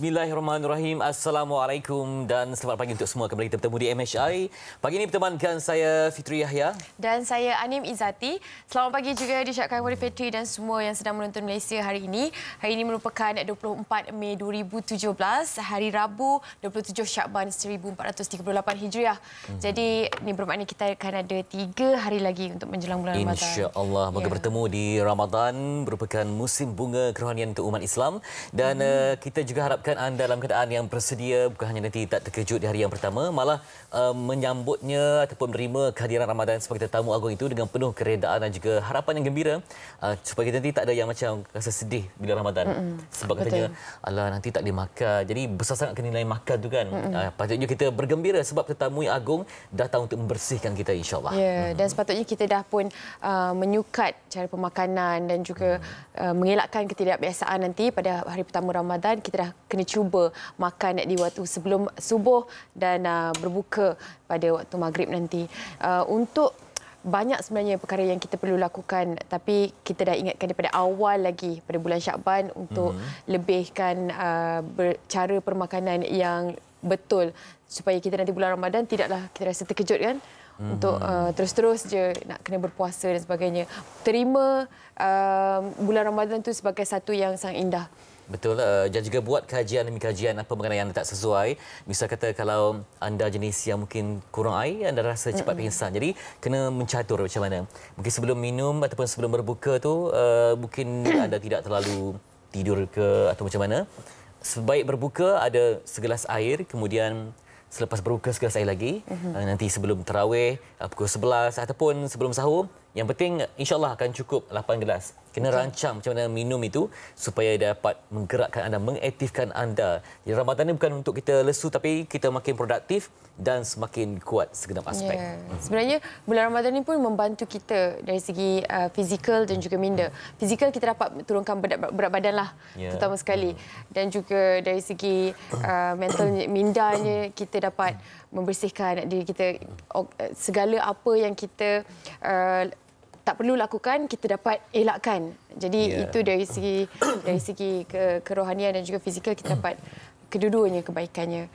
Bismillahirrahmanirrahim. Assalamualaikum dan selamat pagi untuk semua. Kembali kita bertemu di MHI. Pagi ini bertemankan saya Fitri Yahya. Dan saya Anim Izati. Selamat pagi juga disyakkan kepada Fitri dan semua yang sedang menonton Malaysia hari ini. Hari ini merupakan 24 Mei 2017, hari Rabu 27 Syakban 1438 Hijriah. Mhm. Jadi ini bermakna kita akan ada tiga hari lagi untuk menjelang bulan Ramadan. InsyaAllah. Moga yeah. bertemu di Ramadan. Merupakan musim bunga kerohanian untuk umat Islam. Dan hmm. kita juga harapkan doakan anda dalam keadaan yang bersedia bukan hanya nanti tak terkejut di hari yang pertama malah uh, menyambutnya ataupun menerima kehadiran Ramadan sebagai tetamu agung itu dengan penuh keredaan dan juga harapan yang gembira uh, supaya kita nanti tak ada yang macam rasa sedih bila Ramadan Mm-mm. sebab Betul. katanya Allah nanti tak boleh makan jadi besar sangat kenilai makan tu kan uh, patutnya kita bergembira sebab tetamu yang agung datang untuk membersihkan kita insyaAllah yeah, mm-hmm. dan sepatutnya kita dah pun uh, menyukat cara pemakanan dan juga mm. uh, mengelakkan ketidakbiasaan nanti pada hari pertama Ramadan kita dah kena cuba makan di waktu sebelum subuh dan uh, berbuka pada waktu maghrib nanti. Uh, untuk banyak sebenarnya perkara yang kita perlu lakukan tapi kita dah ingatkan daripada awal lagi pada bulan Syakban untuk mm-hmm. lebihkan uh, cara permakanan yang betul supaya kita nanti bulan Ramadan tidaklah kita rasa terkejut kan mhm. untuk uh, terus-terus je nak kena berpuasa dan sebagainya terima uh, bulan Ramadan tu sebagai satu yang sangat indah Betul. Uh, dan juga buat kajian demi kajian apa mengenai yang tak sesuai. Misal kata kalau anda jenis yang mungkin kurang air, anda rasa cepat mm-hmm. pingsan. Jadi kena mencatur macam mana. Mungkin sebelum minum ataupun sebelum berbuka tu, uh, mungkin mm. anda tidak terlalu tidur ke atau macam mana. Sebaik berbuka ada segelas air, kemudian selepas berbuka segelas air lagi. Mm-hmm. Uh, nanti sebelum terawih uh, pukul 11 ataupun sebelum sahur. Yang penting insyaAllah akan cukup 8 gelas kena okay. rancang macam mana minum itu supaya dapat menggerakkan anda mengaktifkan anda jadi Ramadan ini bukan untuk kita lesu tapi kita makin produktif dan semakin kuat segenap ya. aspek. Yeah. Mm-hmm. Sebenarnya bulan Ramadan ini pun membantu kita dari segi uh, fizikal dan juga minda. Mm-hmm. Fizikal kita dapat turunkan berat, berat badan lah, yeah. terutama sekali. Mm-hmm. Dan juga dari segi uh, mental mindanya kita dapat membersihkan diri kita segala apa yang kita uh, tak perlu lakukan kita dapat elakkan. Jadi yeah. itu dari segi dari segi ke, kerohanian dan juga fizikal kita dapat kedua-duanya kebaikannya.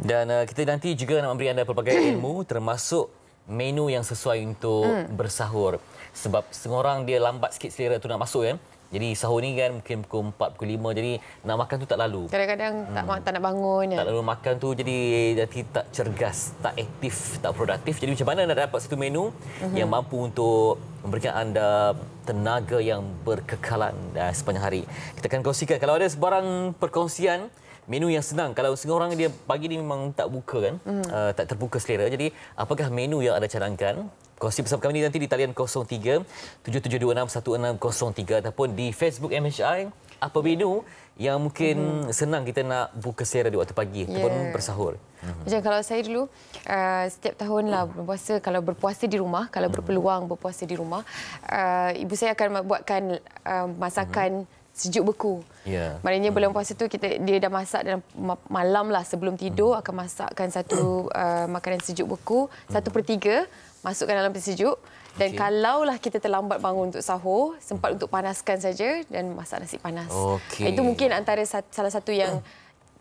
Dan uh, kita nanti juga nak memberi anda pelbagai ilmu termasuk menu yang sesuai untuk hmm. bersahur sebab seorang dia lambat sikit selera tu nak masuk kan. Ya? Jadi sahur ni kan mungkin pukul 4 pukul 5 jadi nak makan tu tak lalu. Kadang-kadang tak hmm. tak nak bangun. Ya. Tak lalu makan tu jadi jadi tak cergas, tak aktif, tak produktif. Jadi macam mana nak dapat satu menu mm-hmm. yang mampu untuk memberikan anda tenaga yang berkekalan uh, sepanjang hari. Kita akan kongsikan kalau ada sebarang perkongsian menu yang senang kalau setengah orang dia pagi ni memang tak buka kan mm. uh, tak terbuka selera jadi apakah menu yang anda cadangkan Kongsi bersama kami nanti di talian 03 7726 ataupun di Facebook MHI apa menu ya. yang mungkin hmm. senang kita nak buka selera di waktu pagi ataupun yeah. bersahur. Mhm. Mhm. Macam kalau saya dulu uh, setiap tahun lah berpuasa kalau berpuasa di rumah, kalau mhm. berpeluang berpuasa di rumah, uh, ibu saya akan buatkan uh, masakan hmm sejuk beku. Ya. Maknanya bulan puasa tu kita dia dah masak dalam malam lah sebelum tidur akan masakkan satu uh, makanan sejuk beku, satu per tiga masukkan dalam peti sejuk dan okay. kalaulah kita terlambat bangun untuk sahur sempat untuk panaskan saja dan masak nasi panas okay. itu mungkin antara salah satu yang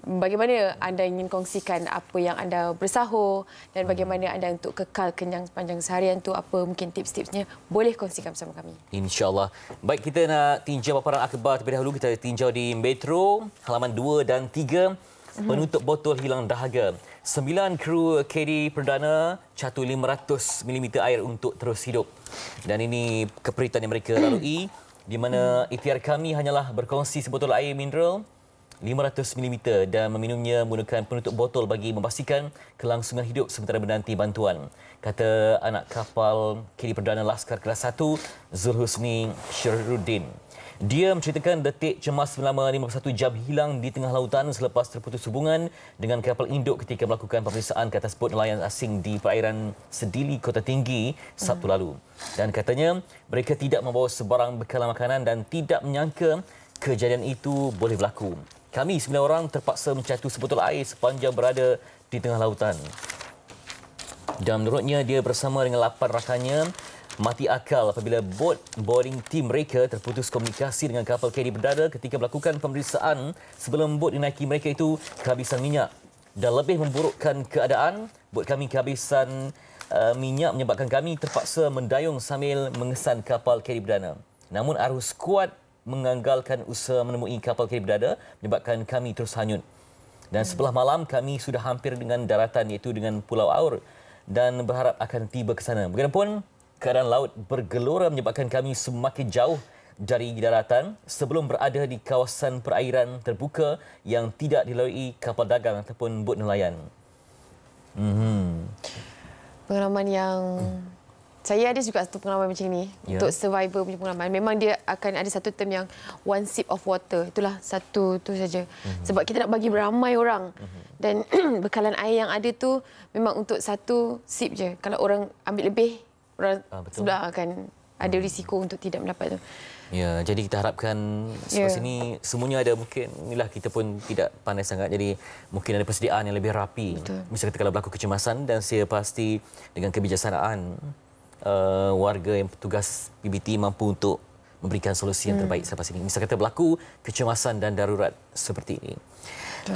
bagaimana anda ingin kongsikan apa yang anda bersahur dan bagaimana anda untuk kekal kenyang sepanjang seharian tu apa mungkin tips-tipsnya boleh kongsikan bersama kami insyaallah baik kita nak tinjau paparan akhbar terlebih dahulu kita tinjau di metro halaman 2 dan 3 mhm. penutup botol hilang dahaga Sembilan kru KD Perdana catu 500 mm air untuk terus hidup. Dan ini keperitan yang mereka lalui di mana ikhtiar kami hanyalah berkongsi sebotol air mineral 500 mm dan meminumnya menggunakan penutup botol bagi memastikan kelangsungan hidup sementara menanti bantuan. Kata anak kapal KD Perdana Laskar Kelas 1, Zulhusni Syarudin. Dia menceritakan detik cemas selama 51 jam hilang di tengah lautan selepas terputus hubungan dengan kapal induk ketika melakukan pemeriksaan ke atas bot nelayan asing di perairan Sedili, Kota Tinggi, Sabtu lalu. Dan katanya mereka tidak membawa sebarang bekalan makanan dan tidak menyangka kejadian itu boleh berlaku. Kami sembilan orang terpaksa mencatu sebotol air sepanjang berada di tengah lautan. Dan menurutnya dia bersama dengan lapan rakannya mati akal apabila bot boarding team mereka terputus komunikasi dengan kapal KD berdada ketika melakukan pemeriksaan sebelum bot dinaiki mereka itu kehabisan minyak. Dan lebih memburukkan keadaan, bot kami kehabisan uh, minyak menyebabkan kami terpaksa mendayung sambil mengesan kapal KD berdada. Namun arus kuat menganggalkan usaha menemui kapal KD berdada menyebabkan kami terus hanyut. Dan sebelah malam kami sudah hampir dengan daratan iaitu dengan Pulau Aur dan berharap akan tiba ke sana. Bagaimanapun, keadaan laut bergelora menyebabkan kami semakin jauh dari daratan sebelum berada di kawasan perairan terbuka yang tidak dilalui kapal dagang ataupun bot nelayan. Mm-hmm. Pengalaman yang saya ada juga satu pengalaman macam ini yeah. untuk survivor punya pengalaman. Memang dia akan ada satu term yang one sip of water. Itulah satu tu saja. Mm-hmm. Sebab kita nak bagi ramai orang mm-hmm. dan bekalan air yang ada tu memang untuk satu sip je. Kalau orang ambil lebih orang uh, ah, sebelah akan ada hmm. risiko untuk tidak mendapat tu. Ya, jadi kita harapkan selepas yeah. ini semuanya ada mungkin inilah kita pun tidak pandai sangat jadi mungkin ada persediaan yang lebih rapi. Misal kata kalau berlaku kecemasan dan saya pasti dengan kebijaksanaan uh, warga yang petugas PBT mampu untuk memberikan solusi yang hmm. terbaik hmm. selepas ini. Misalnya kata berlaku kecemasan dan darurat seperti ini.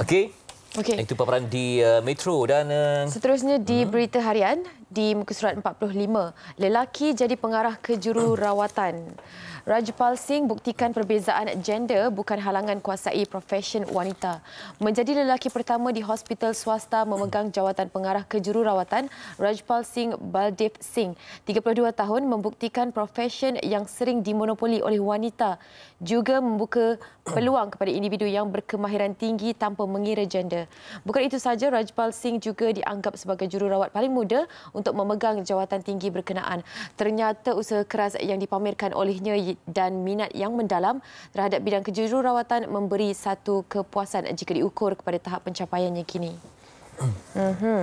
Okey. Okay. Okay. Itu paparan di uh, Metro dan uh... seterusnya di hmm. Berita Harian di muka surat 45, lelaki jadi pengarah ke juru hmm. rawatan. Rajpal Singh buktikan perbezaan gender bukan halangan kuasai profesion wanita. Menjadi lelaki pertama di hospital swasta memegang jawatan pengarah kejururawatan, Rajpal Singh Baldev Singh, 32 tahun, membuktikan profesion yang sering dimonopoli oleh wanita juga membuka peluang kepada individu yang berkemahiran tinggi tanpa mengira gender. Bukan itu sahaja, Rajpal Singh juga dianggap sebagai jururawat paling muda untuk memegang jawatan tinggi berkenaan. Ternyata usaha keras yang dipamerkan olehnya dan minat yang mendalam terhadap bidang kejururawatan memberi satu kepuasan jika diukur kepada tahap pencapaiannya kini. Hmm. Mhm.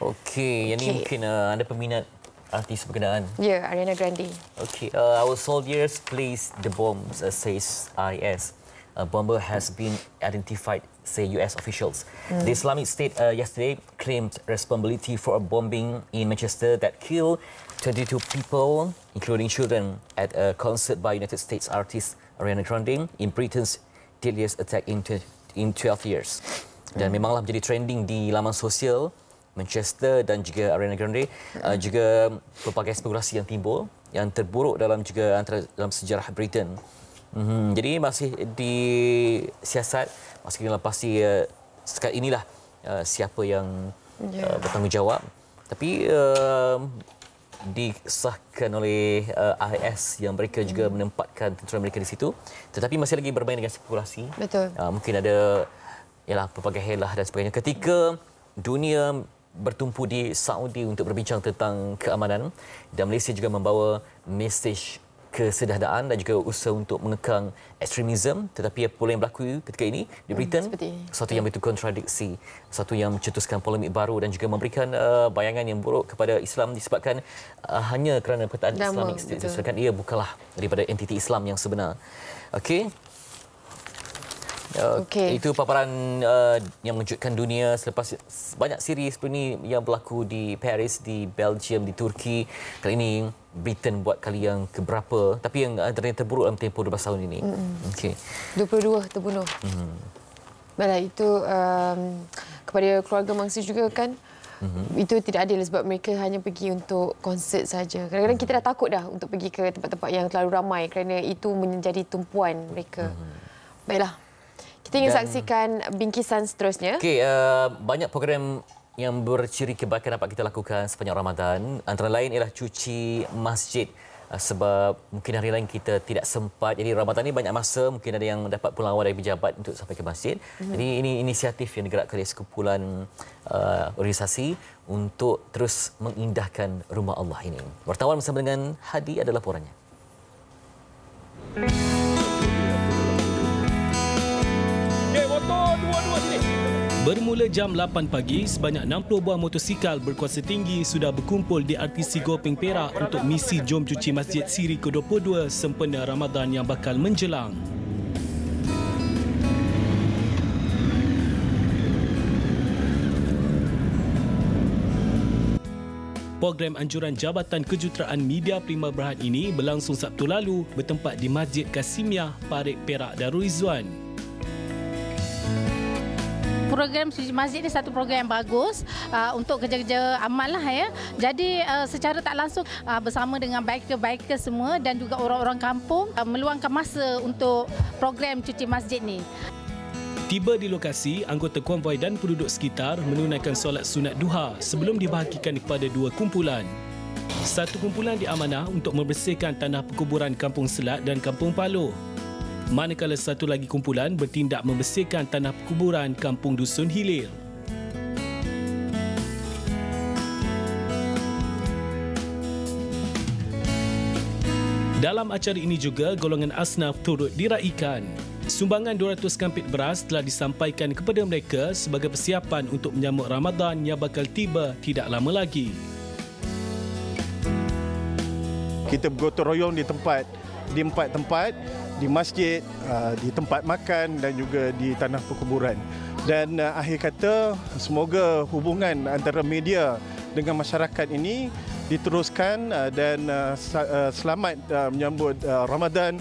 Okey, okay. yang ini mungkin uh, anda peminat artis berkenaan. Ya, yeah, Ariana Grande. Okay, uh, our soldiers place the bombs, uh, says IS. A bomber has been identified, say US officials. Mm. The Islamic State uh, yesterday claimed responsibility for a bombing in Manchester that killed 22 people, including children, at a concert by United States artist Ariana Grande in Britain's deadliest attack in, in 12 years. Dan hmm. memanglah menjadi trending di laman sosial Manchester dan juga Arena Grande uh, juga pelbagai spekulasi yang timbul yang terburuk dalam juga antara dalam sejarah Britain. Mm-hmm. Jadi masih di siasat masih dalam pasti uh, sekat inilah uh, siapa yang yeah. Uh, bertanggungjawab tapi uh, disahkan oleh uh, IS yang mereka juga hmm. menempatkan tentera mereka di situ tetapi masih lagi bermain dengan spekulasi betul uh, mungkin ada ialah pelbagai helah dan sebagainya ketika dunia bertumpu di Saudi untuk berbincang tentang keamanan dan Malaysia juga membawa mesej kesedahdaan dan juga usaha untuk mengekang ekstremisme tetapi apa yang berlaku ketika ini di hmm, Britain hmm, satu yang ya. begitu kontradiksi satu yang mencetuskan polemik baru dan juga memberikan uh, bayangan yang buruk kepada Islam disebabkan uh, hanya kerana perkataan Islamic State sebabkan ia bukanlah daripada entiti Islam yang sebenar okey Ya, okay. Itu paparan uh, yang mengejutkan dunia selepas banyak siri sebelum ini yang berlaku di Paris, di Belgium, di Turki. Kali ini Britain buat kali yang keberapa. Tapi yang eh, antara yang terburuk dalam tempoh 12 tahun ini. Mm-hmm. Okay. 22 terbunuh. Mm-hmm. Baiklah, itu um, kepada keluarga mangsa juga kan. Mm-hmm. Itu tidak adil sebab mereka hanya pergi untuk konsert saja. Kadang-kadang kita dah takut dah untuk pergi ke tempat-tempat yang terlalu ramai kerana itu menjadi tumpuan mereka. Mm-hmm. Baiklah. Kita ingin Dan, saksikan bingkisan seterusnya. Okay, uh, banyak program yang berciri kebaikan dapat kita lakukan sepanjang Ramadan. Antara lain ialah cuci masjid. Uh, sebab mungkin hari lain kita tidak sempat. Jadi Ramadhan ini banyak masa. Mungkin ada yang dapat pulang awal dari pejabat untuk sampai ke masjid. Hmm. Jadi ini inisiatif yang digerakkan oleh sekumpulan uh, organisasi untuk terus mengindahkan rumah Allah ini. Wartawan bersama dengan Hadi adalah laporannya. Hmm. Bermula jam 8 pagi, sebanyak 60 buah motosikal berkuasa tinggi sudah berkumpul di RTC Gopeng Perak untuk misi Jom Cuci Masjid Siri ke-22 sempena Ramadan yang bakal menjelang. Program anjuran Jabatan Kejuruteraan Media Prima Berhad ini berlangsung Sabtu lalu bertempat di Masjid Kasimiah, Parit Perak Darul Izzuan program suci masjid ini satu program yang bagus uh, untuk kerja-kerja amal lah ya. Jadi uh, secara tak langsung uh, bersama dengan biker baik semua dan juga orang-orang kampung uh, meluangkan masa untuk program cuci masjid ni. Tiba di lokasi, anggota konvoi dan penduduk sekitar menunaikan solat sunat duha sebelum dibahagikan kepada dua kumpulan. Satu kumpulan diamanah untuk membersihkan tanah perkuburan Kampung Selat dan Kampung Palu manakala satu lagi kumpulan bertindak membersihkan tanah kuburan Kampung Dusun Hilir. Dalam acara ini juga, golongan asnaf turut diraikan. Sumbangan 200 kampit beras telah disampaikan kepada mereka sebagai persiapan untuk menyambut Ramadan yang bakal tiba tidak lama lagi. Kita bergotong royong di tempat di empat tempat di masjid ah, di tempat makan dan juga di tanah perkuburan dan ah, akhir kata semoga hubungan antara media dengan masyarakat ini diteruskan ah, dan selamat menyambut Ramadan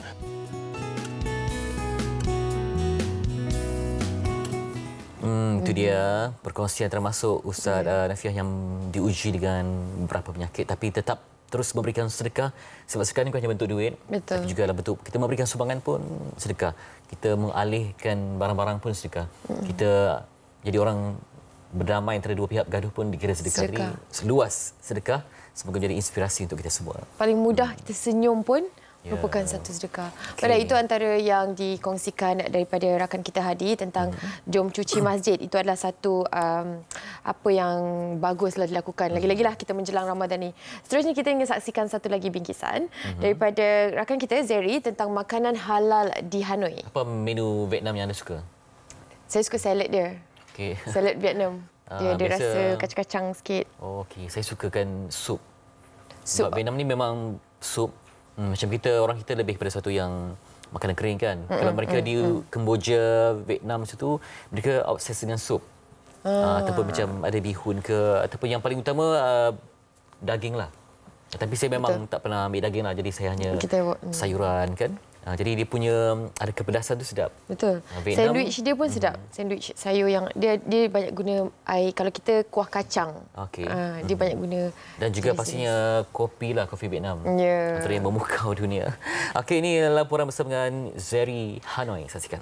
Hmm, itu dia perkongsian termasuk Ustaz uh, Nafiah yang diuji dengan beberapa penyakit tapi tetap terus memberikan sedekah. Sebab sekarang ini bukan hanya bentuk duit. Betul. Tapi juga dalam bentuk kita memberikan sumbangan pun sedekah. Kita mengalihkan barang-barang pun sedekah. Mm-hmm. Kita jadi orang berdamai antara dua pihak gaduh pun dikira sedekah. ini seluas sedekah. Semoga jadi inspirasi untuk kita semua. Paling mudah hmm. kita senyum pun Ya. merupakan yeah. satu sedekah. Okay. Baik, itu antara yang dikongsikan daripada rakan kita Hadi tentang hmm. jom cuci masjid. Itu adalah satu um, apa yang baguslah dilakukan. Hmm. Lagi-lagilah kita menjelang Ramadan ini. Seterusnya kita ingin saksikan satu lagi bingkisan mm-hmm. daripada rakan kita Zeri tentang makanan halal di Hanoi. Apa menu Vietnam yang anda suka? Saya suka salad dia. Okay. Salad Vietnam. Ah, dia ada uh, biasa... rasa kacang-kacang sikit. Oh, okay. Saya sukakan sup. Sup. Sebab Vietnam ni memang sup Hmm, macam kita orang kita lebih pada satu yang makanan kering kan. Mm-mm, Kalau mereka mm-mm. di Kemboja, Vietnam macam tu, mereka obses dengan sup. Ah. Uh, ataupun macam ada bihun ke ataupun yang paling utama uh, daging lah. Tapi saya memang Betul. tak pernah ambil daging lah. Jadi saya hanya kita, mm. sayuran kan. Ha, jadi dia punya ada kepedasan tu sedap. Betul. Ah, Vietnam. Sandwich dia pun hmm. sedap. Mm. Sandwich sayur yang dia dia banyak guna air kalau kita kuah kacang. Okey. Ha, dia mm. banyak guna dan juga jenis, pastinya jenis. kopi lah kopi Vietnam. Ya. Yeah. Antara yang memukau dunia. Okey ini laporan bersama dengan Zeri Hanoi saksikan.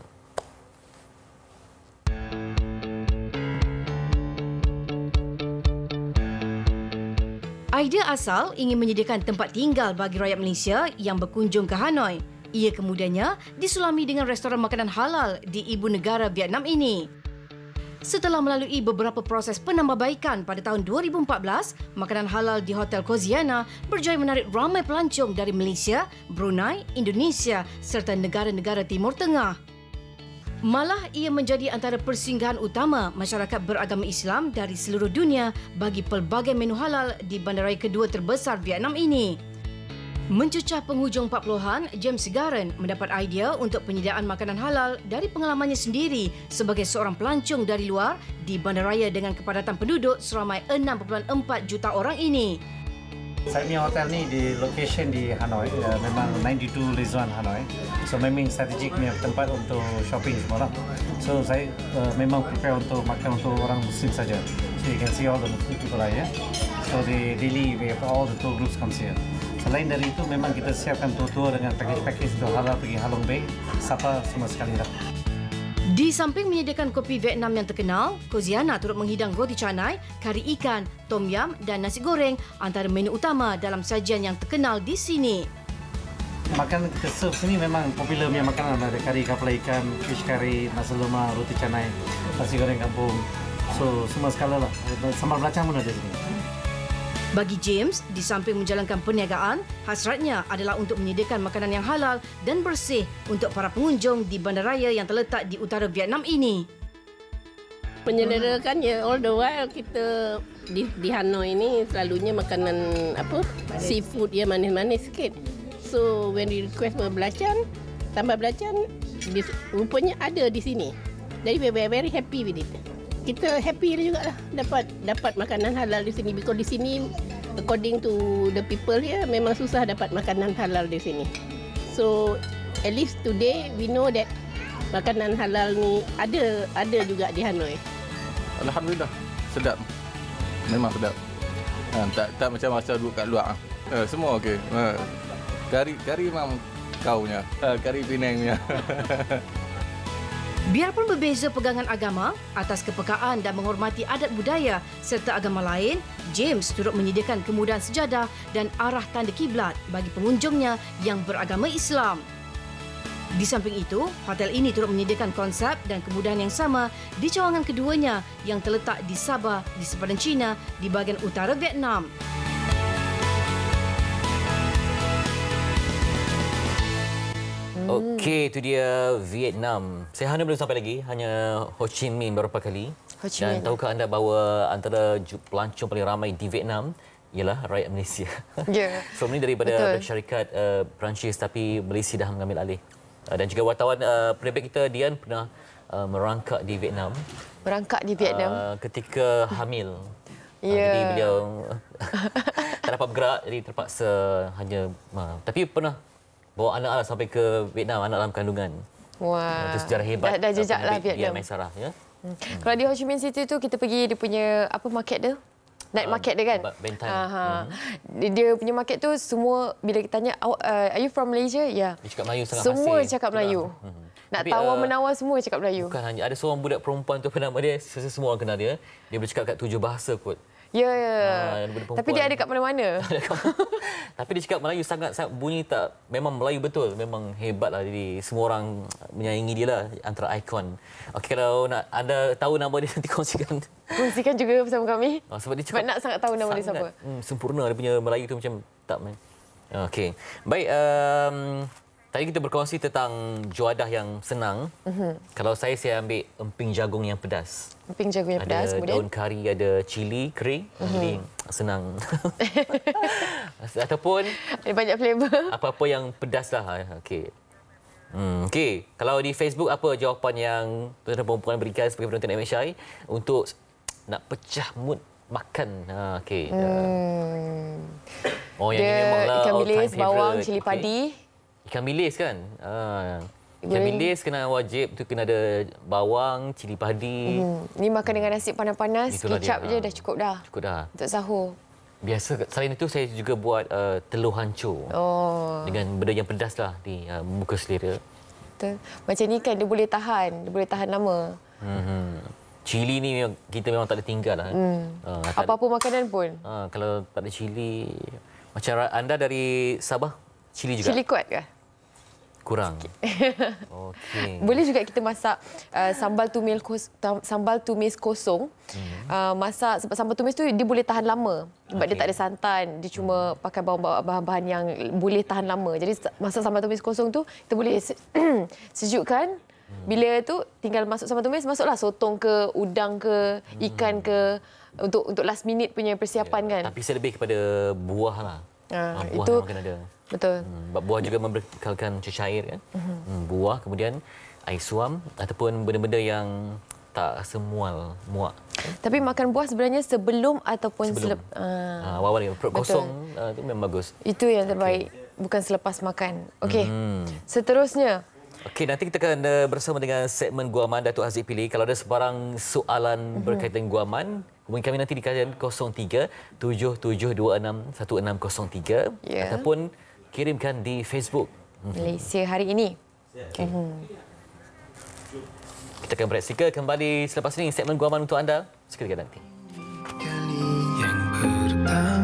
Idea asal ingin menyediakan tempat tinggal bagi rakyat Malaysia yang berkunjung ke Hanoi. Ia kemudiannya disulami dengan restoran makanan halal di ibu negara Vietnam ini. Setelah melalui beberapa proses penambahbaikan pada tahun 2014, makanan halal di Hotel Koziana berjaya menarik ramai pelancong dari Malaysia, Brunei, Indonesia serta negara-negara Timur Tengah. Malah ia menjadi antara persinggahan utama masyarakat beragama Islam dari seluruh dunia bagi pelbagai menu halal di bandaraya kedua terbesar Vietnam ini. Mencecah penghujung 40-an, James Garen mendapat idea untuk penyediaan makanan halal dari pengalamannya sendiri sebagai seorang pelancong dari luar di bandaraya dengan kepadatan penduduk seramai 6.4 juta orang ini. Saya punya hotel ni di lokasi di Hanoi, ya, memang 92 Lizuan Hanoi. So memang strategik punya tempat untuk shopping semua lah. So saya uh, memang prepare untuk makan untuk orang muslim saja. So you can see all the Muslim people here. So the daily we have all the tour groups come here. Selain dari itu, memang kita siapkan tutur dengan pakej-pakej untuk halal pergi Halong Bay. Sapa semua sekali lah. Di samping menyediakan kopi Vietnam yang terkenal, Koziana turut menghidang roti canai, kari ikan, tom yam dan nasi goreng antara menu utama dalam sajian yang terkenal di sini. Makan kita serve sini memang popular punya makanan ada kari kapal ikan, fish kari, nasi lemak, roti canai, nasi goreng kampung. So, semua skala lah. Sambal belacan pun ada sini. Bagi James, di samping menjalankan perniagaan, hasratnya adalah untuk menyediakan makanan yang halal dan bersih untuk para pengunjung di bandaraya yang terletak di utara Vietnam ini. Menyederakan ya, all the while kita di, di Hanoi ini selalunya makanan apa manis. seafood ya manis-manis sikit. So when we request for belacan, tambah belacan, rupanya ada di sini. Jadi we very happy with it kita happy juga lah dapat dapat makanan halal di sini because di sini according to the people ya memang susah dapat makanan halal di sini so at least today we know that makanan halal ni ada ada juga di Hanoi Alhamdulillah sedap memang sedap ha, tak, tak macam masa duduk kat luar uh, semua okey uh, kari kari memang kaunya uh, ha, kari pinangnya Biarpun berbeza pegangan agama, atas kepekaan dan menghormati adat budaya serta agama lain, James turut menyediakan kemudahan sejadah dan arah tanda kiblat bagi pengunjungnya yang beragama Islam. Di samping itu, hotel ini turut menyediakan konsep dan kemudahan yang sama di cawangan keduanya yang terletak di Sabah di sepadan China di bahagian utara Vietnam. Hmm. Okey, itu dia Vietnam. Saya hanya belum sampai lagi, hanya Ho Chi Minh beberapa kali. Ho Chi Minh. Dan tahukah anda bahawa antara pelancong paling ramai di Vietnam ialah rakyat Malaysia. Ya. Yeah. Sebelum so, ini daripada Betul. syarikat uh, Perancis tapi Malaysia dah mengambil alih. Uh, dan juga wartawan uh, penerbit kita, Dian, pernah uh, merangkak di Vietnam. Merangkak di Vietnam? Uh, ketika hamil. Ya. Yeah. Uh, jadi beliau tak dapat bergerak, jadi terpaksa hanya... Uh, tapi pernah bawa anak Alam sampai ke Vietnam, anak dalam kandungan. Wah. Itu sejarah hebat. Dah, dah jejak lah Vietnam. Ya, Sarah, ya. Hmm. Kalau di Ho Chi Minh City tu kita pergi dia punya apa market dia? Night ah, market dia kan? Aha. Mm-hmm. Dia punya market tu semua bila kita tanya awak oh, uh, are you from Malaysia? Ya. Yeah. Dia cakap Melayu sangat Semua hasil. cakap Melayu. Hmm. Nak tawar uh, menawar semua cakap Melayu. Bukan hanya ada seorang budak perempuan tu apa nama dia? Semua orang kenal dia. Dia boleh cakap kat tujuh bahasa kot. Ya, ya. Ha, Tapi dia ada kat mana-mana. Tapi dia cakap Melayu sangat, sangat bunyi tak... Memang Melayu betul. Memang hebat lah. Jadi semua orang menyayangi dia lah antara ikon. Okey, kalau nak anda tahu nama dia nanti kongsikan. Kongsikan juga bersama kami. Ha, sebab dia cakap... Sebab nak sangat tahu nama sangat, dia siapa. Hmm, sempurna dia punya Melayu tu macam tak... main. Okey. Baik. Um, Tadi kita berkongsi tentang juadah yang senang. Uh-huh. Kalau saya, saya ambil emping jagung yang pedas. Emping jagung yang ada pedas. Ada daun kari, ada cili kering. Uh-huh. Jadi senang. Ataupun... Ada banyak flavor. Apa-apa yang pedas lah. Okay. Hmm, okay. Kalau di Facebook, apa jawapan yang tuan-tuan perempuan berikan sebagai penonton MHI untuk nak pecah mood makan? Ha, ah, okay. Ah. Hmm. Oh, yang Dia ini memanglah ikan bilis, bawang, cili okay. padi ikan bilis kan. Ha. Ikan bilis kena wajib tu kena ada bawang, cili padi. Hmm. Ni makan dengan nasi panas-panas, kicap dia. je ha. dah cukup dah. Cukup dah. Untuk sahur. Biasa selain itu saya juga buat uh, telur hancur. Oh. Dengan benda yang pedaslah di uh, muka selera. Betul. Macam ni kan dia boleh tahan, dia boleh tahan lama. Hmm. Cili ni kita memang tak ada tinggal lah. Hmm. Ha, Apa-apa ada. makanan pun. Ha, kalau tak ada cili. Macam anda dari Sabah, cili juga? Cili kuat ke? kurang. Okey. Boleh juga kita masak uh, sambal tumis kos sambal tumis kosong. Mhm. Uh, masak sebab sambal tumis tu dia boleh tahan lama sebab okay. dia tak ada santan, dia cuma mhm. pakai bahan-bahan yang boleh tahan lama. Jadi masak sambal tumis kosong tu kita boleh sejukkan hmm. bila tu tinggal masuk sambal tumis, masuklah sotong ke, udang ke, hmm. ikan ke untuk untuk last minute punya persiapan ya, kan. Tapi saya lebih kepada buah lah. Uh, buah itu ada. Betul. Hmm, buah juga memberikan cecair kan. Mhm. Hmm, buah kemudian air suam ataupun benda-benda yang tak semua muak. Kan? Tapi makan buah sebenarnya sebelum ataupun selepas. Ah, ah. Awal-awal uh, uh, perut kosong itu ah, uh, memang bagus. Itu yang terbaik. Okay. Bukan selepas makan. Okey. Hmm. Seterusnya. Okey, nanti kita akan eh, bersama dengan segmen Guaman Datuk Aziz Pilih. Kalau ada sebarang soalan hmm. berkaitan Guaman, hubungi kami nanti di kalian 03 7726 1603 yeah. ataupun kirimkan di Facebook. Mhm. Malaysia hari ini. Okay. Mm-hmm. Kita akan break kembali selepas ini segmen guaman untuk anda. Sekali lagi nanti. Kali yang pertama.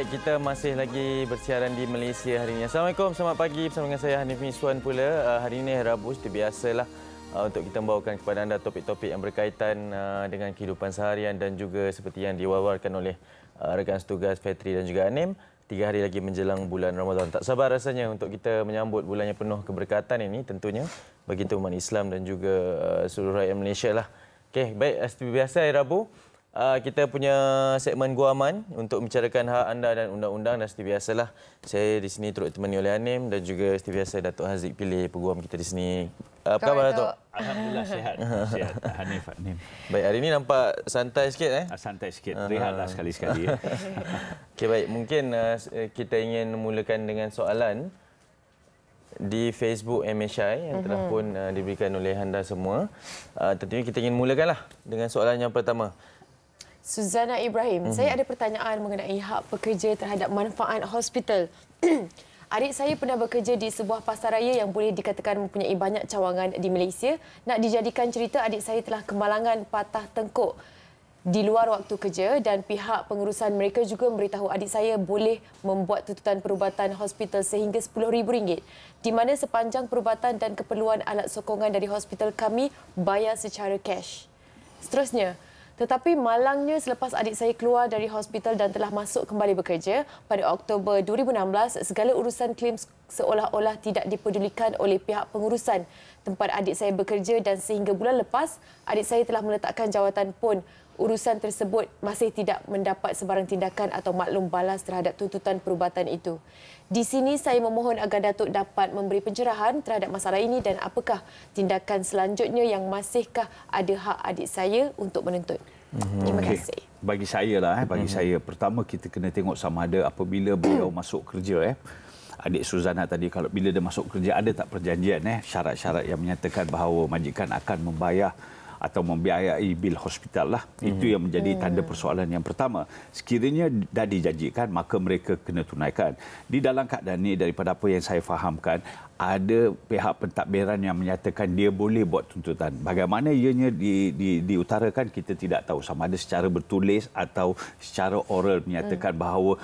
Baik, kita masih lagi bersiaran di Malaysia hari ini. Assalamualaikum, selamat pagi bersama dengan saya Hanif Miswan pula. Ah, hari ini Rabu seperti biasalah ah, untuk kita membawakan kepada anda topik-topik yang berkaitan ah, dengan kehidupan seharian dan juga seperti yang diwawarkan oleh uh, rekan setugas Fetri dan juga Anim. Tiga hari lagi menjelang bulan Ramadan. Tak sabar rasanya untuk kita menyambut bulan yang penuh keberkatan ini tentunya bagi umat Islam dan juga seluruh rakyat Malaysia lah. Okay, baik, seperti biasa hari Rabu. Uh, kita punya segmen Gua Aman untuk membicarakan hak anda dan undang-undang dan seperti biasalah saya di sini turut ditemani oleh Anim dan juga seperti biasa Datuk Haziq pilih peguam kita di sini. Uh, apa khabar Datuk? Alhamdulillah sihat. sihat Hanif Anim. Baik hari ini nampak santai sikit eh? Ah, santai sikit. Rehatlah sekali sekali. Ya. Okey baik mungkin uh, kita ingin memulakan dengan soalan di Facebook MHI yang telah mhm. pun uh, diberikan oleh anda semua. Uh, tentunya kita ingin mulakanlah dengan soalan yang pertama. Suzana Ibrahim. Hmm. Saya ada pertanyaan mengenai hak pekerja terhadap manfaat hospital. Adik saya pernah bekerja di sebuah pasaraya yang boleh dikatakan mempunyai banyak cawangan di Malaysia. Nak dijadikan cerita, adik saya telah kemalangan patah tengkuk di luar waktu kerja dan pihak pengurusan mereka juga memberitahu adik saya boleh membuat tuntutan perubatan hospital sehingga RM10,000. Di mana sepanjang perubatan dan keperluan alat sokongan dari hospital kami bayar secara cash. Seterusnya, tetapi malangnya selepas adik saya keluar dari hospital dan telah masuk kembali bekerja pada Oktober 2016, segala urusan klaim seolah-olah tidak dipedulikan oleh pihak pengurusan tempat adik saya bekerja dan sehingga bulan lepas adik saya telah meletakkan jawatan pun urusan tersebut masih tidak mendapat sebarang tindakan atau maklum balas terhadap tuntutan perubatan itu. Di sini saya memohon agar Datuk dapat memberi pencerahan terhadap masalah ini dan apakah tindakan selanjutnya yang masihkah ada hak adik saya untuk menuntut. hmm Terima kasih. Okay. Bagi saya lah, eh. bagi hmm saya pertama kita kena tengok sama ada apabila beliau masuk kerja eh. Adik Suzana tadi kalau bila dia masuk kerja ada tak perjanjian eh syarat-syarat yang menyatakan bahawa majikan akan membayar atau membiayai bil hospital lah. Mm-hmm. Itu yang menjadi ya. tanda persoalan yang pertama. Sekiranya dah dijanjikan, maka mereka kena tunaikan. Di dalam keadaan ini, daripada apa yang saya fahamkan, ada pihak pentadbiran yang menyatakan dia boleh buat tuntutan. Bagaimana ianya di, di, diutarakan, kita tidak tahu. Sama ada secara bertulis atau secara oral menyatakan mm. bahawa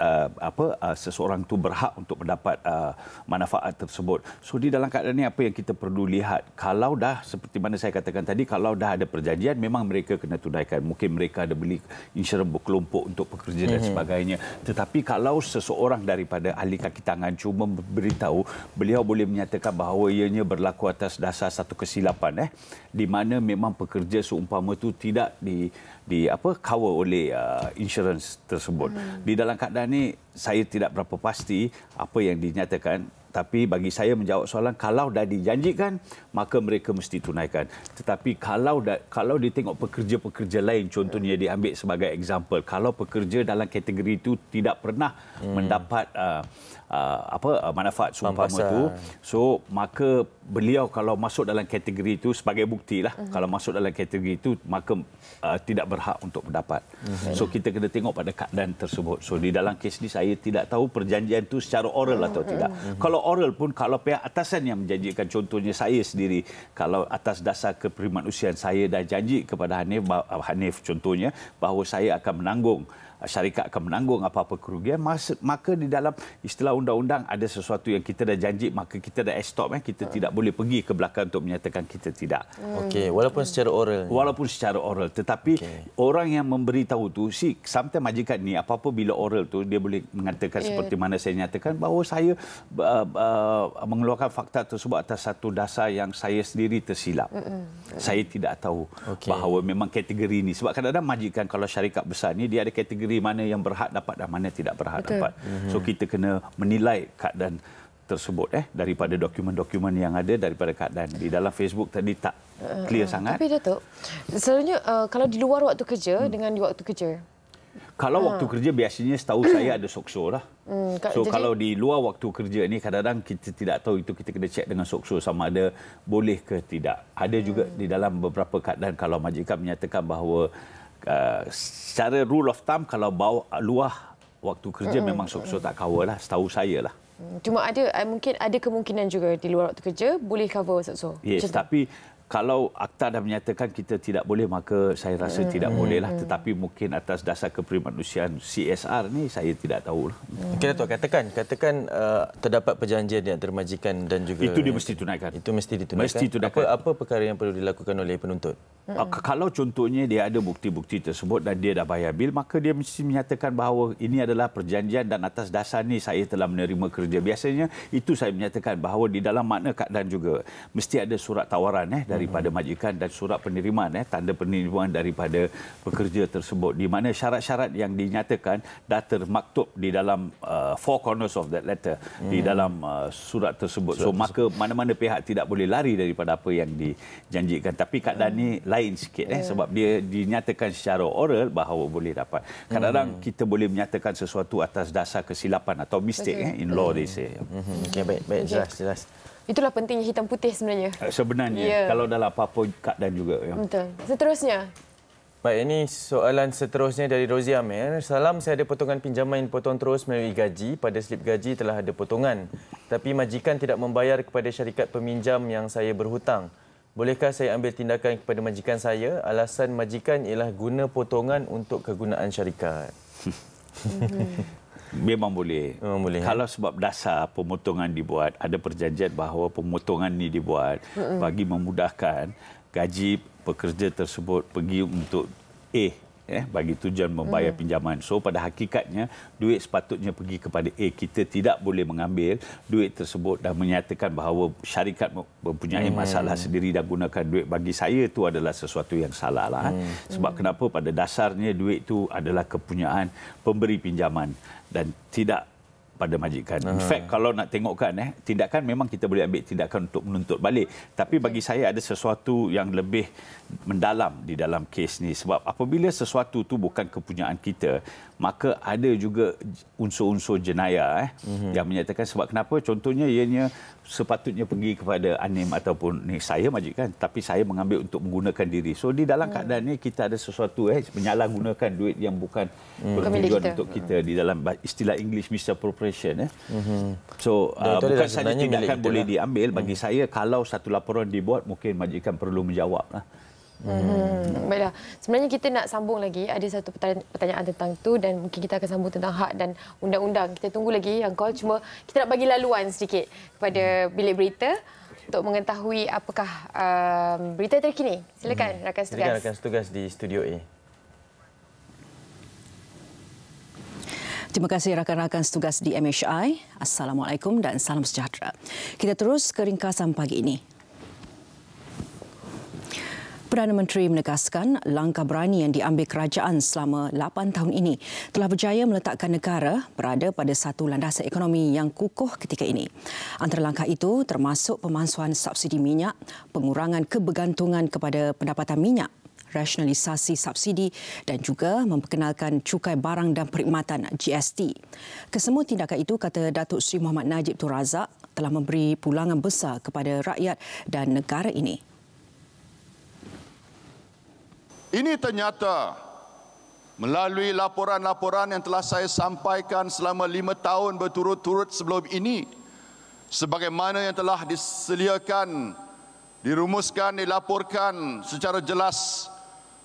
uh, apa uh, seseorang tu berhak untuk mendapat uh, manfaat tersebut. So di dalam keadaan ini apa yang kita perlu lihat kalau dah seperti mana saya katakan tadi kalau dah ada perjanjian memang mereka kena tunaikan. Mungkin mereka ada beli insurans berkelompok untuk pekerja dan mhm. sebagainya. Tetapi kalau seseorang daripada ahli kaki tangan cuma beritahu beliau boleh menyatakan bahawa ianya berlaku atas dasar satu kesilapan eh di mana memang pekerja seumpama itu tidak di di apa cover oleh uh, insurance tersebut. Hmm. Di dalam keadaan ni saya tidak berapa pasti apa yang dinyatakan tapi bagi saya menjawab soalan kalau dah dijanjikan maka mereka mesti tunaikan tetapi kalau dah, kalau ditengok pekerja-pekerja lain contohnya diambil sebagai example kalau pekerja dalam kategori itu tidak pernah hmm. mendapat uh, uh, apa uh, manfaat sumpah itu so maka beliau kalau masuk dalam kategori itu sebagai buktilah hmm. kalau masuk dalam kategori itu maka uh, tidak berhak untuk mendapat hmm. so kita kena tengok pada keadaan tersebut so di dalam kes ini saya tidak tahu perjanjian itu secara oral atau hmm. tidak hmm. kalau kalau oral pun kalau pihak atasan yang menjanjikan contohnya saya sendiri kalau atas dasar keprimanusiaan saya dah janji kepada Hanif Hanif contohnya bahawa saya akan menanggung syarikat akan menanggung apa-apa kerugian maka di dalam istilah undang-undang ada sesuatu yang kita dah janji maka kita dah stop eh kita hmm. tidak boleh pergi ke belakang untuk menyatakan kita tidak hmm. okey walaupun secara oral walaupun secara oral tetapi okay. orang yang memberitahu tu si sampai majikan ni apa-apa bila oral tu dia boleh mengatakan yeah. seperti mana saya nyatakan bahawa saya uh, uh, mengeluarkan fakta tersebut atas satu dasar yang saya sendiri tersilap mm saya tidak tahu okay. bahawa memang kategori ini sebab kadang-kadang majikan kalau syarikat besar ni dia ada kategori negeri mana yang berhak dapat dan mana tidak berhak Betul. dapat. So mhm. kita kena menilai keadaan tersebut eh daripada dokumen-dokumen yang ada daripada keadaan di dalam Facebook tadi tak eh, clear uh, sangat. Tapi Datuk, selalunya uh, eh, kalau di luar waktu kerja hmm. dengan di waktu kerja kalau ha. waktu kerja biasanya setahu saya ada sokso lah. Hmm, so jadi... kalau di luar waktu kerja ini kadang-kadang kita tidak tahu itu kita kena cek dengan sokso sama ada boleh ke tidak. Ada hmm. juga di dalam beberapa keadaan kalau majikan menyatakan bahawa Uh, secara rule of thumb kalau bawa luah waktu kerja mm-hmm. memang sok-sok tak cover lah setahu saya lah. Hmm, cuma ada eh, mungkin ada kemungkinan juga di luar waktu kerja boleh cover sok-sok. Yes, tapi kalau akta dah menyatakan kita tidak boleh maka saya rasa hmm. tidak hmm. boleh lah hmm. tetapi mungkin atas dasar keprimanusiaan CSR ni saya tidak tahu lah. Hmm. Okey Dato' katakan katakan uh, terdapat perjanjian yang termajikan dan juga Itu dia mesti tunaikan. Itu mesti ditunaikan. Mesti tunaikan. Apa apa perkara yang perlu dilakukan oleh penuntut? Hmm. Uh, kalau contohnya dia ada bukti-bukti tersebut dan dia dah bayar bil maka dia mesti menyatakan bahawa ini adalah perjanjian dan atas dasar ni saya telah menerima kerja. Biasanya itu saya menyatakan bahawa di dalam makna dan juga mesti ada surat tawaran eh dan daripada majikan dan surat penerimaan eh tanda penerimaan daripada pekerja tersebut di mana syarat-syarat yang dinyatakan dah termaktub di dalam uh, four corners of that letter hmm. di dalam uh, surat tersebut surat so tersebut. maka mana-mana pihak tidak boleh lari daripada apa yang dijanjikan tapi kad dan ni hmm. lain sikit eh yeah. sebab dia dinyatakan secara oral bahawa boleh dapat kadang-kadang hmm. kita boleh menyatakan sesuatu atas dasar kesilapan atau mistake okay. eh in law hmm. they say hmm. Hmm. okay, baik baik okay. jelas jelas Itulah pentingnya hitam putih sebenarnya. Eh, sebenarnya, yeah. kalau dalam apa-apa kad dan juga. Ya. Betul. Seterusnya. Baik, ini soalan seterusnya dari Rozi Amir. Salam, saya ada potongan pinjaman yang potong terus melalui gaji. Pada slip gaji telah ada potongan. Tapi majikan tidak membayar kepada syarikat peminjam yang saya berhutang. Bolehkah saya ambil tindakan kepada majikan saya? Alasan majikan ialah guna potongan untuk kegunaan syarikat. Hmm. Memang boleh. Memang boleh. Kalau sebab dasar pemotongan dibuat, ada perjanjian bahawa pemotongan ini dibuat mm -mm. bagi memudahkan gaji pekerja tersebut pergi untuk A eh, bagi tujuan membayar hmm. pinjaman. So pada hakikatnya duit sepatutnya pergi kepada A. Kita tidak boleh mengambil duit tersebut dan menyatakan bahawa syarikat mempunyai hmm. masalah sendiri dan gunakan duit bagi saya itu adalah sesuatu yang salah. Lah, eh. hmm. Sebab hmm. kenapa pada dasarnya duit itu adalah kepunyaan pemberi pinjaman dan tidak pada majikan. In ah. fact kalau nak tengokkan eh tindakan memang kita boleh ambil tindakan untuk menuntut balik. Tapi bagi saya ada sesuatu yang lebih mendalam di dalam kes ni sebab apabila sesuatu tu bukan kepunyaan kita maka ada juga unsur-unsur jenayah eh mm-hmm. yang menyatakan sebab kenapa contohnya ianya sepatutnya pergi kepada anim ataupun ni saya majikan tapi saya mengambil untuk menggunakan diri so di dalam mm keadaan ni kita ada sesuatu eh menyalahgunakan duit yang bukan mm bertujuan kita. untuk kita di dalam istilah English misappropriation eh mm-hmm. so uh, bukan saja tindakan boleh lah. diambil bagi mm saya kalau satu laporan dibuat mungkin majikan perlu menjawab. eh? Hmm. hmm. Baiklah. Sebenarnya kita nak sambung lagi. Ada satu pertanyaan tentang tu dan mungkin kita akan sambung tentang hak dan undang-undang. Kita tunggu lagi yang call. Cuma kita nak bagi laluan sedikit kepada bilik berita untuk mengetahui apakah um, berita terkini. Silakan hmm. rakan setugas. Silakan rakan setugas di Studio A. Terima kasih rakan-rakan setugas di MHI. Assalamualaikum dan salam sejahtera. Kita terus ke ringkasan pagi ini. Perdana Menteri menegaskan langkah berani yang diambil kerajaan selama 8 tahun ini telah berjaya meletakkan negara berada pada satu landasan ekonomi yang kukuh ketika ini. Antara langkah itu termasuk pemansuhan subsidi minyak, pengurangan kebergantungan kepada pendapatan minyak, rasionalisasi subsidi dan juga memperkenalkan cukai barang dan perkhidmatan GST. Kesemua tindakan itu kata Datuk Sri Muhammad Najib Tun Razak telah memberi pulangan besar kepada rakyat dan negara ini. Ini ternyata melalui laporan-laporan yang telah saya sampaikan selama lima tahun berturut-turut sebelum ini sebagaimana yang telah diseliakan, dirumuskan, dilaporkan secara jelas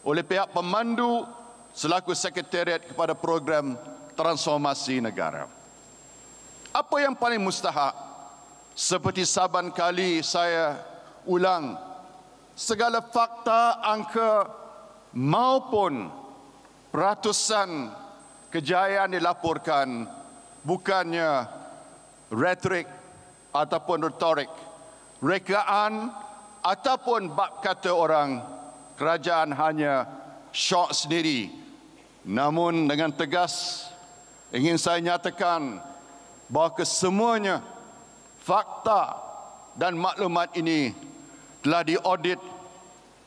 oleh pihak pemandu selaku sekretariat kepada program transformasi negara. Apa yang paling mustahak? Seperti saban kali saya ulang, segala fakta, angka, maupun ratusan kejayaan dilaporkan bukannya retorik ataupun retorik rekaan ataupun bab kata orang kerajaan hanya syok sendiri namun dengan tegas ingin saya nyatakan bahawa kesemuanya fakta dan maklumat ini telah diaudit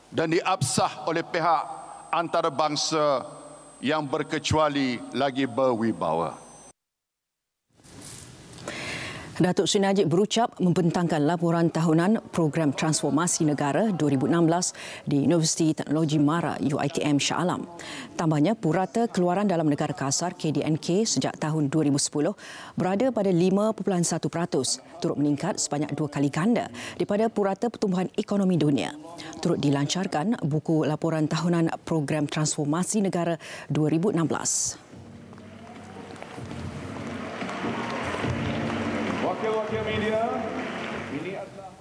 dan diabsah oleh pihak antara bangsa yang berkecuali lagi berwibawa. Datuk Seri Najib berucap membentangkan laporan tahunan Program Transformasi Negara 2016 di Universiti Teknologi MARA UITM Shah Alam. Tambahnya, purata keluaran dalam negara kasar KDNK sejak tahun 2010 berada pada 5.1% turut meningkat sebanyak dua kali ganda daripada purata pertumbuhan ekonomi dunia. Turut dilancarkan buku laporan tahunan Program Transformasi Negara 2016. 2016. wakil-wakil media. Ini adalah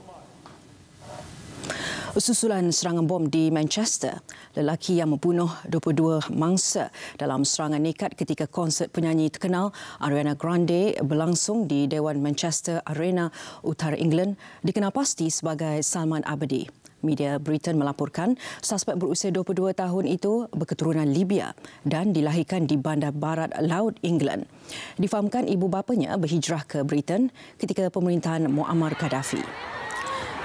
Susulan serangan bom di Manchester, lelaki yang membunuh 22 mangsa dalam serangan nekat ketika konsert penyanyi terkenal Ariana Grande berlangsung di Dewan Manchester Arena, Utara England, dikenal pasti sebagai Salman Abedi. Media Britain melaporkan suspek berusia 22 tahun itu berketurunan Libya dan dilahirkan di bandar barat laut England. Difahamkan ibu bapanya berhijrah ke Britain ketika pemerintahan Muammar Gaddafi.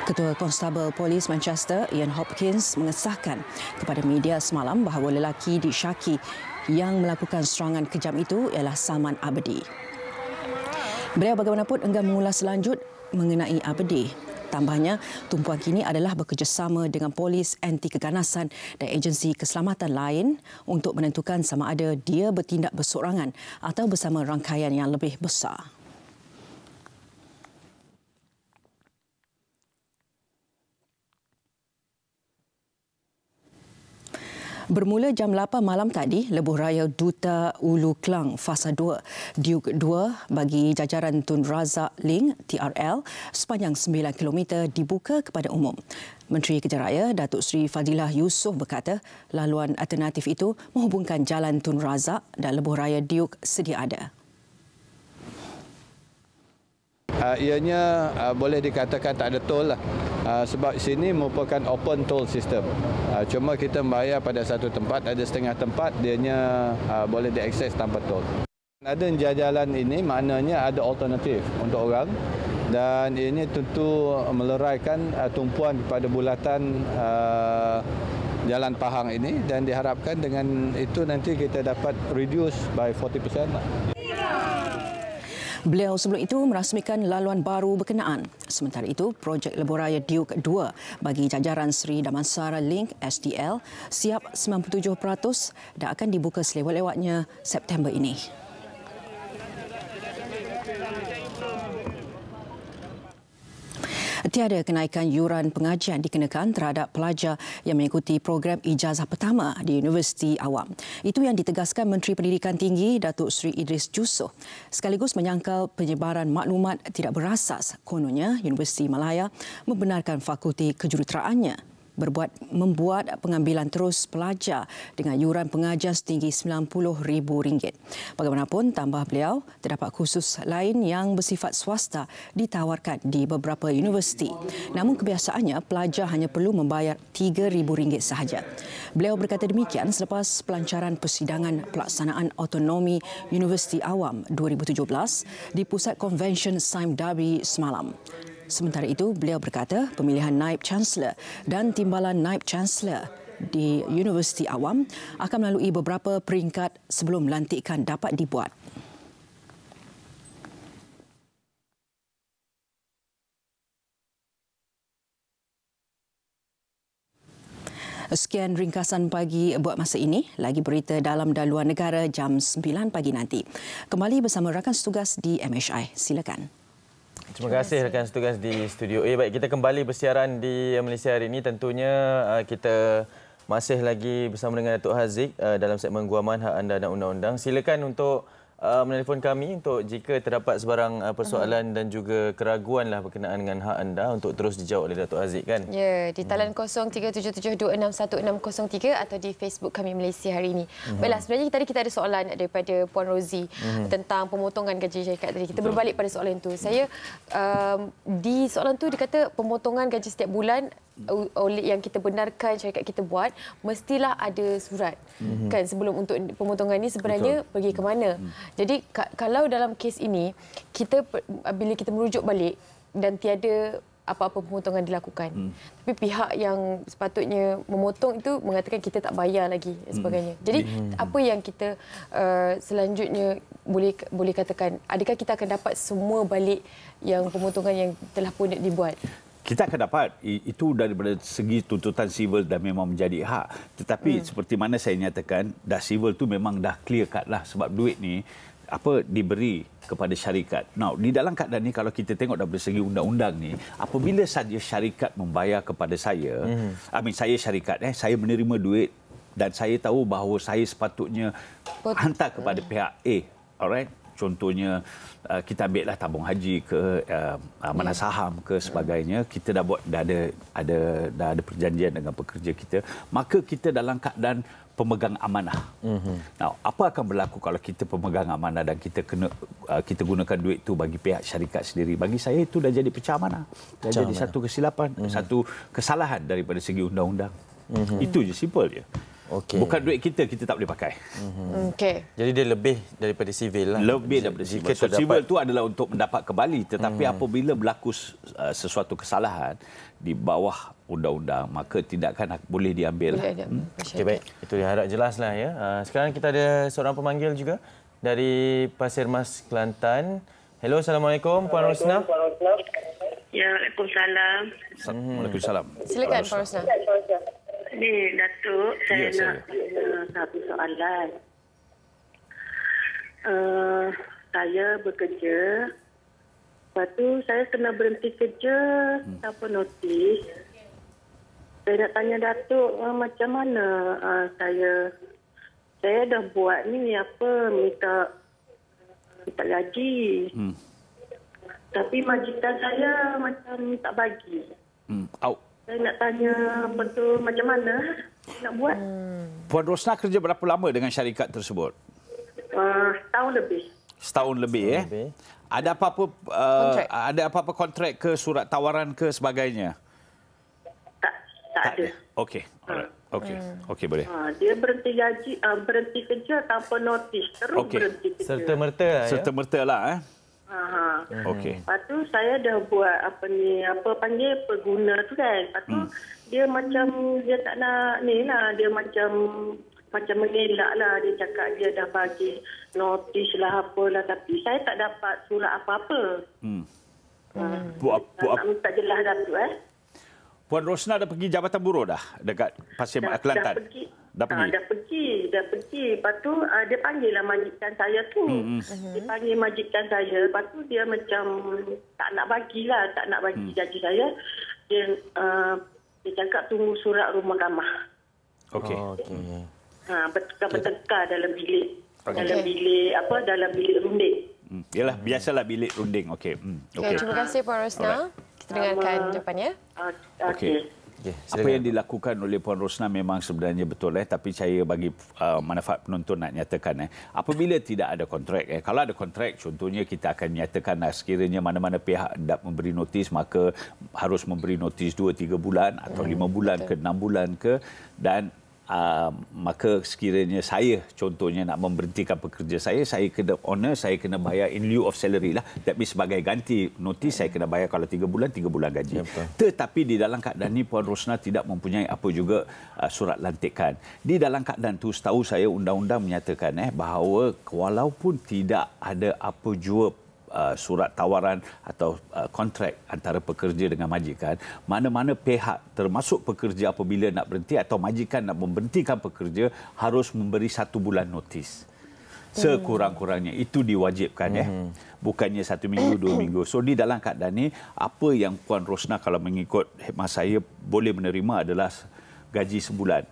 Ketua Konstabel Polis Manchester Ian Hopkins mengesahkan kepada media semalam bahawa lelaki di disyaki yang melakukan serangan kejam itu ialah Saman Abdi. Beliau bagaimanapun enggan mengulas lanjut mengenai Abdi tambahnya tumpuan kini adalah bekerjasama dengan polis anti keganasan dan agensi keselamatan lain untuk menentukan sama ada dia bertindak bersorangan atau bersama rangkaian yang lebih besar. Bermula jam 8 malam tadi, lebuh raya Duta Ulu Klang Fasa 2, Duke 2 bagi jajaran Tun Razak Ling TRL sepanjang 9 km dibuka kepada umum. Menteri Kerja Raya Datuk Seri Fadilah Yusof berkata, laluan alternatif itu menghubungkan jalan Tun Razak dan lebuh raya Duke sedia ada uh, ianya uh, boleh dikatakan tak ada toll lah. Uh, sebab sini merupakan open toll system. Uh, cuma kita membayar pada satu tempat, ada setengah tempat, dianya uh, boleh diakses tanpa toll. Ada jajalan ini, maknanya ada alternatif untuk orang dan ini tentu meleraikan uh, tumpuan kepada bulatan uh, jalan pahang ini dan diharapkan dengan itu nanti kita dapat reduce by 40% Beliau sebelum itu merasmikan laluan baru berkenaan. Sementara itu, projek Leboraya Raya Duke 2 bagi jajaran Seri Damansara Link SDL siap 97% dan akan dibuka selewat-lewatnya September ini. tiada kenaikan yuran pengajian dikenakan terhadap pelajar yang mengikuti program ijazah pertama di Universiti Awam. Itu yang ditegaskan Menteri Pendidikan Tinggi Datuk Seri Idris Jusoh sekaligus menyangkal penyebaran maklumat tidak berasas kononnya Universiti Malaya membenarkan fakulti kejuruteraannya berbuat membuat pengambilan terus pelajar dengan yuran pengajar setinggi RM90,000. Bagaimanapun, tambah beliau, terdapat khusus lain yang bersifat swasta ditawarkan di beberapa universiti. Namun kebiasaannya, pelajar hanya perlu membayar RM3,000 sahaja. Beliau berkata demikian selepas pelancaran persidangan pelaksanaan autonomi Universiti Awam 2017 di Pusat Convention Sime Darby semalam. Sementara itu, beliau berkata pemilihan naib chancellor dan timbalan naib chancellor di Universiti Awam akan melalui beberapa peringkat sebelum lantikan dapat dibuat. Sekian ringkasan pagi buat masa ini. Lagi berita dalam dan luar negara jam 9 pagi nanti. Kembali bersama rakan setugas di MHI. Silakan. Terima kasih rakan setugas di studio. Eh, baik, kita kembali bersiaran di Malaysia hari ini. Tentunya uh, kita masih lagi bersama dengan Datuk Haziq uh, dalam segmen Guaman Hak Anda dan Undang-Undang. Silakan untuk uh, menelpon kami untuk jika terdapat sebarang uh, persoalan uh-huh. dan juga keraguan lah berkenaan dengan hak anda untuk terus dijawab oleh Datuk Aziz kan? Ya, di mhm. talan hmm. 0377261603 atau di Facebook kami Malaysia hari ini. Uh-huh. Baiklah, sebenarnya tadi kita ada soalan daripada Puan Rozi uh-huh. tentang pemotongan gaji syarikat tadi. Kita berbalik pada soalan itu. Saya um, di soalan tu dikata pemotongan gaji setiap bulan oleh yang kita benarkan syarikat kita buat mestilah ada surat mm-hmm. kan sebelum untuk pemotongan ini sebenarnya Betul. pergi ke mana mm-hmm. jadi k- kalau dalam kes ini kita bila kita merujuk balik dan tiada apa-apa pemotongan dilakukan mm. tapi pihak yang sepatutnya memotong itu mengatakan kita tak bayar lagi dan mhm. sebagainya jadi mm-hmm. apa yang kita uh, selanjutnya boleh boleh katakan adakah kita akan dapat semua balik yang pemotongan yang telah pun dibuat kita akan dapat itu daripada segi tuntutan civil dah memang menjadi hak tetapi hmm. seperti mana saya nyatakan dah civil tu memang dah clear cut lah sebab duit ni apa diberi kepada syarikat. Now, di dalam keadaan ni kalau kita tengok dari segi undang-undang ni, apabila saja syarikat membayar kepada saya, hmm. I mean saya syarikat eh, saya menerima duit dan saya tahu bahawa saya sepatutnya hantar kepada pihak A. Alright? contohnya uh, kita ambillah tabung haji ke uh, mana ya. saham ke sebagainya kita dah buat dah ada ada dah ada perjanjian dengan pekerja kita maka kita dalam keadaan pemegang amanah. Mm-hmm. Now, apa akan berlaku kalau kita pemegang amanah dan kita kena uh, kita gunakan duit tu bagi pihak syarikat sendiri? Bagi saya itu dah jadi pecah amanah. Dah pecah jadi amanah. satu kesilapan, mm-hmm. satu kesalahan daripada segi undang-undang. Mm-hmm. Itu je simple je. Okay. Bukan duit kita kita tak boleh pakai. Mm-hmm. Okay. Jadi dia lebih daripada civil lah. Lebih daripada sivil. Sivil so, dapat... civil tu adalah untuk mendapat kembali tetapi mm-hmm. apabila berlaku uh, sesuatu kesalahan di bawah undang-undang maka tindakan boleh diambil. Lah. Boleh hmm. Okey baik. Itu diharap jelaslah ya. Uh, sekarang kita ada seorang pemanggil juga dari Pasir Mas Kelantan. Hello assalamualaikum Puan Rosna. Ya, Waalaikumsalam. Assalamualaikum. Silakan Puan Rosna. Ini Datuk saya ya, nak saya. satu soalan uh, saya bekerja lepas tu saya kena berhenti kerja hmm. tanpa notis saya nak tanya Datuk uh, macam mana uh, saya saya dah buat ni apa minta minta gaji hmm. tapi majikan saya macam tak bagi hmm. Out. Saya nak tanya apa tu macam mana nak buat? Hmm. Puan Rosna kerja berapa lama dengan syarikat tersebut? Uh, setahun lebih. Setahun lebih setahun eh. Lebih. Ada apa-apa uh, ada apa-apa kontrak ke surat tawaran ke sebagainya? Tak tak, tak ada. ada. Okey. Okey. Hmm. Okey boleh. Ah, dia berhenti gaji uh, berhenti kerja tanpa notis. Terus okay. berhenti. Serta merta Serta merta lah, ya. lah eh. Aha. Okey. Lepas tu saya dah buat apa ni apa panggil pengguna tu kan. Lepas tu hmm. dia macam dia tak nak ni lah dia macam macam mengelak lah dia cakap dia dah bagi notis lah apalah tapi saya tak dapat surat apa-apa. Hmm. Ah. Buat apa? Buat apa? Tak jelas dah tu eh. Puan Rosna dah pergi Jabatan Buruh dah dekat Pasir Mak Kelantan. Dah pergi, Dah pergi? Ha, dah pergi. Dah pergi. Lepas tu uh, dia panggil lah majikan saya tu. Hmm. hmm. Dia panggil majikan saya. Lepas tu dia macam tak nak bagilah. Tak nak bagi hmm. gaji saya. Dia, uh, dia cakap tunggu surat rumah ramah. Okey. Oh, okay. Ha, bertengkar, bertengkar dalam bilik. Okay. Dalam bilik apa? Dalam bilik runding. Hmm. Yalah, biasalah bilik runding. Okey. Hmm. Okay. okay. Terima kasih Puan Rosna. Alright. Kita dengarkan Sama. depannya. Okey. okay. Yeah, Apa yang dilakukan oleh Puan Rosna memang sebenarnya betul eh tapi saya bagi uh, manfaat penonton nak nyatakan eh apabila tidak ada kontrak eh kalau ada kontrak contohnya kita akan nyatakan eh, sekiranya mana-mana pihak hendak memberi notis maka harus memberi notis 2 3 bulan atau 5 hmm, bulan ke 6 bulan ke dan Uh, maka sekiranya saya contohnya nak memberhentikan pekerja saya saya kena owner saya kena bayar in lieu of salary lah that sebagai ganti notis saya kena bayar kalau 3 bulan 3 bulan gaji ya, tetapi di dalam keadaan ni Puan Rosna tidak mempunyai apa juga uh, surat lantikan di dalam keadaan tu setahu saya undang-undang menyatakan eh bahawa walaupun tidak ada apa jua Uh, surat tawaran atau uh, kontrak antara pekerja dengan majikan mana-mana pihak termasuk pekerja apabila nak berhenti atau majikan nak membentikan pekerja harus memberi satu bulan notis sekurang-kurangnya itu diwajibkan ya mm-hmm. eh. bukannya satu minggu dua minggu so di dalam keadaan ini apa yang puan Rosna kalau mengikut hikmah saya boleh menerima adalah gaji sebulan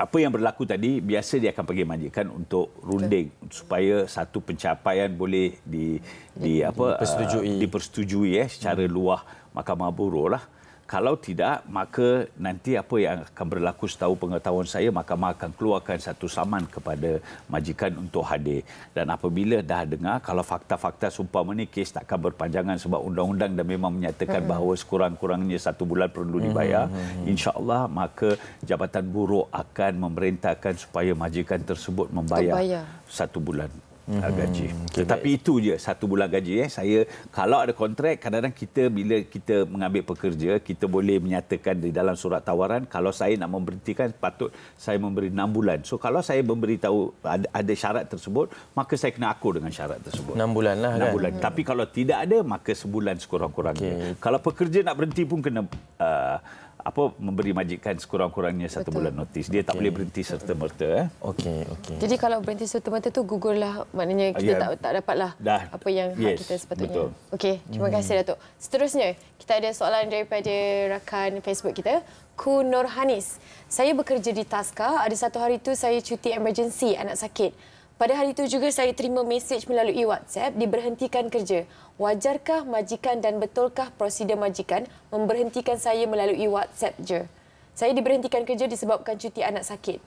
apa yang berlaku tadi biasa dia akan pergi majikan untuk runding Betul. supaya satu pencapaian boleh di di, apa dipersetujui, uh, dipersetujui eh, secara hmm. luah mahkamah buruh lah kalau tidak maka nanti apa yang akan berlaku setahu pengetahuan saya mahkamah akan keluarkan satu saman kepada majikan untuk hadir dan apabila dah dengar kalau fakta-fakta sumpah ini kes takkan berpanjangan sebab undang-undang dah memang menyatakan mm-hmm. bahawa sekurang-kurangnya satu bulan perlu dibayar mm-hmm. insyaallah maka jabatan buruh akan memerintahkan supaya majikan tersebut membayar satu bulan hmm. gaji. Okay. Tetapi itu je satu bulan gaji. Eh. Saya kalau ada kontrak, kadang-kadang kita bila kita mengambil pekerja, kita boleh menyatakan di dalam surat tawaran kalau saya nak memberhentikan, patut saya memberi enam bulan. So kalau saya memberitahu ada, ada syarat tersebut, maka saya kena akur dengan syarat tersebut. Enam bulan lah kan? Enam bulan. Hmm. Tapi kalau tidak ada, maka sebulan sekurang-kurangnya. Okay. Kalau pekerja nak berhenti pun kena... Uh, apa memberi majikan sekurang-kurangnya Betul. satu bulan notis. Dia okay. tak boleh berhenti serta-merta. Eh. Okey, okey. Jadi kalau berhenti serta-merta tu gugur lah Maknanya ah, kita yeah. tak tak dapatlah Dah. apa yang yes. hak kita sepatutnya. Okey, terima hmm. kasih Datuk. Seterusnya, kita ada soalan daripada rakan Facebook kita, Ku Nurhanis. Saya bekerja di Taska. Ada satu hari tu saya cuti emergency anak sakit. Pada hari itu juga saya terima mesej melalui WhatsApp diberhentikan kerja. Wajarkah majikan dan betulkah prosedur majikan memberhentikan saya melalui WhatsApp je? Saya diberhentikan kerja disebabkan cuti anak sakit.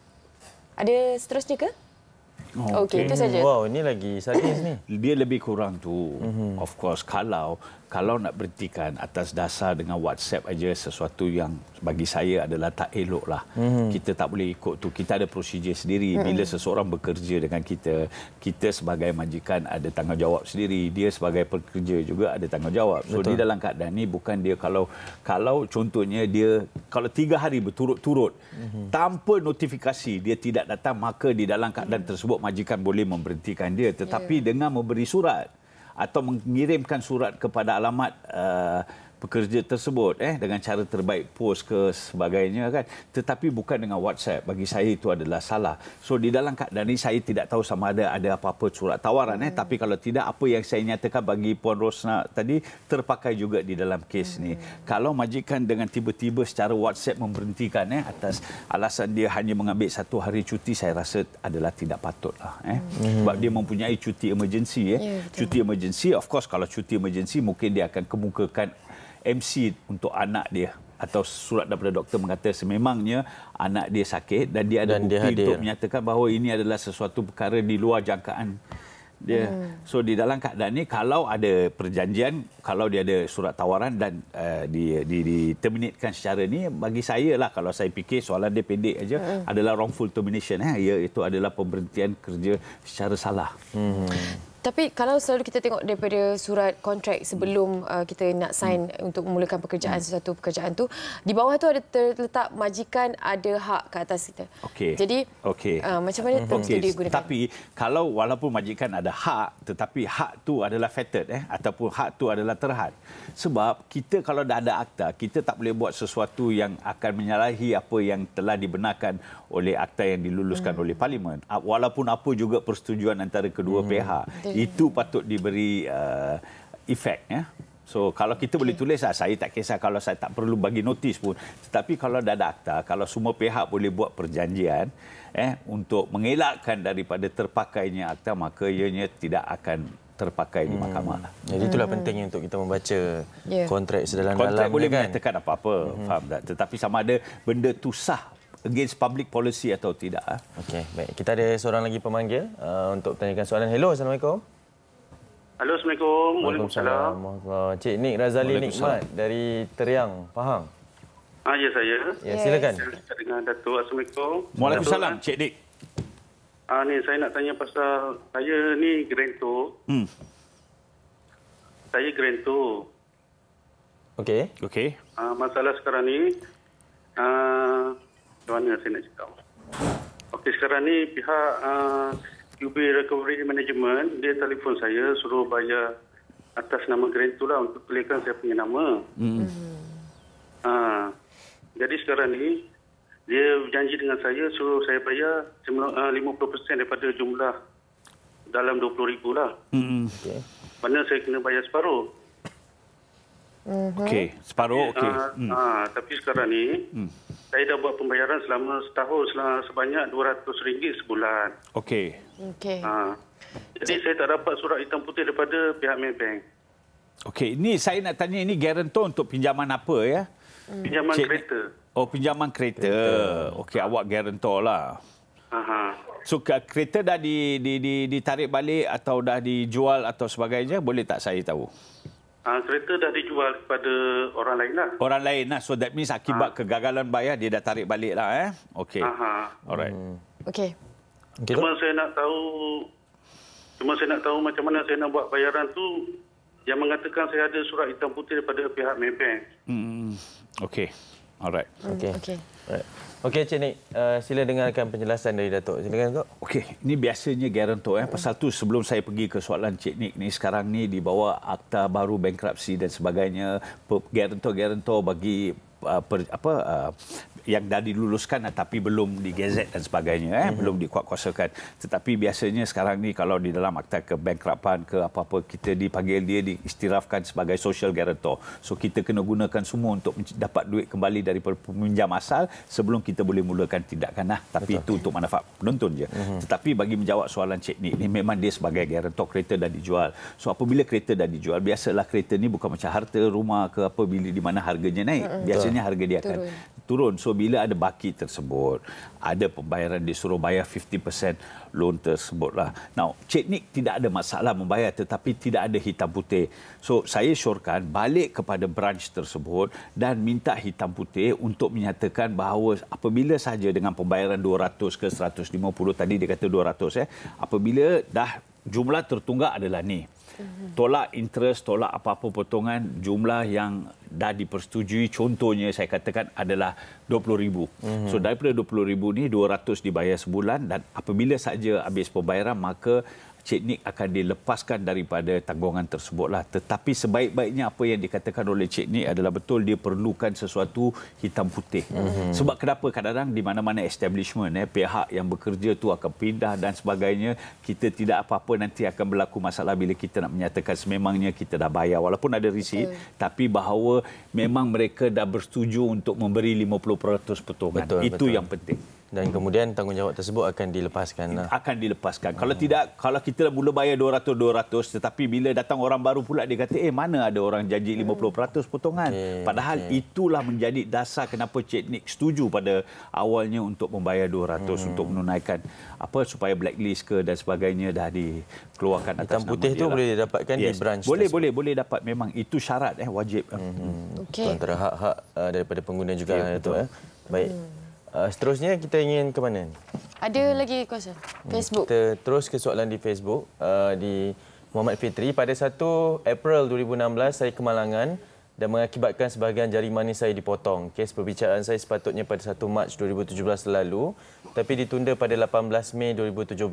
Ada seterusnya ke? Okey, okay, itu saja. Wow, ini lagi sadis ni. Dia lebih kurang tu. Mm-hmm. Of course, kalau kalau nak berhentikan atas dasar dengan WhatsApp aja sesuatu yang bagi saya adalah tak elok lah. Mm-hmm. Kita tak boleh ikut tu. Kita ada prosedur sendiri. Mm-hmm. Bila seseorang bekerja dengan kita, kita sebagai majikan ada tanggungjawab sendiri. Dia sebagai pekerja juga ada tanggungjawab. So, di dalam keadaan ni bukan dia kalau kalau contohnya dia kalau tiga hari berturut-turut mm-hmm. tanpa notifikasi dia tidak datang maka di dalam keadaan mm-hmm. tersebut majikan boleh memberhentikan dia. Tetapi yeah. dengan memberi surat, atau mengirimkan surat kepada alamat uh, pekerja tersebut eh dengan cara terbaik post ke sebagainya kan tetapi bukan dengan WhatsApp bagi saya itu adalah salah so di dalam kad ini saya tidak tahu sama ada ada apa-apa surat tawaran eh hmm. tapi kalau tidak apa yang saya nyatakan bagi puan Rosna tadi terpakai juga di dalam kes hmm. ni kalau majikan dengan tiba-tiba secara WhatsApp memberhentikan eh atas alasan dia hanya mengambil satu hari cuti saya rasa adalah tidak patutlah eh hmm. sebab dia mempunyai cuti emergency eh yeah, ya, cuti emergency of course kalau cuti emergency mungkin dia akan kemukakan MC untuk anak dia atau surat daripada doktor mengatakan sememangnya anak dia sakit dan dia ada bukti untuk menyatakan bahawa ini adalah sesuatu perkara di luar jangkaan dia. Hmm. So di dalam keadaan ni kalau ada perjanjian, kalau dia ada surat tawaran dan uh, eh, dia di diterminatkan di, secara ini bagi saya lah kalau saya fikir soalan dia pendek aja hmm. adalah wrongful termination eh ya itu adalah pemberhentian kerja secara salah. Hmm. Tapi kalau selalu kita tengok daripada surat kontrak sebelum uh, kita nak sign hmm. untuk memulakan pekerjaan hmm. sesuatu pekerjaan tu di bawah tu ada terletak majikan ada hak ke atas kita. Okay. Jadi okay. Uh, macam mana hmm. tentu okay. digunakan. Tapi kalau walaupun majikan ada hak tetapi hak tu adalah fettered eh ataupun hak tu adalah terhad. Sebab kita kalau dah ada akta kita tak boleh buat sesuatu yang akan menyalahi apa yang telah dibenarkan oleh akta yang diluluskan hmm. oleh parlimen. Ah, walaupun apa juga persetujuan antara kedua hmm. pihak. Itu patut diberi uh, efek ya. So kalau kita okay. boleh tulis lah, saya tak kisah kalau saya tak perlu bagi notis pun. Tetapi kalau dah ada akta, kalau semua pihak boleh buat perjanjian eh untuk mengelakkan daripada terpakainya akta maka ianya tidak akan terpakai di hmm. mahkamah. Hmm. Jadi itulah hmm. pentingnya untuk kita membaca yeah. kontrak sedalam-dalamnya kan. Kontrak boleh kan? menyatakan apa-apa, hmm. faham tak? Tetapi sama ada benda tu sah against public policy atau tidak. Ah. Okey, baik. Kita ada seorang lagi pemanggil uh, untuk tanyakan soalan. Hello, Assalamualaikum. Hello, Assalamualaikum. Waalaikumsalam. Waalaikumsalam. Cik Nik Razali Nikmat dari Teriang, Pahang. Ah, ya, saya. Ya, silakan. Saya dengan Datuk. Assalamualaikum. Waalaikumsalam, Cik Nik. Ah. ah, ni, saya nak tanya pasal saya ni Grand Hmm. Saya Grand Okey. Okey. Ah, masalah sekarang ni, ah, macam mana saya nak cakap? Okey, sekarang ni pihak uh, UB Recovery Management, dia telefon saya suruh bayar atas nama grant tu lah untuk pilihkan saya punya nama. Mm. Uh, jadi sekarang ni, dia janji dengan saya suruh saya bayar 50% uh, daripada jumlah dalam RM20,000 lah. Mm. Okay. Mana saya kena bayar separuh. mm Okey, separuh okey. Uh, tapi sekarang ni, hmm saya dah buat pembayaran selama setahun selama sebanyak RM200 sebulan. Okey. Okey. Ha. Jadi saya tak dapat surat hitam putih daripada pihak Maybank. Okey, ini saya nak tanya ini guarantor untuk pinjaman apa ya? Hmm. Pinjaman Cik... kereta. Oh, pinjaman kereta. kereta. Okey, awak guarantor lah. Aha. So kereta dah di, di, di, ditarik balik atau dah dijual atau sebagainya, boleh tak saya tahu? Uh, kereta dah dijual kepada orang lain lah. Orang lain lah. So that means akibat uh. kegagalan bayar, dia dah tarik balik lah. Eh? Okay. Aha. Alright. Hmm. Okay. okay. Cuma saya nak tahu... Cuma saya nak tahu macam mana saya nak buat bayaran tu yang mengatakan saya ada surat hitam putih daripada pihak Maybank. Hmm. hmm, hmm. Okay. Alright. Okay. Okay. Alright. Okey Cik Nik, uh, sila dengarkan penjelasan dari Datuk. Sila Silakan Datuk. Okey, ini biasanya guarantor. Eh. Pasal tu sebelum saya pergi ke soalan Cik Nik ni, sekarang ni di bawah akta baru bankruptcy dan sebagainya, guarantor-guarantor bagi uh, per, apa uh, yang dah diluluskan eh, tapi belum digazet dan sebagainya eh mm-hmm. belum dikuatkuasakan tetapi biasanya sekarang ni kalau di dalam akta kebankrapan ke apa-apa kita dipanggil dia diistirafkan sebagai social guarantor so kita kena gunakan semua untuk dapat duit kembali dari peminjam asal sebelum kita boleh mulakan tindakan lah tapi Betul. itu untuk manfaat penonton je mm-hmm. tetapi bagi menjawab soalan cik ni ni memang dia sebagai guarantor kereta dah dijual so apabila kereta dah dijual biasalah kereta ni bukan macam harta rumah ke apa bila di mana harganya naik mhm. biasanya harga dia akan turun. So bila ada baki tersebut, ada pembayaran di Surabaya 50% loan tersebut lah. Now, Cik Nik tidak ada masalah membayar tetapi tidak ada hitam putih. So saya syorkan balik kepada branch tersebut dan minta hitam putih untuk menyatakan bahawa apabila saja dengan pembayaran 200 ke 150 tadi dia kata 200 eh. Apabila dah jumlah tertunggak adalah ni tolak interest, tolak apa-apa potongan, jumlah yang dah dipersetujui contohnya saya katakan adalah 20 ribu. Mm-hmm. So daripada 20 ribu ni 200 dibayar sebulan dan apabila saja habis pembayaran maka Cik Nick akan dilepaskan daripada tanggungan tersebutlah. Tetapi sebaik-baiknya apa yang dikatakan oleh Cik Nick adalah betul dia perlukan sesuatu hitam putih. Mm-hmm. Sebab kenapa kadang-kadang di mana-mana establishment, eh, pihak yang bekerja tu akan pindah dan sebagainya, kita tidak apa-apa nanti akan berlaku masalah bila kita nak menyatakan sememangnya kita dah bayar walaupun ada risik. mm. tapi bahawa memang mereka dah bersetuju untuk memberi 50% potongan. Betul, Itu betul. yang penting dan kemudian tanggungjawab tersebut akan dilepaskan lah. akan dilepaskan kalau tidak kalau kita mula bayar 200 200 tetapi bila datang orang baru pula dia kata eh mana ada orang janji 50% potongan okay, padahal okay. itulah menjadi dasar kenapa Cik Nick setuju pada awalnya untuk membayar 200 hmm. untuk menunaikan apa supaya blacklist ke dan sebagainya dah dikeluarkan atas hitam putih itu lah. boleh didapatkan yes. di branch boleh tersebut. boleh boleh dapat memang itu syarat eh wajib hmm. okay. antara hak-hak uh, daripada pengguna juga okay, ya, itu eh baik hmm. Uh, seterusnya kita ingin ke mana? Ada hmm. lagi kuasa. Facebook. Kita terus ke soalan di Facebook uh, di Muhammad Fitri pada 1 April 2016 saya kemalangan dan mengakibatkan sebahagian jari manis saya dipotong. Kes perbicaraan saya sepatutnya pada 1 Mac 2017 lalu tapi ditunda pada 18 Mei 2017.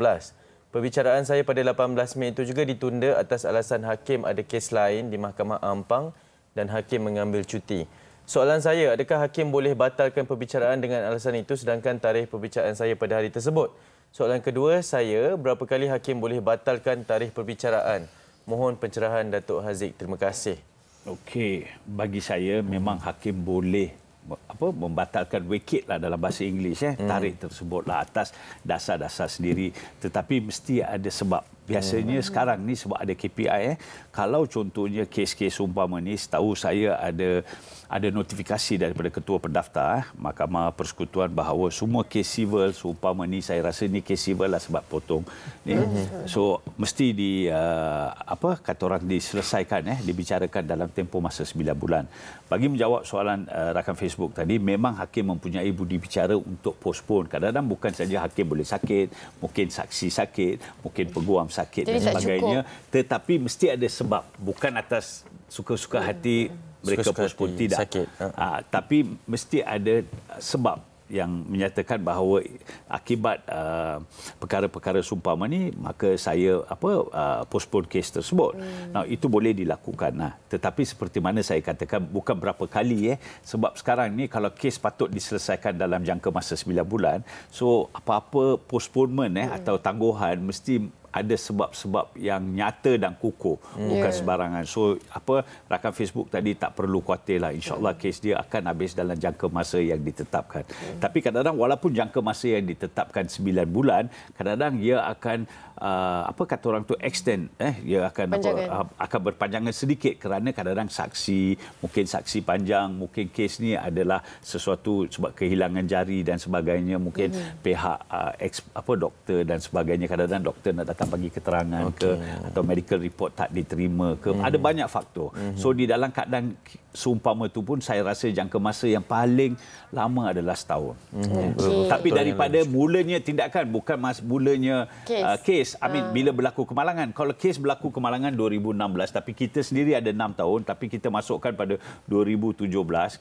Perbicaraan saya pada 18 Mei itu juga ditunda atas alasan hakim ada kes lain di Mahkamah Ampang dan hakim mengambil cuti. Soalan saya, adakah hakim boleh batalkan perbicaraan dengan alasan itu sedangkan tarikh perbicaraan saya pada hari tersebut? Soalan kedua, saya, berapa kali hakim boleh batalkan tarikh perbicaraan? Mohon pencerahan Datuk Haziq. Terima kasih. Okey, bagi saya memang hakim boleh apa membatalkan wicket lah dalam bahasa Inggeris ya eh? Hmm. tarikh tersebut lah atas dasar-dasar sendiri tetapi mesti ada sebab biasanya hmm. sekarang ni sebab ada KPI eh kalau contohnya kes-kes umpama ni tahu saya ada ada notifikasi daripada ketua pendaftar eh, Mahkamah Persekutuan bahawa semua kes civil seumpama ni saya rasa ni kes civil lah sebab potong ni. Mm-hmm. So mesti di uh, apa kata orang diselesaikan eh dibicarakan dalam tempoh masa 9 bulan. Bagi menjawab soalan uh, rakan Facebook tadi memang hakim mempunyai budi bicara untuk postpone. Kadang-kadang bukan saja hakim boleh sakit, mungkin saksi sakit, mungkin peguam sakit Jadi dan sebagainya tetapi mesti ada sebab bukan atas suka-suka hati mhm mereka suka push pun tidak. Sakit. Ha, ah, tapi mesti ada sebab yang menyatakan bahawa akibat uh, perkara-perkara sumpama ini maka saya apa uh, postpone kes tersebut. Hmm. Now itu boleh dilakukan Nah Tetapi seperti mana saya katakan bukan berapa kali eh sebab sekarang ni kalau kes patut diselesaikan dalam jangka masa 9 bulan, so apa-apa postponement eh hmm. atau tangguhan mesti ada sebab-sebab yang nyata dan kukuh hmm. bukan yeah. sebarangan. So apa rakan Facebook tadi tak perlu khawatirlah insya-Allah hmm. kes dia akan habis dalam jangka masa yang ditetapkan. Yeah. Hmm. Tapi kadang-kadang walaupun jangka masa yang ditetapkan 9 bulan, kadang-kadang ia akan uh, apa kata orang tu extend eh ia akan apa, ah, akan berpanjangan sedikit kerana kadang-kadang saksi mungkin saksi panjang, mungkin kes ni adalah sesuatu sebab kehilangan jari dan sebagainya, mungkin yeah. pihak uh, ah, ex, apa doktor dan sebagainya kadang-kadang doktor nak datang tak bagi keterangan okay. ke atau medical report tak diterima ke hmm. ada banyak faktor hmm. so di dalam keadaan seumpama itu pun saya rasa jangka masa yang paling lama adalah setahun hmm. okay. Ya. tapi daripada mulanya tindakan bukan mas mulanya case, uh, case. I mean, ah. bila berlaku kemalangan kalau case berlaku kemalangan 2016 tapi kita sendiri ada 6 tahun tapi kita masukkan pada 2017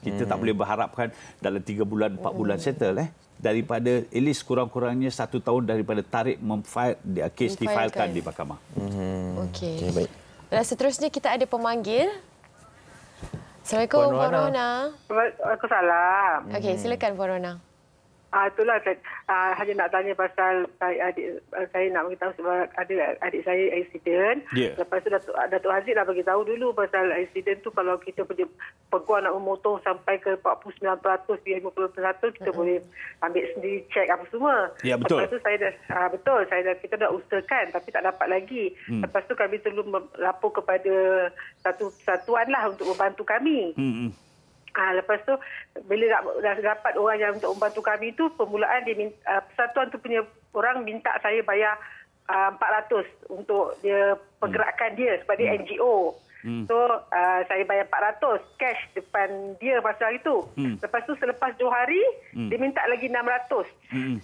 kita hmm. tak boleh berharapkan dalam 3 bulan 4 bulan hmm. settle eh daripada at least kurang-kurangnya satu tahun daripada tarik memfail dia kes difailkan di mahkamah. Hmm. Okey. Okay, baik. Dan seterusnya kita ada pemanggil. Assalamualaikum Puan Rona. Waalaikumsalam. Okey, silakan Puan Rona. Okay, Ah itulah saya, uh, hanya nak tanya pasal saya ah, adik ah, saya nak beritahu sebab ada adik saya accident. Yeah. Lepas tu Datuk, Datuk Haziq dah bagi dulu pasal accident tu kalau kita pergi peguam nak memotong sampai ke 49% 50% kita mm-hmm. boleh ambil sendiri cek apa semua. Ya yeah, betul. Lepas tu saya dah uh, betul saya dah kita dah usahakan tapi tak dapat lagi. Mm. Lepas tu kami perlu lapor kepada satu satuanlah untuk membantu kami. Hmm. Ha, lepas tu bila dah, dah dapat orang yang untuk membantu kami tu permulaan dia minta, uh, persatuan tu punya orang minta saya bayar uh, ah, 400 untuk dia pergerakan hmm. dia sebagai hmm. NGO. Hmm. So uh, saya bayar 400 cash depan dia pasal itu. Hmm. Lepas tu selepas 2 hari hmm. dia minta lagi 600. Hmm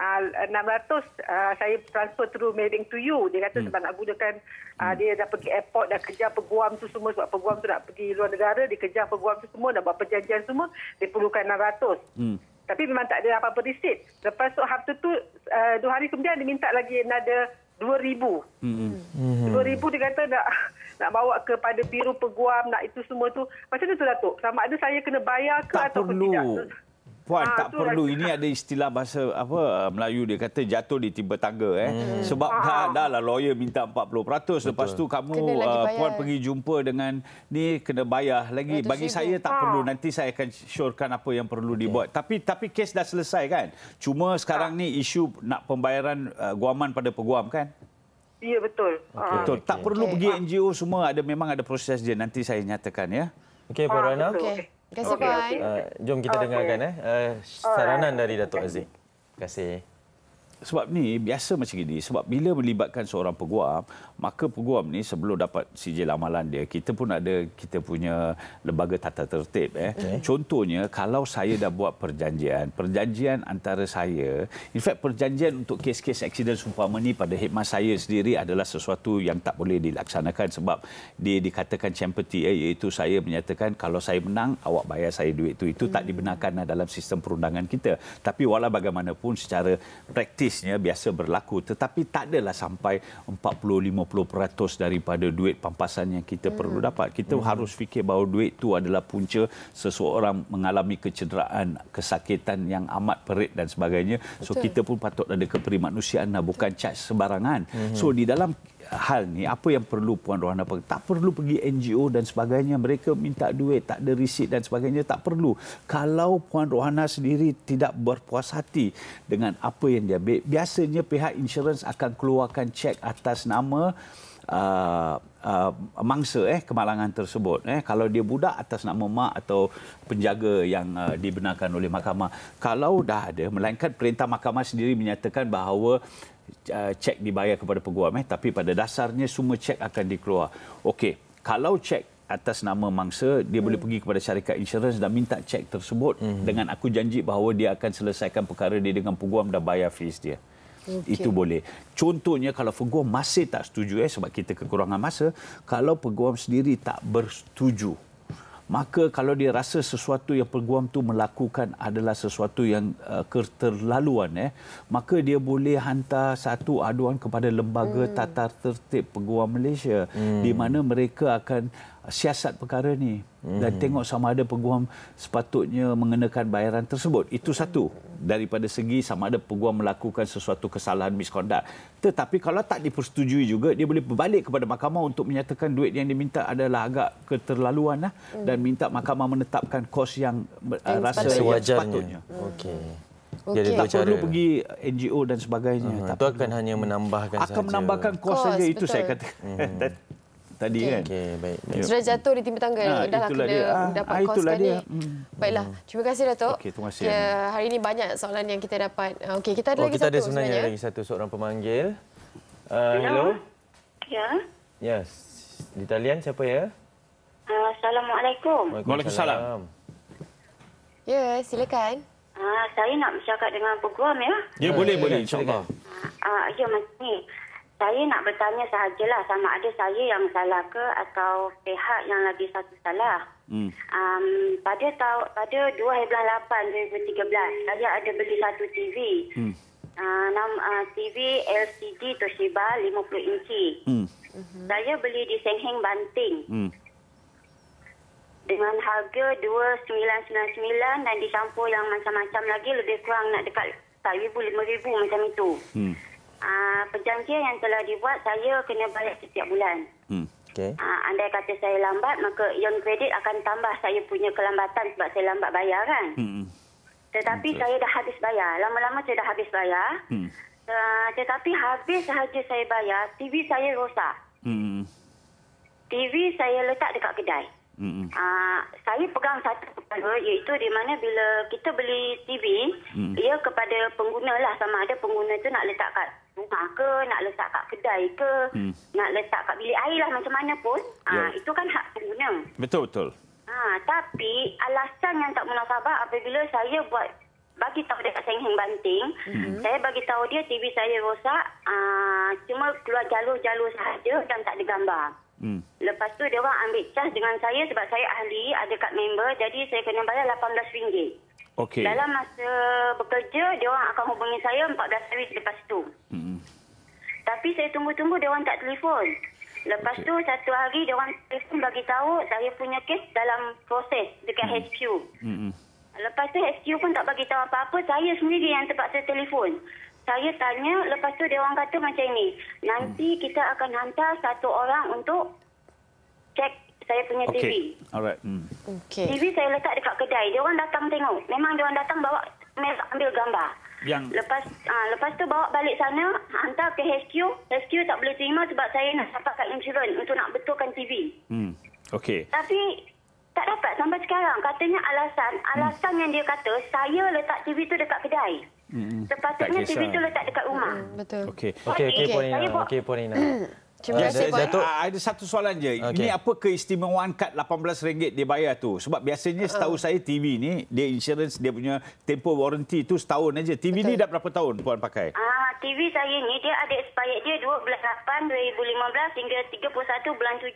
uh, 600 uh, saya transfer through mailing to you dia kata hmm. sebab nak gunakan uh, hmm. dia dah pergi airport dah kejar peguam tu semua sebab peguam tu nak pergi luar negara dia kejar peguam tu semua dah buat perjanjian semua dia perlukan 600 hmm. tapi memang tak ada apa-apa receipt lepas tu after tu uh, dua hari kemudian dia minta lagi another 2000 hmm. hmm. 2000 hmm. dia kata nak nak bawa kepada biru peguam nak itu semua tu macam tu tu Datuk sama ada saya kena bayar ke tak atau perlu. tidak puan ha, tak perlu ini ada istilah bahasa apa uh, Melayu dia kata jatuh di timba tangga eh hmm. hmm. sebab ha. dah, ah. dah lah lawyer minta 40% Betul. lepas tu kamu uh, puan eh. pergi jumpa dengan ni kena bayar lagi ya, bagi saya tak ha. perlu nanti saya akan syorkan apa yang perlu okay. dibuat tapi tapi kes dah selesai kan cuma sekarang ha. ni isu nak pembayaran uh, guaman pada peguam kan Ya betul. Okay. Betul. Tak perlu okay. pergi NGO semua ada memang ada proses dia nanti saya nyatakan ya. Okey Puan Rana. Okay. Terima kasih okay. Puan. Uh, jom kita okay. dengarkan eh uh, saranan Alright. dari Datuk Aziz. Terima kasih sebab ni biasa macam ini sebab bila melibatkan seorang peguam maka peguam ni sebelum dapat sijil amalan dia kita pun ada kita punya lembaga tata tertib eh okay. contohnya kalau saya dah buat perjanjian perjanjian antara saya in fact perjanjian untuk kes-kes accident seumpama ni pada khidmat saya sendiri adalah sesuatu yang tak boleh dilaksanakan sebab dia dikatakan champerty eh, iaitu saya menyatakan kalau saya menang awak bayar saya duit itu itu hmm. tak dibenarkan dalam sistem perundangan kita tapi walau bagaimanapun secara praktis kesnya biasa berlaku tetapi tak adalah sampai 40-50% daripada duit pampasan yang kita hmm. perlu dapat. Kita hmm. harus fikir bahawa duit itu adalah punca seseorang mengalami kecederaan, kesakitan yang amat perit dan sebagainya. So kita pun patut ada keprimanusiaan bukan cas sebarangan. Hmm. So di dalam hal ni apa yang perlu puan Rohana pergi tak perlu pergi NGO dan sebagainya mereka minta duit tak ada receipt dan sebagainya tak perlu kalau puan Rohana sendiri tidak berpuas hati dengan apa yang dia ambil biasanya pihak insurans akan keluarkan cek atas nama uh, uh, mangsa eh kemalangan tersebut eh kalau dia budak atas nama mak atau penjaga yang uh, dibenarkan oleh mahkamah kalau dah ada melainkan perintah mahkamah sendiri menyatakan bahawa uh, cek dibayar kepada peguam eh tapi pada dasarnya semua cek akan dikeluar okey kalau cek atas nama mangsa dia hmm. boleh pergi kepada syarikat insurans dan minta cek tersebut hmm. dengan aku janji bahawa dia akan selesaikan perkara dia dengan peguam dan bayar fees dia Okay. Itu boleh. Contohnya kalau peguam masih tak setuju eh sebab kita kekurangan masa, kalau peguam sendiri tak bersetuju, maka kalau dia rasa sesuatu yang peguam tu melakukan adalah sesuatu yang uh, keterlaluan eh maka dia boleh hantar satu aduan kepada lembaga hmm. tata tertib peguam Malaysia hmm. di mana mereka akan siasat perkara ni dan tengok sama ada peguam sepatutnya mengenakan bayaran tersebut itu satu daripada segi sama ada peguam melakukan sesuatu kesalahan misconduct tetapi kalau tak dipersetujui juga dia boleh berbalik kepada mahkamah untuk menyatakan duit yang diminta adalah agak keterlaluan lah, hmm. dan minta mahkamah menetapkan kos yang uh, rasa yang sepatutnya hmm. okey jadi tak perlu pergi NGO dan sebagainya uh-huh. itu akan hanya menambahkan akan sahaja. menambahkan kos, saja itu saya kata hmm tadi okay. kan. Okey, baik. baik. Sudah jatuh di tepi tangga. Ha, dah lah kena dia. dapat ha, kos dia. Hmm. Baiklah. Hmm. Terima kasih Datuk. Okey, terima kasih. Ya, hari ini banyak soalan yang kita dapat. Ah, okay, kita ada oh, lagi kita satu. ada sebenarnya, sebenarnya lagi satu seorang pemanggil. Uh, hello. Ya. Yes. Di talian siapa ya? Assalamualaikum. Waalaikumsalam. Ya, silakan. Ah, saya nak bercakap dengan peguam ya. Ya, boleh, boleh. Insya-Allah. Ah, ya macam ni saya nak bertanya sahajalah sama ada saya yang salah ke atau pihak yang lagi satu salah. Hmm. Um, pada tahu pada 2018 2013 saya ada beli satu TV. Hmm. Uh, ah, ah, TV LCD Toshiba 50 inci. Hmm. Mhm. Saya beli di Sengheng Banting. Hmm. Dengan harga 2999 dan dicampur yang macam-macam lagi lebih kurang nak dekat 1000 5000 macam itu. Hmm. Ah, perjanjian yang telah dibuat saya kena bayar setiap bulan. Hmm. Okay. Uh, ah, andai kata saya lambat maka ion kredit akan tambah saya punya kelambatan sebab saya lambat bayar kan. Hmm. hmm. Tetapi hmm, Betul. saya dah habis bayar. Lama-lama saya dah habis bayar. Hmm. Uh, tetapi habis sahaja saya bayar, TV saya rosak. Hmm. TV saya letak dekat kedai. Hmm. Mm-hmm. Uh, saya pegang satu perkara iaitu di mana bila kita beli TV, mm-hmm. ia kepada pengguna lah sama ada pengguna tu nak letak kat rumah ke, nak letak kat kedai ke, mm. nak letak kat bilik air lah macam mana pun. Yeah. Uh, ya. itu kan hak pengguna. Betul-betul. Ha, ah, tapi alasan yang tak munasabah apabila saya buat bagi tahu dia kat sengheng banting, mm-hmm. saya bagi tahu dia TV saya rosak, uh, cuma keluar jalur-jalur sahaja dan tak ada gambar. Hmm. Lepas tu dia orang ambil cas dengan saya sebab saya ahli, ada kad member. Jadi saya kena bayar RM18. Okay. Dalam masa bekerja, dia orang akan hubungi saya 14 hari lepas tu. Hmm. Tapi saya tunggu-tunggu dia orang tak telefon. Lepas okay. tu satu hari dia orang telefon bagi tahu saya punya kes dalam proses dekat hmm. HQ. Hmm, hmm. Lepas tu HQ pun tak bagi tahu apa-apa, saya sendiri yang terpaksa telefon saya tanya lepas tu dia orang kata macam ni nanti hmm. kita akan hantar satu orang untuk cek saya punya okay. TV. Alright. Hmm. Okay. TV saya letak dekat kedai. Dia orang datang tengok. Memang dia orang datang bawa ambil gambar. Yang... Lepas uh, lepas tu bawa balik sana hantar ke HQ. HQ tak boleh terima sebab saya nak dapat kat insurans untuk nak betulkan TV. Hmm. Okay. Tapi tak dapat sampai sekarang. Katanya alasan alasan hmm. yang dia kata saya letak TV tu dekat kedai. Sepatutnya TV tu letak dekat rumah. Hmm, betul. Okey. Okey okay, okay, okay, puan, okay, puan Terima kasih, Puan. Ah, ada satu soalan je. Okay. Ini apa keistimewaan kad RM18 dia bayar tu? Sebab biasanya ah. setahu saya TV ni, dia insurance, dia punya tempo warranty tu setahun aja. TV Betul. ni dah berapa tahun Puan pakai? Ah, TV saya ni, dia ada expired dia 28 2015 hingga 31 bulan 7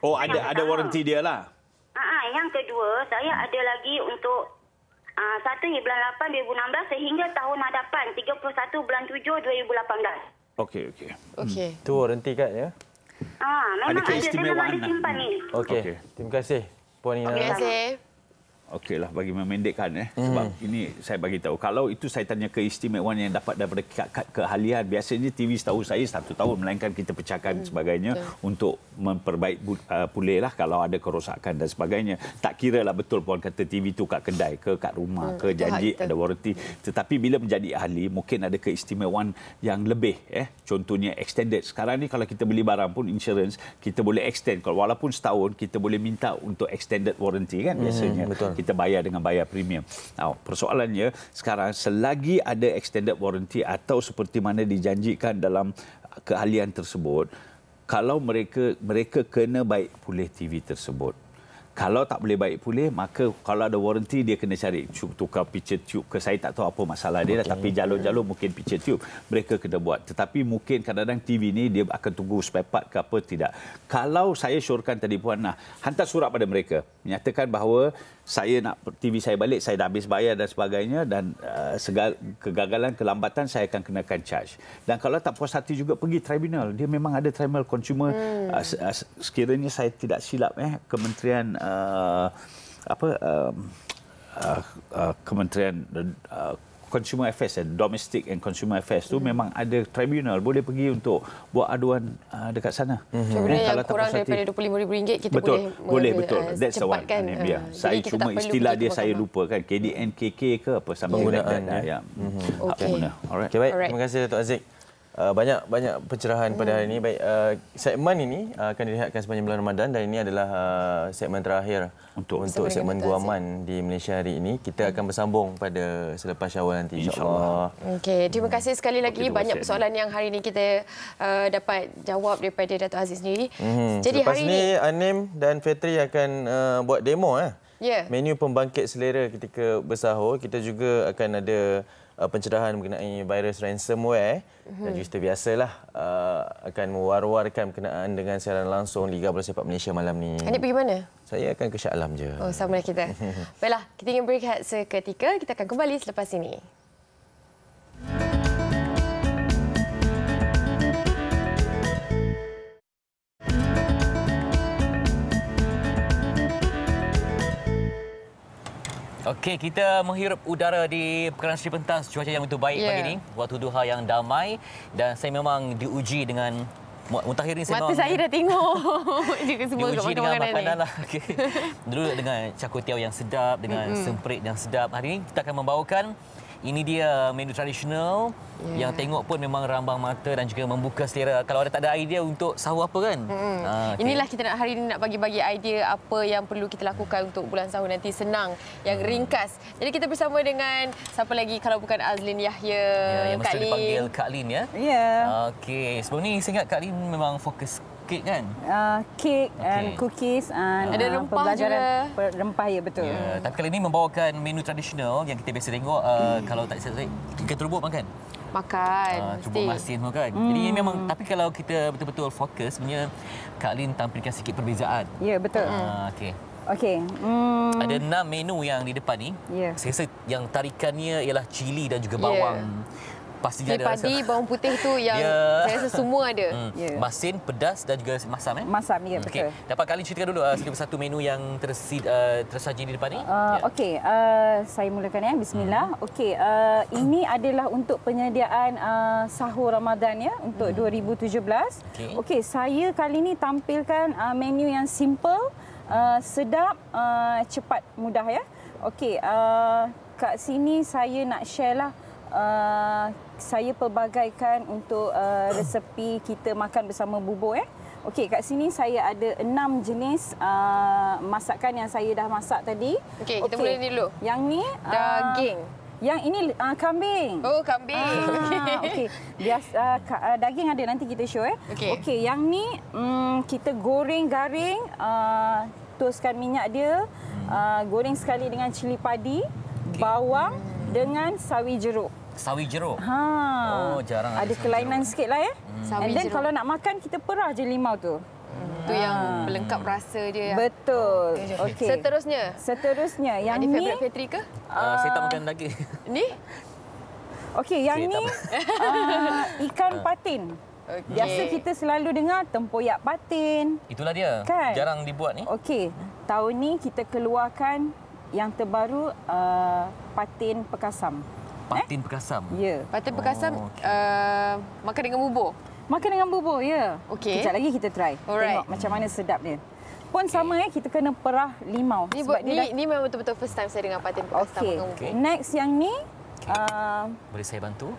2016. Oh, ada ada warranty dia lah. Ah, ah, yang kedua, saya ada lagi untuk Ah, satu ni bulan 8 2016 sehingga tahun hadapan 31 bulan 7 2018. Okey okey. Okey. Hmm. Tu warranty kad ya. Ah, memang ada, ada. Dia memang lah. ni. Okey. Okay. Terima kasih Puan Ina. Terima kasih okeylah bagi memendekkan eh hmm. sebab ini saya bagi tahu kalau itu saya tanya ke istimewan yang dapat daripada kad, kad keahlian biasanya TV tahu saya satu tahun melainkan kita pecahkan hmm. sebagainya okay. untuk memperbaik uh, pulihlah kalau ada kerosakan dan sebagainya tak kira lah betul pun kata TV tu kat kedai ke kat rumah hmm. ke janji Hata. ada warranty tetapi bila menjadi ahli mungkin ada keistimewaan yang lebih eh contohnya extended sekarang ni kalau kita beli barang pun insurance kita boleh extend kalau walaupun setahun kita boleh minta untuk extended warranty kan hmm, biasanya hmm. betul kita bayar dengan bayar premium. Nah, persoalannya sekarang selagi ada extended warranty atau seperti mana dijanjikan dalam uh, keahlian tersebut, kalau mereka mereka kena baik pulih TV tersebut. Kalau tak boleh baik pulih, maka kalau ada warranty, dia kena cari tukar picture tube ke. Saya tak tahu apa masalah dia, okay. tapi jalur-jalur mungkin picture tube. Mereka kena buat. Tetapi mungkin kadang-kadang TV ini dia akan tunggu spare part ke apa, tidak. Kalau saya syorkan tadi Puan, nah, hantar surat pada mereka. Menyatakan bahawa saya nak TV saya balik, saya dah habis bayar dan sebagainya dan uh, segala kegagalan, kelambatan saya akan kenakan charge. Dan kalau tak puas hati juga pergi tribunal. Dia memang ada tribunal consumer hmm. uh, uh sekiranya saya tidak silap eh Kementerian uh, apa uh, uh, uh, Kementerian uh, consumer affairs eh, domestic and consumer affairs tu mm. memang ada tribunal boleh pergi untuk buat aduan uh, dekat sana. Mm-hmm. Cuma kalau yang kurang daripada RM25,000 kita boleh boleh betul. Boleh, betul. Uh, That's the one. Kan, uh, saya cuma istilah dia saya lupa kan KDNKK ke apa sama ya. hmm. guna Yeah. Yeah. mm Alright. Terima kasih Datuk Aziz. Uh, banyak banyak pencerahan pada hari hmm. ini. Baik uh, segmen ini uh, akan dilihatkan sepanjang bulan Ramadan dan ini adalah uh, segmen terakhir untuk untuk segmen Guaman Aziz. di Malaysia hari ini. Kita hmm. akan bersambung pada selepas Syawal nanti insya-Allah. Okey, terima hmm. kasih sekali lagi banyak persoalan yang hari ini kita uh, dapat jawab daripada Dato Aziz sendiri. Hmm. Jadi selepas hari ini Anim dan Fetri akan uh, buat demo eh. Yeah. Menu pembangkit selera ketika bersahur. Kita juga akan ada uh, pencerahan mengenai virus ransomware mm-hmm. dan juga biasalah uh, akan mewar-warkan kenaan dengan siaran langsung Liga Bola Sepak Malaysia malam ni. Ini pergi mana? Saya akan ke Shah Alam je. Oh, sama lah kita. Baiklah, kita ingin berehat seketika. Kita akan kembali selepas ini. Okey, kita menghirup udara di Pekan Sri Pentas cuaca yang begitu baik yeah. pagi ini. Waktu duha yang damai dan saya memang diuji dengan Mutakhir ini saya Mata saya dah tengok. Juga semua Diuji makan dengan makanan, makanan lah. Okay. Dulu dengan cakutiau yang sedap, dengan mm-hmm. semprit yang sedap. Hari ini kita akan membawakan ini dia menu tradisional yeah. yang tengok pun memang rambang mata dan juga membuka selera. Kalau ada tak ada idea untuk sahur apa kan? Mm-hmm. Ah, ha, okay. Inilah kita nak hari ini nak bagi-bagi idea apa yang perlu kita lakukan untuk bulan sahur nanti senang yang hmm. ringkas. Jadi kita bersama dengan siapa lagi kalau bukan Azlin Yahya yeah, yang Kak mesti Lin. dipanggil Kak Lin ya. Ya. Yeah. Okey, sebelum ni saya ingat Kak Lin memang fokus kek kan? Uh, ah, kek and cookies and ada ah, rempah pelajaran juga. rempah ya betul. Yeah. Yeah. Tapi kali ini membawakan menu tradisional yang kita biasa tengok uh, mm. kalau tak silap saya keterubuk makan. Makan. Uh, cuba masin semua kan. Mm. Jadi ini memang tapi kalau kita betul-betul fokus punya Kak Lin tampilkan sikit perbezaan. Ya yeah, betul. Uh, okay. Okey. Hmm. Ada enam menu yang di depan ni. Yeah. Saya rasa yang tarikannya ialah cili dan juga bawang. Yeah. Pastinya ada padi, bawang putih tu yang yeah. saya rasa semua ada. Hmm. Yeah. Masin, pedas dan juga masam. Eh? Masam, ya yeah, betul. Okay. Dapat kali ceritakan dulu uh, eh, satu satu menu yang tersi, uh, tersaji di depan ini. Uh, eh, yeah. Okey, uh, saya mulakan ya. Bismillah. Hmm. Okey, uh, ini adalah untuk penyediaan uh, sahur Ramadan ya untuk hmm. 2017. Okey, okay, saya kali ini tampilkan uh, menu yang simple, uh, sedap, uh, cepat, mudah ya. Okey, uh, kat sini saya nak share lah. Uh, saya pelbagaikan untuk uh, resepi kita makan bersama bubur eh. Okey, kat sini saya ada enam jenis uh, masakan yang saya dah masak tadi. Okey, kita okay. mulai dulu. Yang ni uh, daging. Uh, yang ini uh, kambing. Oh, kambing. Ah, okey. Okey. Biasa uh, ka, uh, daging ada nanti kita show eh. Okey, okay, yang ni um, kita goreng garing uh, toskan minyak dia, hmm. uh, goreng sekali dengan cili padi, okay. bawang dengan sawi jeruk sawi jeruk. Ha. Oh, jarang ada. Ada kelainan sikitlah ya. Eh. Hmm. And then jeruk. kalau nak makan kita perah je limau tu. Hmm. Tu yang melengkap ah. rasa dia. Betul. Okay. okay. Seterusnya. Seterusnya yang ni. Ada favorite ke? Uh, saya tak makan lagi. Ni? Okey, yang ni uh, ikan ah. patin. Okay. Biasa kita selalu dengar tempoyak patin. Itulah dia. Kan? Jarang dibuat ni. Okey. Tahun ni kita keluarkan yang terbaru uh, patin pekasam. Patin eh? perkasam. Ya, patin perkasam oh, okay. uh, makan dengan bubur. Makan dengan bubur, ya. Okey. Kejap lagi kita try. Alright. Tengok macam mana sedap dia. Pun okay. sama eh, kita kena perah limau. Ni, sebab ni, dah... ni memang betul-betul first time saya dengar patin perkasam okay. Okay. Next yang ni. Okay. Uh, Boleh saya bantu?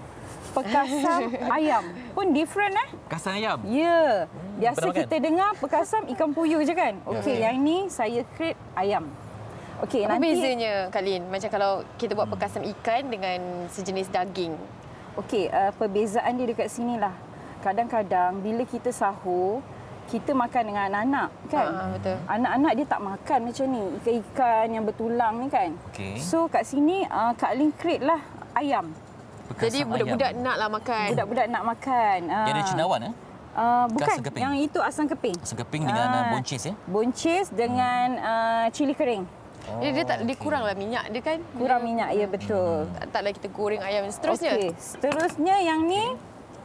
Perkasam ayam. Pun different eh. Perkasam ayam? Ya. Hmm, Biasa kita dengar perkasam ikan puyuh je kan? Ya. Okey, okay. Ya. yang ni saya create ayam. Okey, nanti bezanya Kalin, macam kalau kita buat pekasam ikan dengan sejenis daging. Okey, uh, perbezaan dia dekat sinilah. Kadang-kadang bila kita sahur, kita makan dengan anak-anak, kan? Ha, betul. Anak-anak dia tak makan macam ni, ikan-ikan yang bertulang ni kan. Okay. So kat sini uh, Kak Lin create lah ayam. Bekasam Jadi budak-budak naklah makan. Budak-budak nak makan. Ya ada cendawan eh? Uh, bukan yang itu asam keping. Asam keping dengan uh, boncis ya. Boncis dengan uh, cili kering. Oh, dia, dia tak okay. kuranglah minyak dia kan? Kurang minyak ya betul. Tak, taklah kita goreng ayam seterusnya. Okey, seterusnya yang ni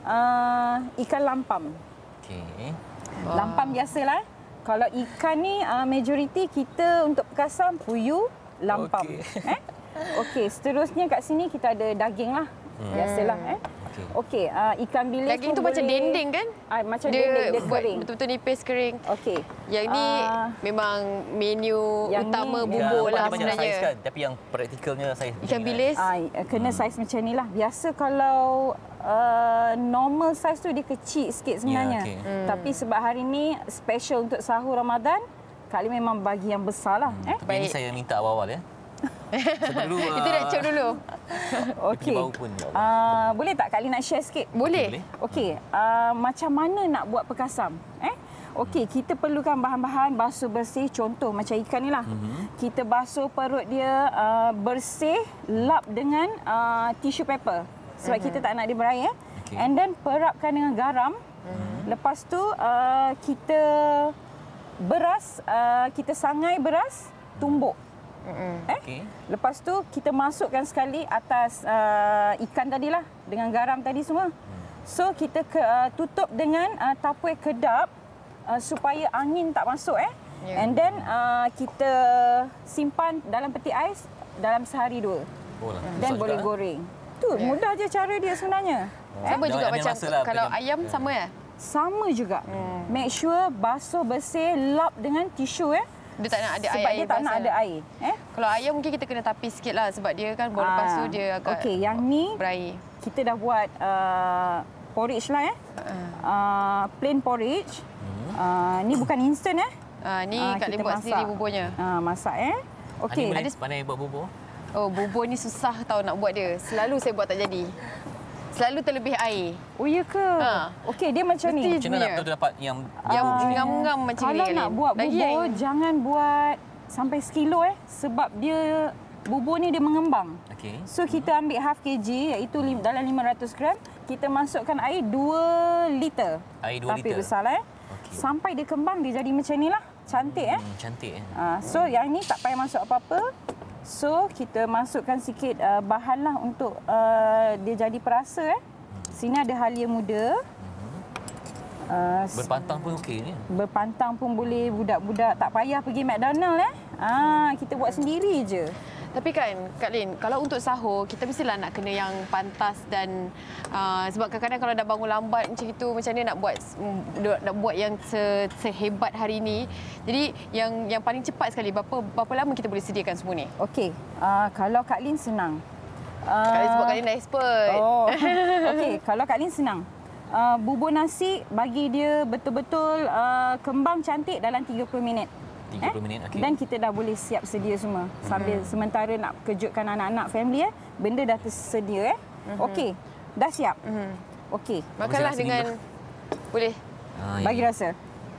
uh, ikan lampam. Okey. Lampam biasalah. Kalau ikan ni uh, majoriti kita untuk perkasam puyuh lampam. Okay. Eh? Okey, seterusnya kat sini kita ada daging lah. Hmm. Biasalah eh. Okey, uh, ikan bilis Daging tu, tu macam dinding kan? Ah, macam dia dinding, dia kering. Betul-betul nipis kering. Okey. Yang ini uh, memang menu yang utama bubur ya, lah sebenarnya. kan? Tapi yang praktikalnya saya... Ikan kan? bilis? Kan? kena hmm. saiz macam ni lah. Biasa kalau Uh, normal size tu dia kecil sikit sebenarnya. Yeah, okay. hmm. Tapi sebab hari ni special untuk sahur Ramadan, kali memang bagi yang besar lah. Hmm. Eh? ini saya minta awal-awal ya dulu, Kita nak lah. cek dulu. Okey. Uh, boleh tak Kak Lee nak share sikit? Boleh. Okey. Uh, macam mana nak buat pekasam? Eh? Okey, hmm. kita perlukan bahan-bahan basuh bersih. Contoh macam ikan ni lah. Hmm. Kita basuh perut dia uh, bersih, lap dengan uh, tisu paper. Sebab kita hmm. tak nak dia berair. Eh? And then perapkan dengan garam. Lepas tu uh, kita beras, uh, kita sangai beras, tumbuk. Mm-hmm. Eh? Okay. Lepas tu kita masukkan sekali atas uh, ikan tadi lah dengan garam tadi semua. Hmm. So kita ke, uh, tutup dengan uh, tapui kedap uh, supaya angin tak masuk eh. Yeah. And then uh, kita simpan dalam peti ais dalam sehari dua. Oh, Then Susah boleh eh? goreng. Eh? Tu ya. mudah yeah. je cara dia sebenarnya. Oh. Sama juga Jangan macam lah, kalau pegang. ayam ya. sama ya. Sama juga. Hmm. Make sure basuh bersih, lap dengan tisu eh. Dia tak nak ada sebab air. Sebab dia tak nak ada air. Eh? Kalau air mungkin kita kena tapis sikit lah sebab dia kan bawah lepas tu ah, dia agak okay, yang ni, berair. Kita dah buat uh, porridge lah. Eh? Ah. Uh. plain porridge. Hmm. Uh, ni bukan instant. Eh? Uh, ni uh, Kak Lim buat sendiri buburnya. Uh, masak. Eh? Okay. Ani boleh yang buat bubur? Oh, bubur ni susah tau nak buat dia. Selalu saya buat tak jadi selalu terlebih air. Oh ya ke? Ha. Okey, dia macam Mesti ni. Cina nak betul dapat yang yang ngam-ngam macam ni. Kalau nak buat bubur, jangan buat sampai sekilo eh sebab dia bubur ni dia mengembang. Okey. So kita hmm. ambil half kg iaitu dalam 500 gram, kita masukkan air 2 liter. Air 2 liter. Tapi besarlah eh. Okay. Sampai dia kembang dia jadi macam nilah. Cantik eh. Hmm, cantik eh. Ha. so yang ni tak payah masuk apa-apa. So kita masukkan sikit uh, bahan lah untuk uh, dia jadi perasa. Eh. Hmm. Sini ada halia muda. Hmm. Uh, berpantang pun okey ni. Berpantang pun boleh budak-budak tak payah pergi McDonald eh. Ah kita buat sendiri je. Tapi kan, Kak Lin, kalau untuk sahur, kita mestilah nak kena yang pantas dan uh, sebab kadang-kadang kalau dah bangun lambat macam itu, macam ni nak buat mm, nak buat yang se sehebat hari ini. Jadi yang yang paling cepat sekali, berapa berapa lama kita boleh sediakan semua ni? Okey, uh, kalau Kak Lin senang. Uh, Kak Lin sebab Kak Lin uh, expert. Oh. Okey, kalau Kak Lin senang. Uh, bubur nasi bagi dia betul-betul uh, kembang cantik dalam 30 minit. 30 eh? minit. Okay. Dan kita dah boleh siap sedia semua. Sambil hmm. sementara nak kejutkan anak-anak family eh, benda dah tersedia eh. Hmm. Okey, dah siap. Hmm. Okey. Makanlah dengan bah. boleh. Ah, Bagi ya. rasa.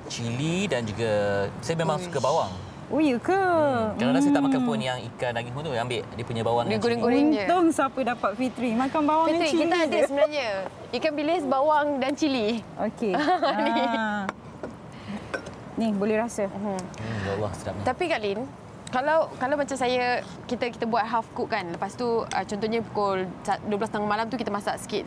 Cili dan juga saya memang Uish. suka bawang. Oh ya ke? Hmm. Kalau hmm. saya tak makan hmm. pun yang ikan daging pun tu, ambil dia punya bawang. Dia goreng-goreng je. Untung siapa dapat Fitri. Makan bawang Fitri, dan cili. Fitri, kita ada sebenarnya. Ikan bilis, bawang dan cili. Okey. ah. Ni boleh rasa. Hmm. hmm ya Allah sedapnya. Tapi Kak Lin, kalau kalau macam saya kita kita buat half cook kan. Lepas tu uh, contohnya pukul 12.30 malam tu kita masak sikit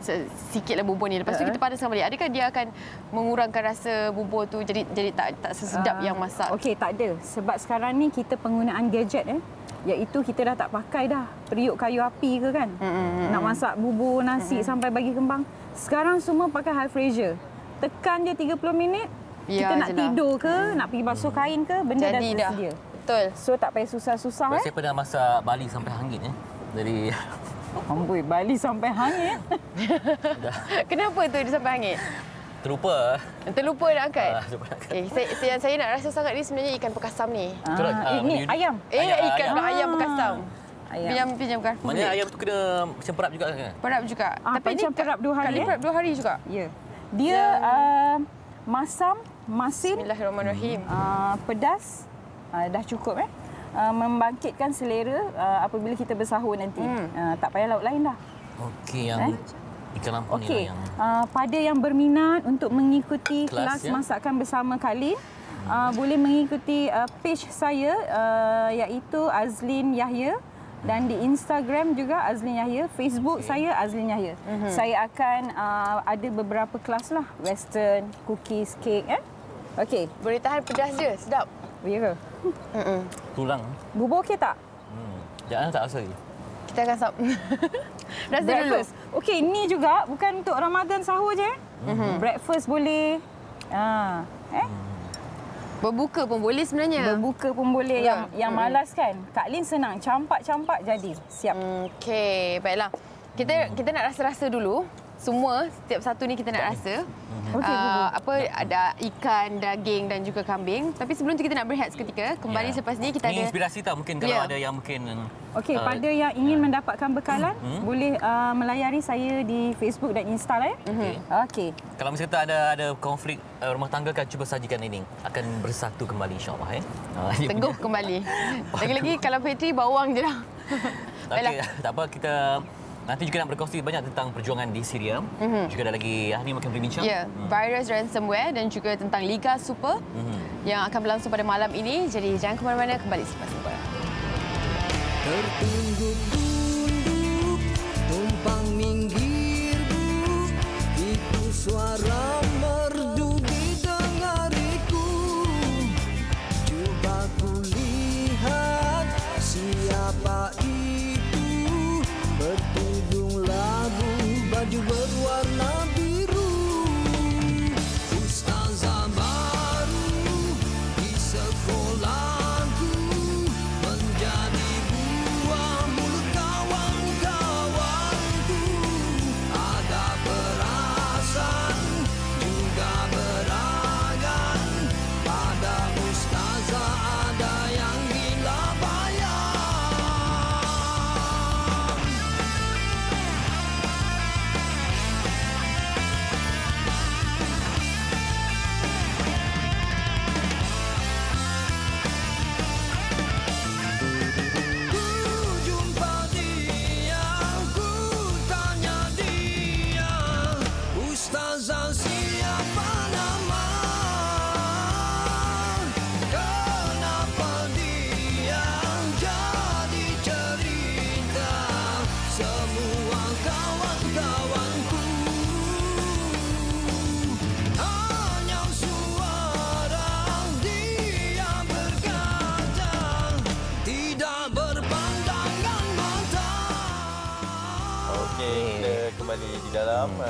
sikitlah bubur ni. Lepas tu eh, eh. kita panaskan balik. Adakah dia akan mengurangkan rasa bubur tu jadi jadi tak tak sesedap uh, yang masak? Okey, tak ada. Sebab sekarang ni kita penggunaan gadget eh iaitu kita dah tak pakai dah periuk kayu api ke kan mm-hmm. nak hmm. masak bubur nasi mm-hmm. sampai bagi kembang sekarang semua pakai high pressure tekan je 30 minit Biar kita nak jelah. tidur ke, hmm. nak pergi basuh hmm. kain ke, benda Jadi dah tersedia. Dah. Betul. So tak payah susah-susah. Saya pernah dah masak Bali sampai hangit? Eh? Dari Amboi, Bali sampai hangit. Eh? Kenapa tu dia sampai hangit? Terlupa. Terlupa nak angkat? Uh, nak angkat. Eh, saya, saya nak rasa sangat ni sebenarnya ikan pekasam ni. Ah, uh, ah, ini eh, menu... ayam. Eh, ayam, ikan ayam. ayam ah, pekasam. Ayam. Pinjam, pinjam bukan. Maksudnya ayam tu kena macam perap juga? Kan? Perap juga. Ah, Tapi ini perap dua hari. Kali eh? perap dua hari juga? Ya. Dia yang... uh, masam, masin bismillahirrahmanirrahim uh, pedas uh, dah cukup eh uh, membangkitkan selera uh, apabila kita bersahur nanti hmm. uh, tak payah laut lain dah okey yang eh? ikan lampu okay. ni lah yang uh, pada yang berminat untuk mengikuti kelas, kelas ya? masakan bersama kali hmm. Uh, boleh mengikuti uh, page saya uh, iaitu Azlin Yahya dan di Instagram juga Azlin Yahya, Facebook okay. saya Azlin Yahya. Mm-hmm. Saya akan uh, ada beberapa kelas lah, Western, cookies, cake eh. Okey. Boleh tahan pedas dia. Sedap. Ya. Yeah. Tulang. Bubur okey tak? Hmm. Jangan tak rasa lagi. Kita akan sup. Rasa dulu. Okey, ini juga bukan untuk Ramadan sahur je. Eh? Mm-hmm. Breakfast boleh. Ha. Eh? Mm-hmm. Berbuka pun boleh sebenarnya. Berbuka pun boleh ya. yang yang mm-hmm. malas kan. Kak Lin senang campak-campak jadi. Siap. Okey, baiklah. Kita kita nak rasa-rasa dulu semua setiap satu ni kita nak rasa. Okay, uh, ah, apa ada ikan, daging dan juga kambing. Tapi sebelum tu kita nak berehat seketika. Kembali yeah. selepas ni kita ini ada inspirasi tak mungkin kalau yeah. ada yang mungkin uh, Okey, uh, pada yang ingin yeah. mendapatkan bekalan mm-hmm. boleh uh, melayari saya di Facebook dan Insta eh. Okey. Okay. Kalau misalnya ada ada konflik uh, rumah tangga kan cuba sajikan ini. Akan bersatu kembali insya eh. Uh, ya. ah, ya. Teguh kembali. Lagi-lagi kalau Petri bawang je Okey, lah. tak apa kita Nanti juga nak berkongsi banyak tentang perjuangan di Syria. Mm-hmm. Juga ada lagi Ahli makin berbincang. Ya, yeah. mm. virus ransomware dan juga tentang Liga Super mm-hmm. yang akan berlangsung pada malam ini. Jadi jangan ke mana-mana, kembali selepas ini. Tertunggu tunduk, tumpang minggir bu, itu suara merdu didengariku. Coba kulihat siapa itu. you were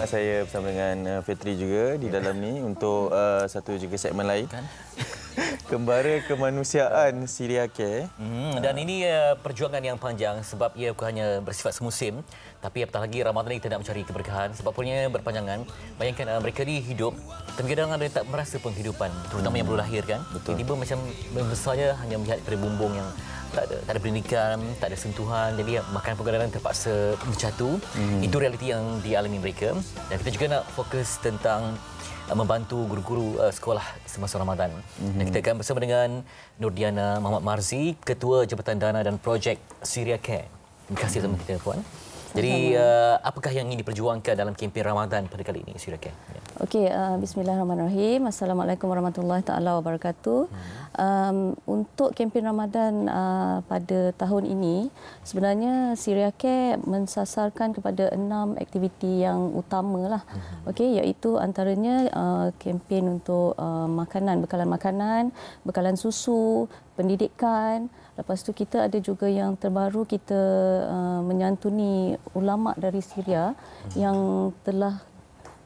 saya bersama dengan uh, Fetri juga di ya. dalam ni untuk uh, satu juga segmen lain. Kan? Kembara kemanusiaan Syria Care. Hmm, dan ini uh, perjuangan yang panjang sebab ia bukan hanya bersifat semusim. Tapi apatah lagi ramadhan ini kita nak mencari keberkahan sebab punya berpanjangan. Bayangkan uh, mereka ini hidup, tapi kadang ada tak merasa penghidupan. Terutama hmm. yang baru lahir kan. Tiba-tiba macam besarnya hanya melihat dari bumbung yang tak ada tak ada pendidikan, tak ada sentuhan. Jadi makan pergaduhan terpaksa bercatu. Hmm. Itu realiti yang dialami mereka. Dan kita juga nak fokus tentang uh, membantu guru-guru uh, sekolah semasa Ramadan. Mm-hmm. kita akan bersama dengan Nur Diana, Muhammad Marzi, Ketua Jabatan Dana dan Projek Syria Care. Terima kasih mm-hmm. kita puan. Jadi uh, apakah yang ingin diperjuangkan dalam kempen Ramadan pada kali ini, Syirah Ken? Ya. Okey, uh, bismillahirrahmanirrahim. Assalamualaikum warahmatullahi taala wabarakatuh. Um, untuk kempen Ramadan uh, pada tahun ini, sebenarnya Syria Care mensasarkan kepada enam aktiviti yang utamalah. Hmm. Okey, iaitu antaranya uh, kempen untuk uh, makanan, bekalan makanan, bekalan susu, pendidikan, Lepas tu kita ada juga yang terbaru kita uh, menyantuni ulama dari Syria yang telah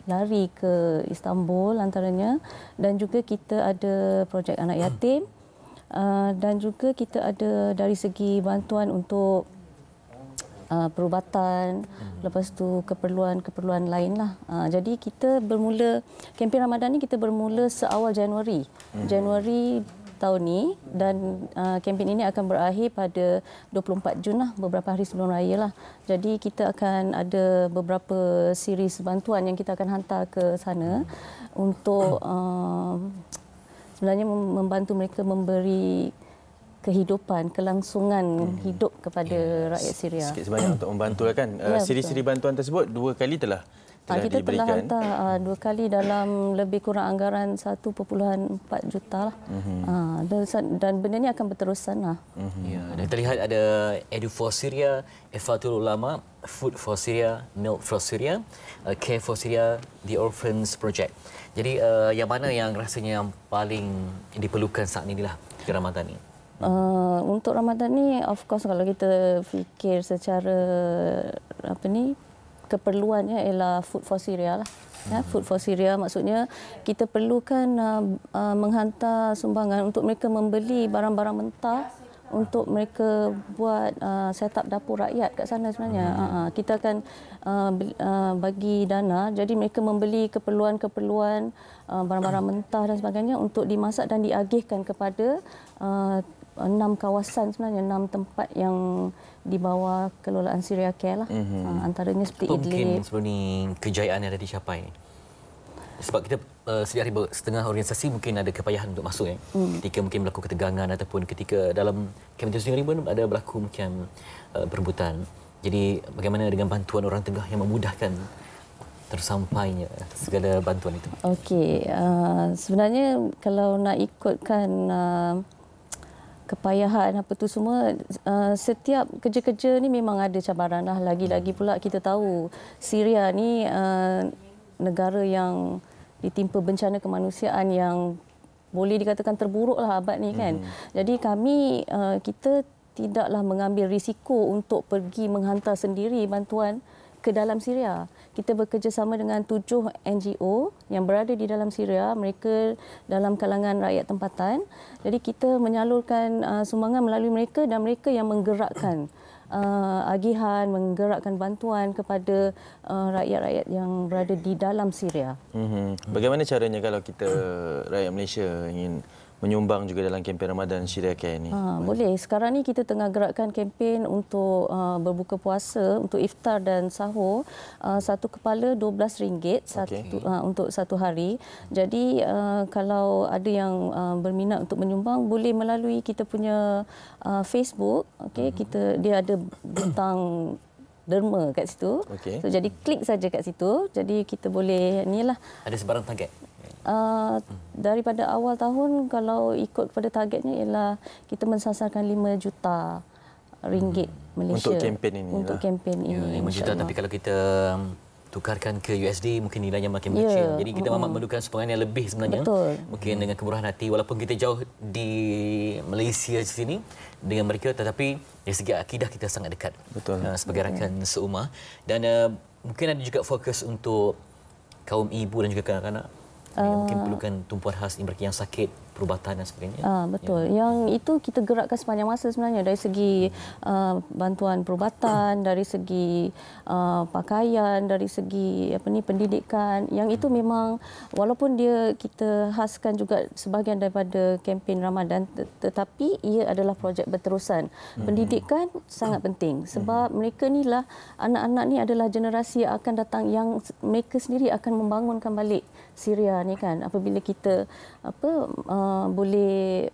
lari ke Istanbul antaranya dan juga kita ada projek anak yatim uh, dan juga kita ada dari segi bantuan untuk uh, perubatan hmm. lepas tu keperluan-keperluan lainlah. Uh, jadi kita bermula kempen Ramadan ni kita bermula seawal Januari. Hmm. Januari tahun ini dan uh, kempen ini akan berakhir pada 24 Jun lah beberapa hari sebelum raya lah. Jadi kita akan ada beberapa siri bantuan yang kita akan hantar ke sana untuk uh, sebenarnya membantu mereka memberi kehidupan, kelangsungan hmm. hidup kepada yeah. rakyat Syria. Sikit sebanyak untuk membantu kan. Yeah, uh, Siri-siri bantuan tersebut dua kali telah telah kita diberikan. telah hantar uh, dua kali dalam lebih kurang anggaran 1.4 juta lah. Mm-hmm. Uh, dan, dan benda ni akan berterusan lah. Mm-hmm. Ya, dan terlihat ada Edu for Syria, Efatul Ulama, Food for Syria, Milk for Syria, uh, Care for Syria, The Orphans Project. Jadi uh, yang mana yang rasanya yang paling diperlukan saat ini lah di Ramadan ini? Uh, ah, untuk Ramadan ni of course kalau kita fikir secara apa ni keperluannya ialah food for Syria lah. Ya, hmm. food for Syria maksudnya kita perlukan uh, uh, menghantar sumbangan untuk mereka membeli barang-barang mentah untuk mereka buat uh, set up dapur rakyat kat sana sebenarnya. Uh, kita akan uh, uh, bagi dana jadi mereka membeli keperluan-keperluan uh, barang-barang mentah dan sebagainya untuk dimasak dan diagihkan kepada uh, enam kawasan sebenarnya enam tempat yang di bawah kelolaan Syria Care lah. Mm-hmm. Uh, antaranya seperti Apa Idlib. Mungkin sebelum ni kejayaan yang dah dicapai. Sebab kita uh, eh, sedia hari setengah organisasi mungkin ada kepayahan untuk masuk ya. Mm. Ketika mungkin berlaku ketegangan ataupun ketika dalam kementerian sendiri pun ada berlaku mungkin eh, perebutan. Jadi bagaimana dengan bantuan orang tengah yang memudahkan tersampainya segala bantuan itu? Okey, uh, sebenarnya kalau nak ikutkan uh, kepayahan apa tu semua uh, setiap kerja-kerja ni memang ada cabaran lah lagi-lagi hmm. pula kita tahu Syria ni uh, negara yang ditimpa bencana kemanusiaan yang boleh dikatakan terburuk lah abad ni kan hmm. jadi kami uh, kita tidaklah mengambil risiko untuk pergi menghantar sendiri bantuan ke dalam Syria kita bekerjasama dengan tujuh NGO yang berada di dalam Syria. Mereka dalam kalangan rakyat tempatan. Jadi kita menyalurkan uh, sumbangan melalui mereka dan mereka yang menggerakkan uh, agihan, menggerakkan bantuan kepada uh, rakyat-rakyat yang berada di dalam Syria. Mm-hmm. Bagaimana caranya kalau kita rakyat Malaysia ingin menyumbang juga dalam kempen Ramadan Syria Care ini? Ha, boleh. Sekarang ni kita tengah gerakkan kempen untuk uh, berbuka puasa, untuk iftar dan sahur. Uh, satu kepala RM12 okay. satu, uh, untuk satu hari. Jadi uh, kalau ada yang uh, berminat untuk menyumbang, boleh melalui kita punya uh, Facebook. Okay, hmm. kita Dia ada butang derma kat situ. Okay. So, jadi klik saja kat situ. Jadi kita boleh ni lah. Ada sebarang target? Ah, daripada awal tahun kalau ikut pada targetnya ialah kita mensasarkan 5 juta ringgit hmm. Malaysia untuk kempen ini. Untuk kempen ya, ini. Ya, 5 juta tapi kalau kita um, tukarkan ke USD mungkin nilainya makin kecil. Ya. Yeah. Jadi kita memang hmm. memerlukan sumbangan yang lebih sebenarnya. Betul. Mungkin dengan kemurahan hati walaupun kita jauh di Malaysia di sini dengan mereka tetapi dari segi akidah kita sangat dekat. Betul. Uh, sebagai yeah. Hmm. rakan seumah dan uh, mungkin ada juga fokus untuk kaum ibu dan juga kanak-kanak. Ah. mungkin perlukan tumpuan khas ini yang sakit perubatan dan sebagainya. Ah ya. betul. Ya. Yang itu kita gerakkan sepanjang masa sebenarnya dari segi uh, bantuan perubatan, dari segi uh, pakaian, dari segi apa ni pendidikan. Yang itu hmm. memang walaupun dia kita khaskan juga sebahagian daripada kempen Ramadan tetapi ia adalah projek berterusan. Hmm. Pendidikan sangat penting hmm. sebab hmm. mereka lah anak-anak ni adalah generasi yang akan datang yang mereka sendiri akan membangunkan balik Syria ni kan apabila kita apa uh, boleh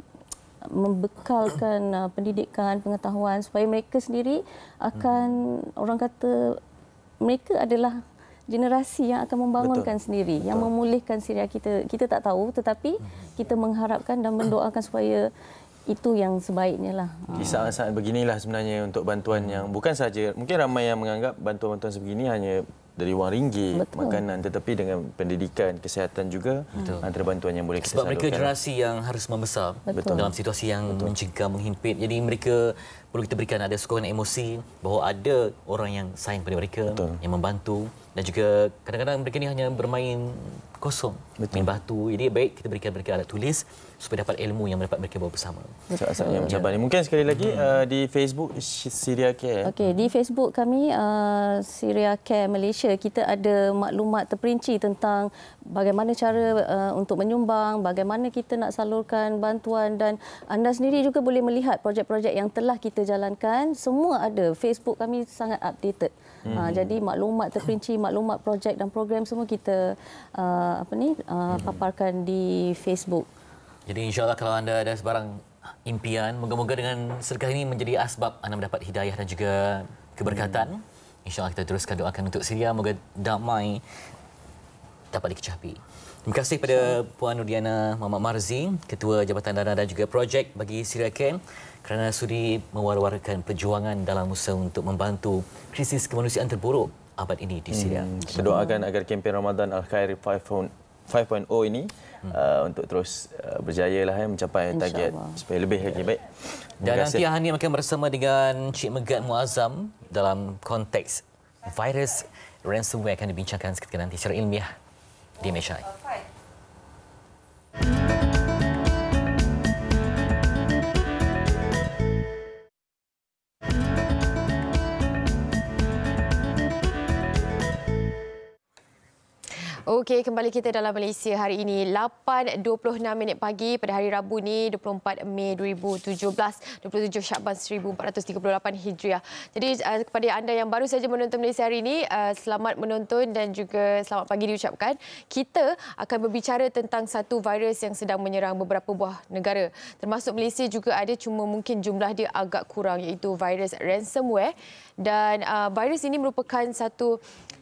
membekalkan uh, pendidikan pengetahuan supaya mereka sendiri akan hmm. orang kata mereka adalah generasi yang akan membangunkan Betul. sendiri Betul. yang memulihkan Syria kita kita tak tahu tetapi kita mengharapkan dan mendoakan supaya itu yang sebaiknya lah. Saat-saat beginilah sebenarnya untuk bantuan yang bukan saja mungkin ramai yang menganggap bantuan-bantuan sebegini hanya dari wang ringgit Betul. makanan tetapi dengan pendidikan kesihatan juga Betul. Ah, antara bantuan yang boleh kita sebab mereka generasi yang harus membesar Betul. dalam situasi yang Betul. mencegah menghimpit jadi mereka perlu kita berikan ada sokongan emosi bahawa ada orang yang sayang pada mereka Betul. yang membantu dan juga kadang-kadang mereka ini hanya bermain kosong Betul. main batu jadi baik kita berikan mereka alat tulis supaya dapat ilmu yang dapat mereka bawa bersama. Saya rasa Mungkin sekali lagi hmm. uh, di Facebook Syria Care. Okey, di Facebook kami uh, Syria Care Malaysia kita ada maklumat terperinci tentang bagaimana cara uh, untuk menyumbang, bagaimana kita nak salurkan bantuan dan anda sendiri juga boleh melihat projek-projek yang telah kita jalankan. Semua ada. Facebook kami sangat updated. Uh, hmm. Uh, jadi maklumat terperinci, maklumat projek dan program semua kita uh, apa ni uh, hmm. paparkan di Facebook. Jadi insya Allah kalau anda ada sebarang impian, moga-moga dengan sedekah ini menjadi asbab anda mendapat hidayah dan juga keberkatan. Hmm. Allah kita teruskan doakan untuk Syria. Moga damai dapat dikecapi. Terima kasih kepada Puan Nuriana Muhammad Marzi, Ketua Jabatan Dana dan juga Projek bagi Syria Camp kerana sudi mewar-warkan perjuangan dalam musa untuk membantu krisis kemanusiaan terburuk abad ini di Syria. Hmm. Kita doakan agar kempen Ramadan Al-Khair 5.0 ini Hmm. uh, untuk terus uh, berjaya lah ya, eh, mencapai Insya target Allah. supaya lebih ya. lagi yeah. baik. Dan Terima nanti Hani akan bersama dengan Cik Megat Muazzam dalam konteks virus ransomware akan dibincangkan seketika nanti secara ilmiah di Malaysia. Uh, Okey, kembali kita dalam Malaysia hari ini 8.26 minit pagi pada hari Rabu ini 24 Mei 2017 27 Syakban 1438 Hijriah. Jadi uh, kepada anda yang baru saja menonton Malaysia hari ini, uh, selamat menonton dan juga selamat pagi diucapkan. Kita akan berbicara tentang satu virus yang sedang menyerang beberapa buah negara. Termasuk Malaysia juga ada cuma mungkin jumlah dia agak kurang iaitu virus ransomware dan uh, virus ini merupakan satu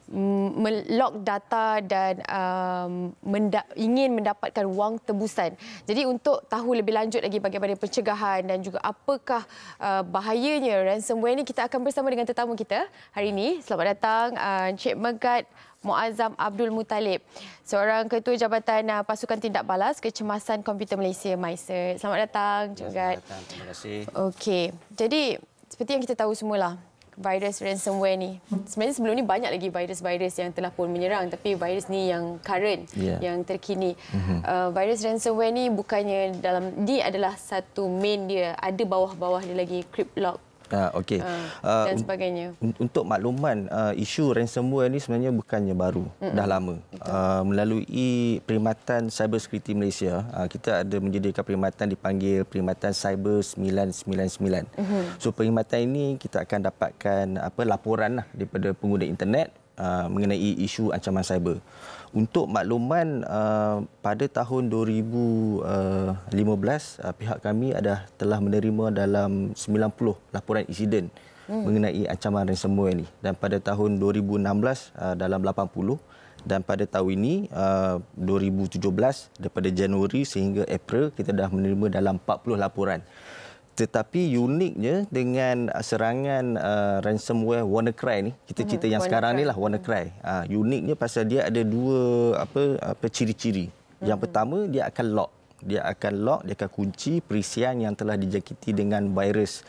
melock data dan um, menda- ingin mendapatkan wang tebusan. Jadi untuk tahu lebih lanjut lagi bagaimana pencegahan dan juga apakah uh, bahayanya ransomware ini, kita akan bersama dengan tetamu kita hari ini. Selamat datang uh, Encik uh, Megat Muazzam Abdul Mutalib, seorang ketua jabatan uh, pasukan tindak balas kecemasan komputer Malaysia MISA. E. Selamat datang Encik ya, Megat. Selamat datang. Terima kasih. Okey. Jadi seperti yang kita tahu semualah, virus ransomware ni. Sebenarnya sebelum ni banyak lagi virus-virus yang telah pun menyerang tapi virus ni yang current, yeah. yang terkini. Mm-hmm. Uh, virus ransomware ni bukannya dalam dia adalah satu main dia. Ada bawah-bawah dia lagi, Cryptlock Ah, okay. uh, ah, ah, dan uh, sebagainya. Untuk makluman, uh, isu ransomware ini sebenarnya bukannya baru, Mm-mm. dah lama. Uh, melalui Perkhidmatan Cyber Security Malaysia, uh, kita ada menjadikan perkhidmatan dipanggil Perkhidmatan Cyber 999. Mm-hmm. So perkhidmatan ini kita akan dapatkan apa laporan lah daripada pengguna internet uh, mengenai isu ancaman cyber. Untuk makluman uh, pada tahun 2015 uh, uh, pihak kami ada telah menerima dalam 90 laporan insiden hmm. mengenai ancaman semua ini dan pada tahun 2016 uh, dalam 80 dan pada tahun ini 2017 uh, daripada Januari sehingga April kita dah menerima dalam 40 laporan tetapi uniknya dengan uh, serangan uh, ransomware WannaCry ni kita cerita hmm, yang WannaCry. sekarang ni lah WannaCry uh, uniknya pasal dia ada dua apa apa ciri-ciri hmm. yang pertama dia akan lock dia akan lock dia akan kunci perisian yang telah dijangkiti dengan virus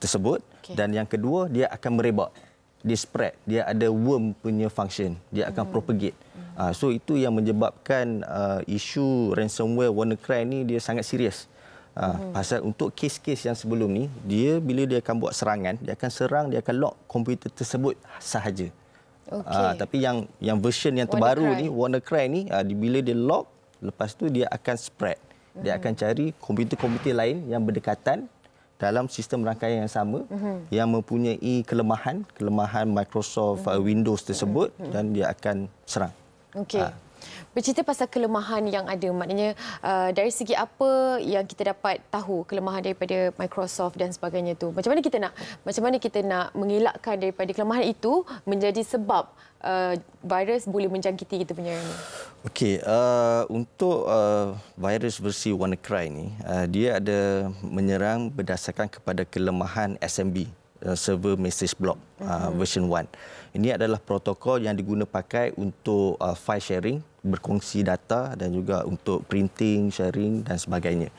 tersebut okay. dan yang kedua dia akan merebak dia spread dia ada worm punya function dia akan hmm. propagate hmm. so itu yang menyebabkan uh, isu ransomware WannaCry ni dia sangat serius Ha, hmm. Pasal untuk kes-kes yang sebelum ni, dia bila dia akan buat serangan, dia akan serang, dia akan lock komputer tersebut sahaja. Ah, okay. Ha, tapi yang yang version yang terbaru WannaCry. ni, WannaCry ni, ha, bila dia lock, lepas tu dia akan spread. Dia hmm. akan cari komputer-komputer lain yang berdekatan dalam sistem rangkaian yang sama hmm. yang mempunyai kelemahan, kelemahan Microsoft hmm. Windows tersebut hmm. dan dia akan serang. Okay. Ha, Bercerita pasal kelemahan yang ada, maknanya uh, dari segi apa yang kita dapat tahu kelemahan daripada Microsoft dan sebagainya itu? Macam mana kita nak, macam mana kita nak mengelakkan daripada kelemahan itu menjadi sebab uh, virus boleh menjangkiti kita punya ini. Okey, uh, untuk uh, virus versi WannaCry ini uh, dia ada menyerang berdasarkan kepada kelemahan SMB uh, server message block uh, mhm. version 1. Ini adalah protokol yang diguna pakai untuk uh, file sharing berkongsi data dan juga untuk printing, sharing dan sebagainya.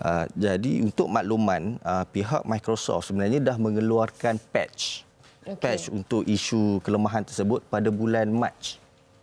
Uh, jadi untuk makluman, uh, pihak Microsoft sebenarnya dah mengeluarkan patch. Okay. Patch untuk isu kelemahan tersebut pada bulan Mac.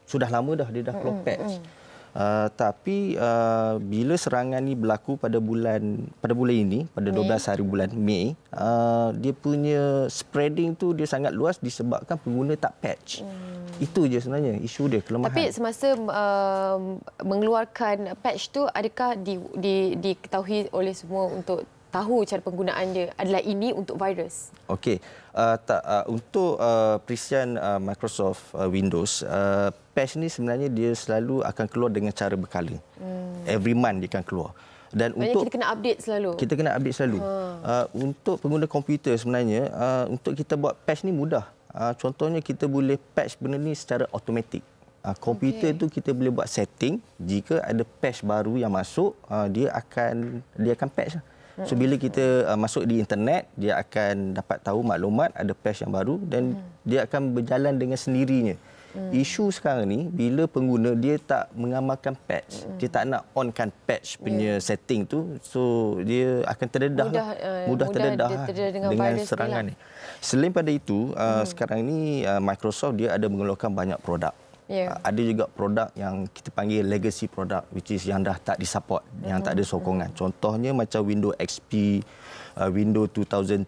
Sudah lama dah dia dah keluar mm-hmm. patch. Mm-hmm. Uh, tapi uh, bila serangan ini berlaku pada bulan pada bulan ini pada 12 hari bulan Mei uh, dia punya spreading tu dia sangat luas disebabkan pengguna tak patch. Hmm. Itu je sebenarnya isu dia kelemahan. Tapi semasa uh, mengeluarkan patch tu adakah di, di, diketahui oleh semua untuk tahu cara penggunaan dia adalah ini untuk virus? Okey uh, tak uh, untuk uh, perisian uh, Microsoft uh, Windows uh, patch ni sebenarnya dia selalu akan keluar dengan cara berkala. Hmm. Every month dia akan keluar. Dan Banyak untuk kita kena update selalu. Kita kena update selalu. Ha. Uh, untuk pengguna komputer sebenarnya uh, untuk kita buat patch ni mudah. Uh, contohnya kita boleh patch benda ni secara automatik. Uh, komputer okay. tu kita boleh buat setting jika ada patch baru yang masuk uh, dia akan dia akan patch lah. So bila kita uh, masuk di internet, dia akan dapat tahu maklumat ada patch yang baru dan hmm. dia akan berjalan dengan sendirinya. Hmm. Isu sekarang ni bila pengguna dia tak mengamalkan patch, hmm. dia tak nak onkan patch punya yeah. setting tu, so dia akan terdedah lah. mudah, lah. mudah, mudah terdedah lah dengan serangan lah. ni. Selain pada itu, uh, hmm. uh, sekarang ni uh, Microsoft dia ada mengeluarkan banyak produk. Yeah. Uh, ada juga produk yang kita panggil legacy produk, which is yang dah tak disupport, mm-hmm. yang tak ada mm-hmm. sokongan. Mm-hmm. Contohnya macam Windows XP, uh, ah, Windows 2003,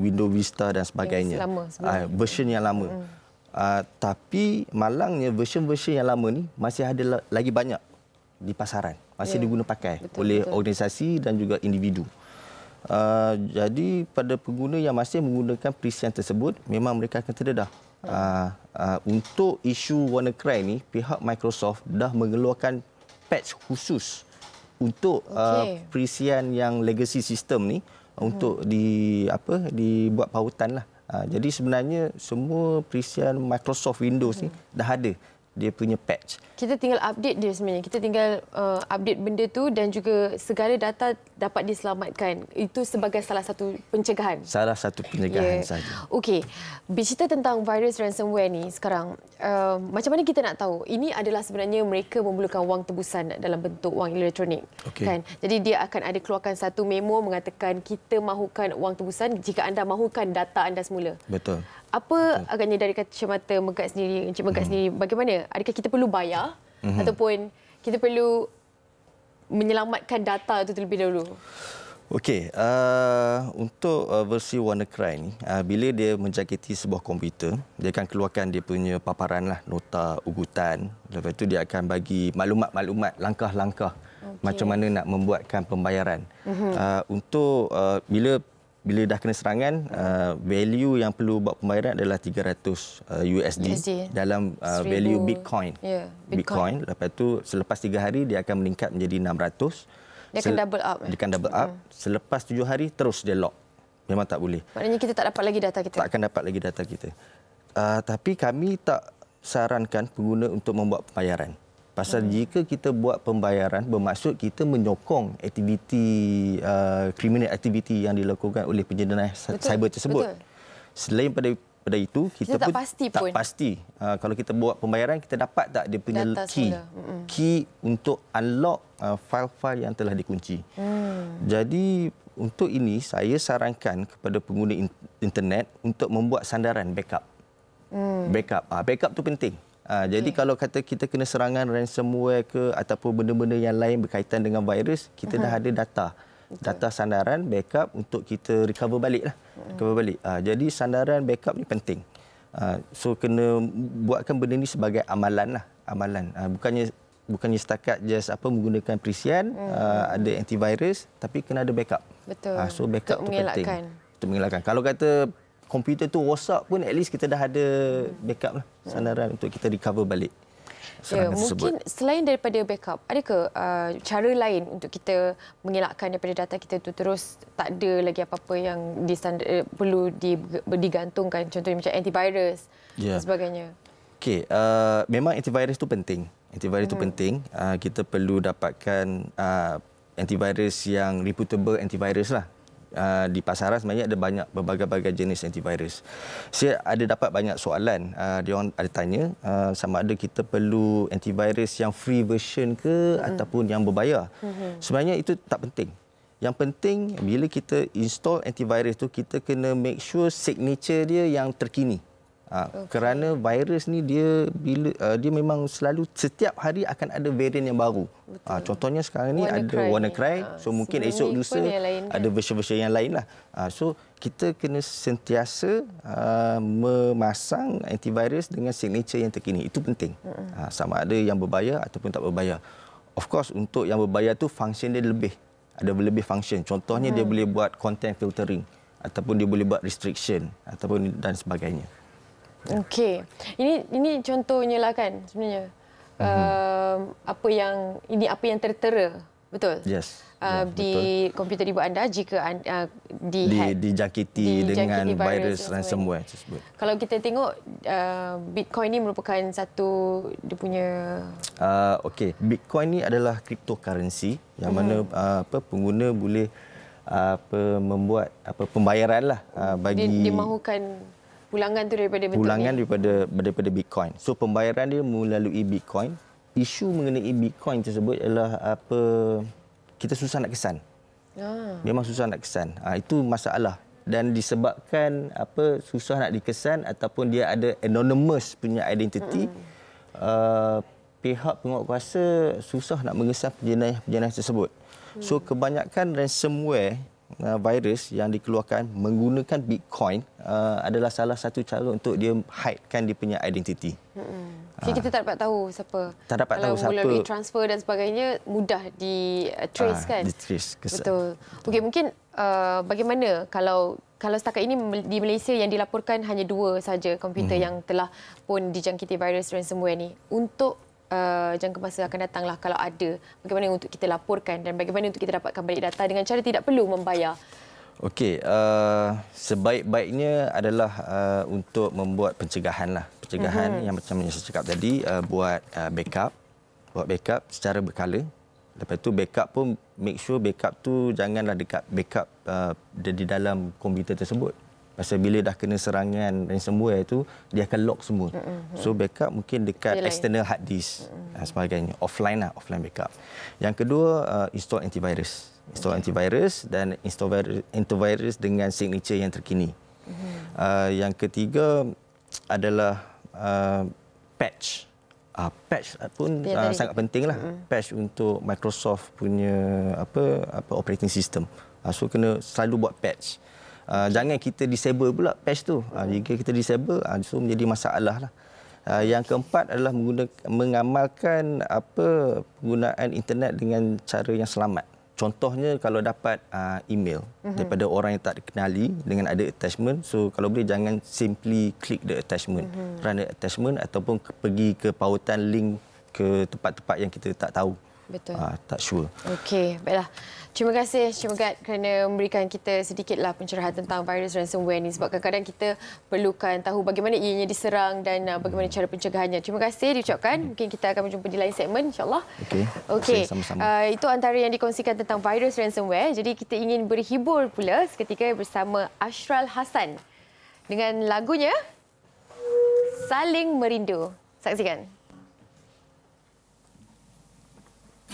Windows Vista dan sebagainya. Yang uh, ah, version yang lama. Mm-hmm. Uh, tapi malangnya version-version yang lama ni masih ada la- lagi banyak di pasaran. Masih yeah. diguna pakai betul, oleh betul. organisasi dan juga individu. Uh, jadi pada pengguna yang masih menggunakan perisian tersebut, memang mereka akan terdedah uh, uh, untuk isu WannaCry ni pihak Microsoft dah mengeluarkan patch khusus untuk ah, okay. perisian yang legacy system ni hmm. untuk di apa dibuat pautan lah. Uh, hmm. Jadi sebenarnya semua perisian Microsoft Windows hmm. ni dah ada dia punya patch kita tinggal update dia sebenarnya. Kita tinggal uh, update benda tu dan juga segala data dapat diselamatkan. Itu sebagai salah satu pencegahan. Salah satu pencegahan yeah. saja. Okey. Bercerita tentang virus ransomware ni sekarang, uh, macam mana kita nak tahu? Ini adalah sebenarnya mereka memerlukan wang tebusan dalam bentuk wang elektronik. Okay. Kan? Jadi dia akan ada keluarkan satu memo mengatakan kita mahukan wang tebusan jika anda mahukan data anda semula. Betul. Apa agaknya dari kacamata Megat sendiri, Encik Megat hmm. sendiri, bagaimana? Adakah kita perlu bayar mm-hmm. ataupun kita perlu menyelamatkan data itu terlebih dahulu? Okey, uh, untuk uh, versi WannaCry ni, uh, bila dia menjangkiti sebuah komputer, dia akan keluarkan dia punya paparan lah, nota ugutan. Lepas itu dia akan bagi maklumat-maklumat, langkah-langkah okay. macam mana nak membuatkan pembayaran. Mm-hmm. Uh, untuk uh, bila bila dah kena serangan uh, value yang perlu buat pembayaran adalah 300 uh, USD, USD dalam uh, value Bitcoin. Yeah, Bitcoin. Bitcoin lepas tu selepas 3 hari dia akan meningkat menjadi 600. Dia akan double up. Eh? Dia akan double up. Hmm. Selepas 7 hari terus dia lock. Memang tak boleh. Maknanya kita tak dapat lagi data kita. Tak akan dapat lagi data kita. Uh, tapi kami tak sarankan pengguna untuk membuat pembayaran. Pasal hmm. jika kita buat pembayaran bermaksud kita menyokong aktiviti uh, aktiviti yang dilakukan oleh penjenayah cyber tersebut. Betul. Selain pada pada itu kita, kita pun tak pasti, tak pun. pasti. Uh, kalau kita buat pembayaran kita dapat tak dia punya Data key semula. key untuk unlock uh, file-file yang telah dikunci. Hmm. Jadi untuk ini saya sarankan kepada pengguna internet untuk membuat sandaran backup. Hmm. Backup. Uh, backup tu penting. Uh, jadi okay. Ya. kalau kata kita kena serangan ransomware ke ataupun benda-benda yang lain berkaitan dengan virus, kita uh-huh. dah ada data. Okay. Data sandaran, backup untuk kita recover balik. Lah. Uh-huh. Recover balik. Uh, jadi sandaran, backup ni penting. Uh, so kena buatkan benda ni sebagai amalan. Lah. amalan. Uh, bukannya bukannya setakat just apa menggunakan perisian, uh-huh. ada antivirus, tapi kena ada backup. Betul. Uh, so backup untuk tu penting. Untuk mengelakkan. Kalau kata komputer tu rosak pun at least kita dah ada backup lah sandaran untuk kita recover balik. Ya, mungkin tersebut. selain daripada backup, adakah uh, cara lain untuk kita mengelakkan daripada data kita itu terus tak ada lagi apa-apa yang disand, eh, perlu digantungkan contohnya macam antivirus ya. dan sebagainya. Okey, uh, memang antivirus itu penting. Antivirus itu hmm. penting. Uh, kita perlu dapatkan uh, antivirus yang reputable antivirus lah uh, di pasaran sebenarnya ada banyak berbagai-bagai jenis antivirus. Saya ada dapat banyak soalan, uh, dia orang ada tanya uh, sama ada kita perlu antivirus yang free version ke hmm ataupun yang berbayar. hmm Sebenarnya itu tak penting. Yang penting bila kita install antivirus tu kita kena make sure signature dia yang terkini. Ha, okay. kerana virus ni dia bila uh, dia memang selalu setiap hari akan ada varian yang baru. Ha, contohnya sekarang ni Wanna ada WannaCry, ha, so mungkin esok lusa kan. ada version-version yang lain lah. Ha, so kita kena sentiasa uh, memasang antivirus dengan signature yang terkini. Itu penting. Ha, sama ada yang berbayar ataupun tak berbayar. Of course untuk yang berbayar tu function dia lebih. Ada lebih function. Contohnya hmm. dia mm. boleh buat content filtering ataupun dia boleh buat restriction ataupun dan sebagainya. Okey. Ini ini contohnya lah kan sebenarnya. Uh-huh. Uh, apa yang ini apa yang tertera. Betul. Yes. Uh, ya, di betul. komputer ibu anda jika uh, di, di dijangkiti di dengan virus, virus ransomware tersebut. Kalau kita tengok uh, Bitcoin ini merupakan satu dia punya uh, okey, Bitcoin ini adalah cryptocurrency yang mana hmm. uh, apa pengguna boleh apa membuat apa pembayaranlah uh, bagi dia, dia mahukan pulangan tu daripada bentuk pulangan ni? daripada daripada bitcoin so pembayaran dia melalui bitcoin isu mengenai bitcoin tersebut ialah apa kita susah nak kesan ah. memang susah nak kesan ha, itu masalah dan disebabkan apa susah nak dikesan ataupun dia ada anonymous punya identiti mm-hmm. uh, ah, pihak penguatkuasa susah nak mengesan penjenayah-penjenayah tersebut mm. so kebanyakan ransomware Uh, virus yang dikeluarkan menggunakan Bitcoin uh, adalah salah satu cara untuk dia hidekan dia punya identiti. Hmm. Jadi uh, kita tak dapat tahu siapa. Tak dapat kalau tahu siapa. Kalau melalui transfer dan sebagainya mudah di uh, trace uh, kan? Di trace. Kes- Betul. Betul. Okey mungkin uh, bagaimana kalau kalau setakat ini di Malaysia yang dilaporkan hanya dua saja komputer hmm. yang telah pun dijangkiti virus ransomware ini Untuk uh, jangka masa akan lah kalau ada bagaimana untuk kita laporkan dan bagaimana untuk kita dapatkan balik data dengan cara tidak perlu membayar. Okey, uh, sebaik-baiknya adalah uh, untuk membuat pencegahan lah. Pencegahan mm-hmm. yang macam yang saya cakap tadi, uh, buat uh, backup, buat backup secara berkala. Lepas tu backup pun make sure backup tu janganlah dekat backup uh, di dalam komputer tersebut. Pasal bila dah kena serangan ransomware itu, dia akan lock semua. So backup mungkin dekat Yalah. external hard disk dan ha, sebagainya. Offline lah, offline backup. Yang kedua, uh, install antivirus. Install okay. antivirus dan install virus, antivirus dengan signature yang terkini. Mm-hmm. Uh, yang ketiga adalah uh, patch. Uh, patch pun uh, sangat penting lah. Mm. Patch untuk Microsoft punya apa, apa operating system. Uh, so kena selalu buat patch. Mm. Ah, jangan kita disable pula patch tu. Uh, jika kita disable, uh, so menjadi masalah lah. Uh, yang keempat adalah mengamalkan apa penggunaan internet dengan cara yang selamat. Contohnya kalau dapat uh, email mm-hmm. daripada orang yang tak dikenali dengan ada attachment, so kalau boleh jangan simply click the attachment, mm-hmm. run the attachment ataupun pergi ke pautan link ke tempat-tempat yang kita tak tahu. Betul. Uh, tak sure. Okey, baiklah. Terima kasih Cik Megat kerana memberikan kita sedikitlah pencerahan tentang virus ransomware ini sebab kadang-kadang kita perlukan tahu bagaimana ianya diserang dan ah, bagaimana cara pencegahannya. Terima kasih diucapkan. Hmm. Mungkin kita akan berjumpa di lain segmen insyaAllah. Okey, okay. sama-sama. Uh, itu antara yang dikongsikan tentang virus ransomware. Jadi kita ingin berhibur pula seketika bersama Ashral Hassan dengan lagunya Saling Merindu. Saksikan.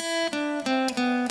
Thank you.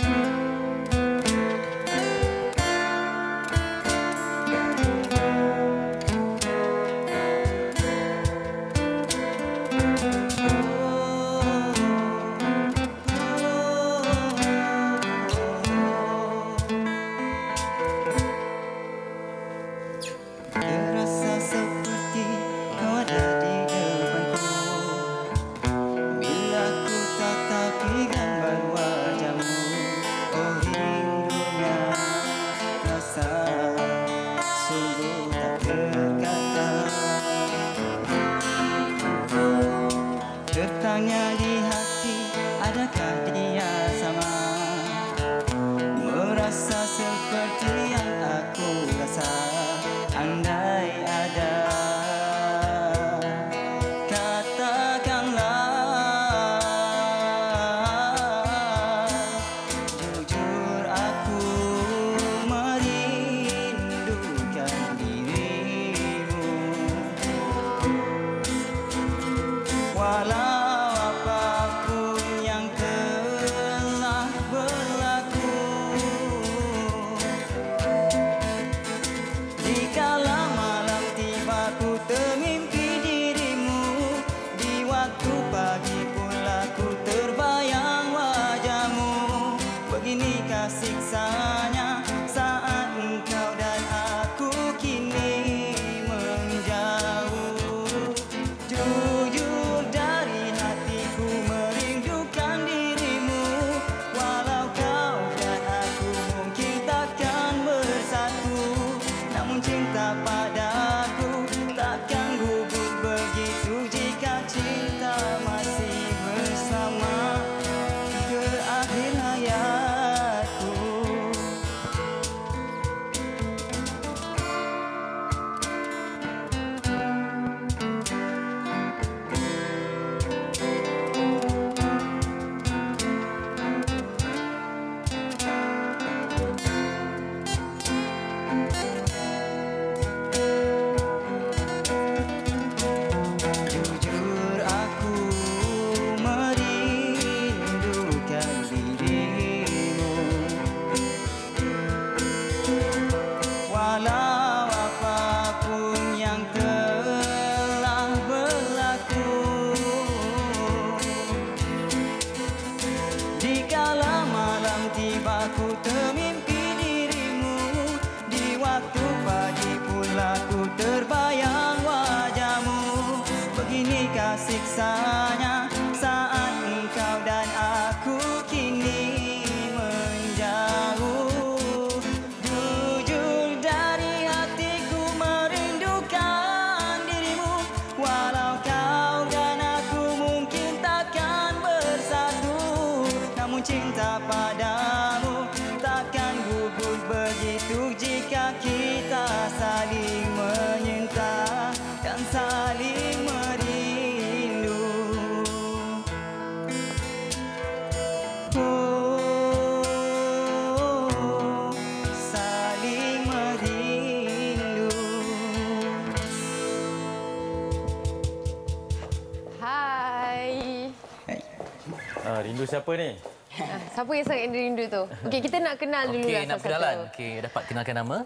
Siapa yang sangat rindu tu? Okey, kita nak kenal dulu okay, lah Okey, nak satu. Okey, dapat kenalkan nama?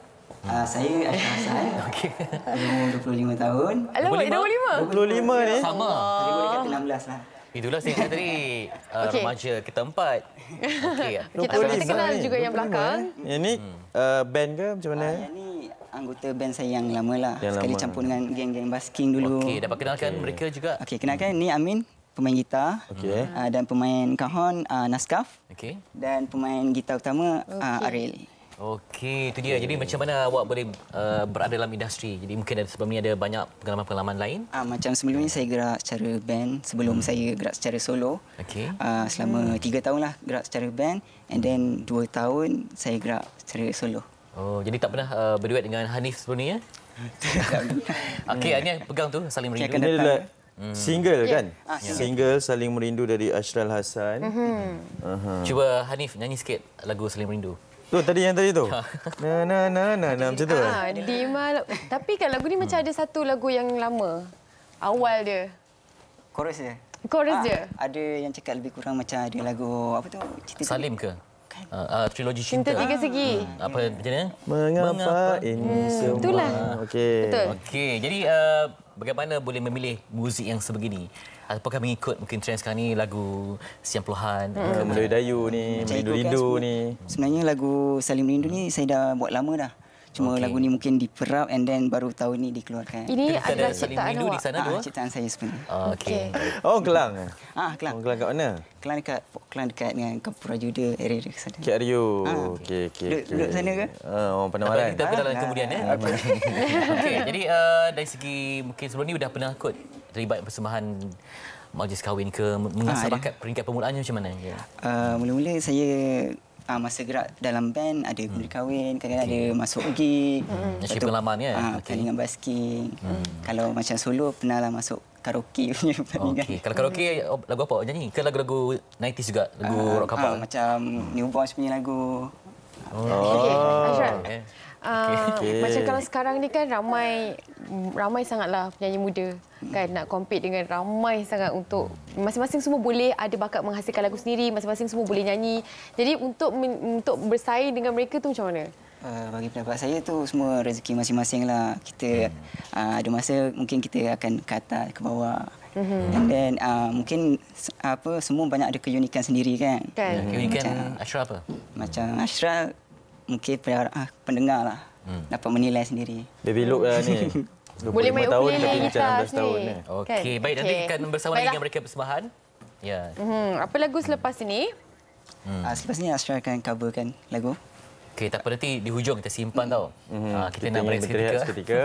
Uh, saya Aisyah Hassan. Okey. Umur 25 tahun. Alamak, 25? 25, 25 ni. Sama. Dari boleh kata 16 lah. Itulah saya kata tadi, uh, okay. remaja ah. kita empat. Okay. Kita, kita kenal juga 25. yang belakang. Eh? Yang ni hmm. uh, band ke macam mana? Uh, yang ni anggota band saya yang lama lah. Sekali lama. campur dengan geng-geng basking dulu. Okey, dapat kenalkan okay. mereka juga. Okey, kenalkan. Ni Amin pemain gitar okay. uh, dan pemain kahon uh, Naskaf okay. dan pemain gitar utama okay. uh, Ariel. Okey, itu dia. Jadi macam mana awak boleh uh, berada dalam industri? Jadi mungkin sebelum ini ada banyak pengalaman-pengalaman lain? Ah, macam sebelum ini saya gerak secara band, sebelum hmm. saya gerak secara solo. Okey. Ah, selama hmm. tiga tahun lah gerak secara band and then dua tahun saya gerak secara solo. Oh, jadi tak pernah uh, berduet dengan Hanif sebelum ini ya? Okey, hmm. pegang tu saling merindu. Hmm. Single yeah. kan? Ah, ya. single. Saling Merindu dari Ashral Hasan. Mm -hmm. uh -huh. Cuba Hanif nyanyi sikit lagu Saling Merindu. Tu tadi yang tadi tu. na na na na na macam tu. Ha, di mal tapi kan lagu ni macam hmm. ada satu lagu yang lama. Awal dia. Chorus dia. Chorus ah, dia. Ada yang cakap lebih kurang macam ada lagu apa tu? Cita -cita. Salim ke? Uh, kan? ah, uh, ah, trilogi cinta. Cinta tiga segi. Hmm. Apa macam mana? Mengapa, Mengapa ini hmm, semua? Itulah. Okey. Okey. Jadi uh, bagaimana boleh memilih muzik yang sebegini? Apakah mengikut mungkin trend sekarang ni lagu Siang Puluhan? Hmm. Melayu Dayu ni, Merindu Rindu ni. Sebenarnya lagu Salim Rindu ni saya dah buat lama dah. Cuma okay. lagu ni mungkin diperap and then baru tahun ni dikeluarkan. Ini Kita adalah cerita awak. Di sana ah, dua. Ciptaan saya sebenarnya. Okey. Oh, Kelang. Ah, Kelang. Oh, Kelang kat mana? Kelang dekat Kelang dekat dengan Kapura Juda area dekat sana. KRU. Ah. Okey, okey. Okay. Duduk, duduk sana ke? Ah, orang pandang Kita ah, dalam ah, kemudian eh? ah, ya. Okey. Ah. okay. jadi uh, dari segi mungkin sebelum ni sudah pernah kot terlibat persembahan majlis kahwin ke ah, mengasah ah, bakat peringkat permulaannya macam mana? Ya. Uh, mula-mula saya uh, masa gerak dalam band ada hmm. berkahwin, kadang-kadang okay. ada masuk gig. Hmm. Cerita pengalaman ya. Uh, ah, okay. Pertandingan basking. Hmm. Kalau macam solo pernah lah masuk karaoke punya Okay. Kalau karaoke oh, lagu apa nyanyi? Ke lagu-lagu 90s juga, lagu uh, rock kapal. Uh, macam New Boys punya lagu. Oh. Okay. Okay. Okay okay. Uh, okay. Macam kalau sekarang ni kan ramai ramai sangatlah penyanyi muda kan nak compete dengan ramai sangat untuk masing-masing semua boleh ada bakat menghasilkan lagu sendiri, masing-masing semua boleh nyanyi. Jadi untuk untuk bersaing dengan mereka tu macam mana? Uh, bagi pendapat saya tu semua rezeki masing-masing lah. Kita uh, ada masa mungkin kita akan kata ke bawah. Hmm. And uh, mungkin apa semua banyak ada keunikan sendiri kan. Kan. Hmm. Keunikan Ashra apa? Macam Ashra mungkin uh, pendengar lah hmm. dapat menilai sendiri. Baby look lah ni. Boleh main tahun ukulele kita macam 16 tahun. Kan? Okey, okay. baik. Nanti akan bersama lagi dengan mereka persembahan. Ya. Yeah. Hmm. apa lagu selepas ini? Hmm. Uh, selepas ini Astra akan coverkan lagu. Okey, tak apa nanti di hujung kita simpan hmm. tau. Hmm. Uh, kita, kita nak break seketika. seketika.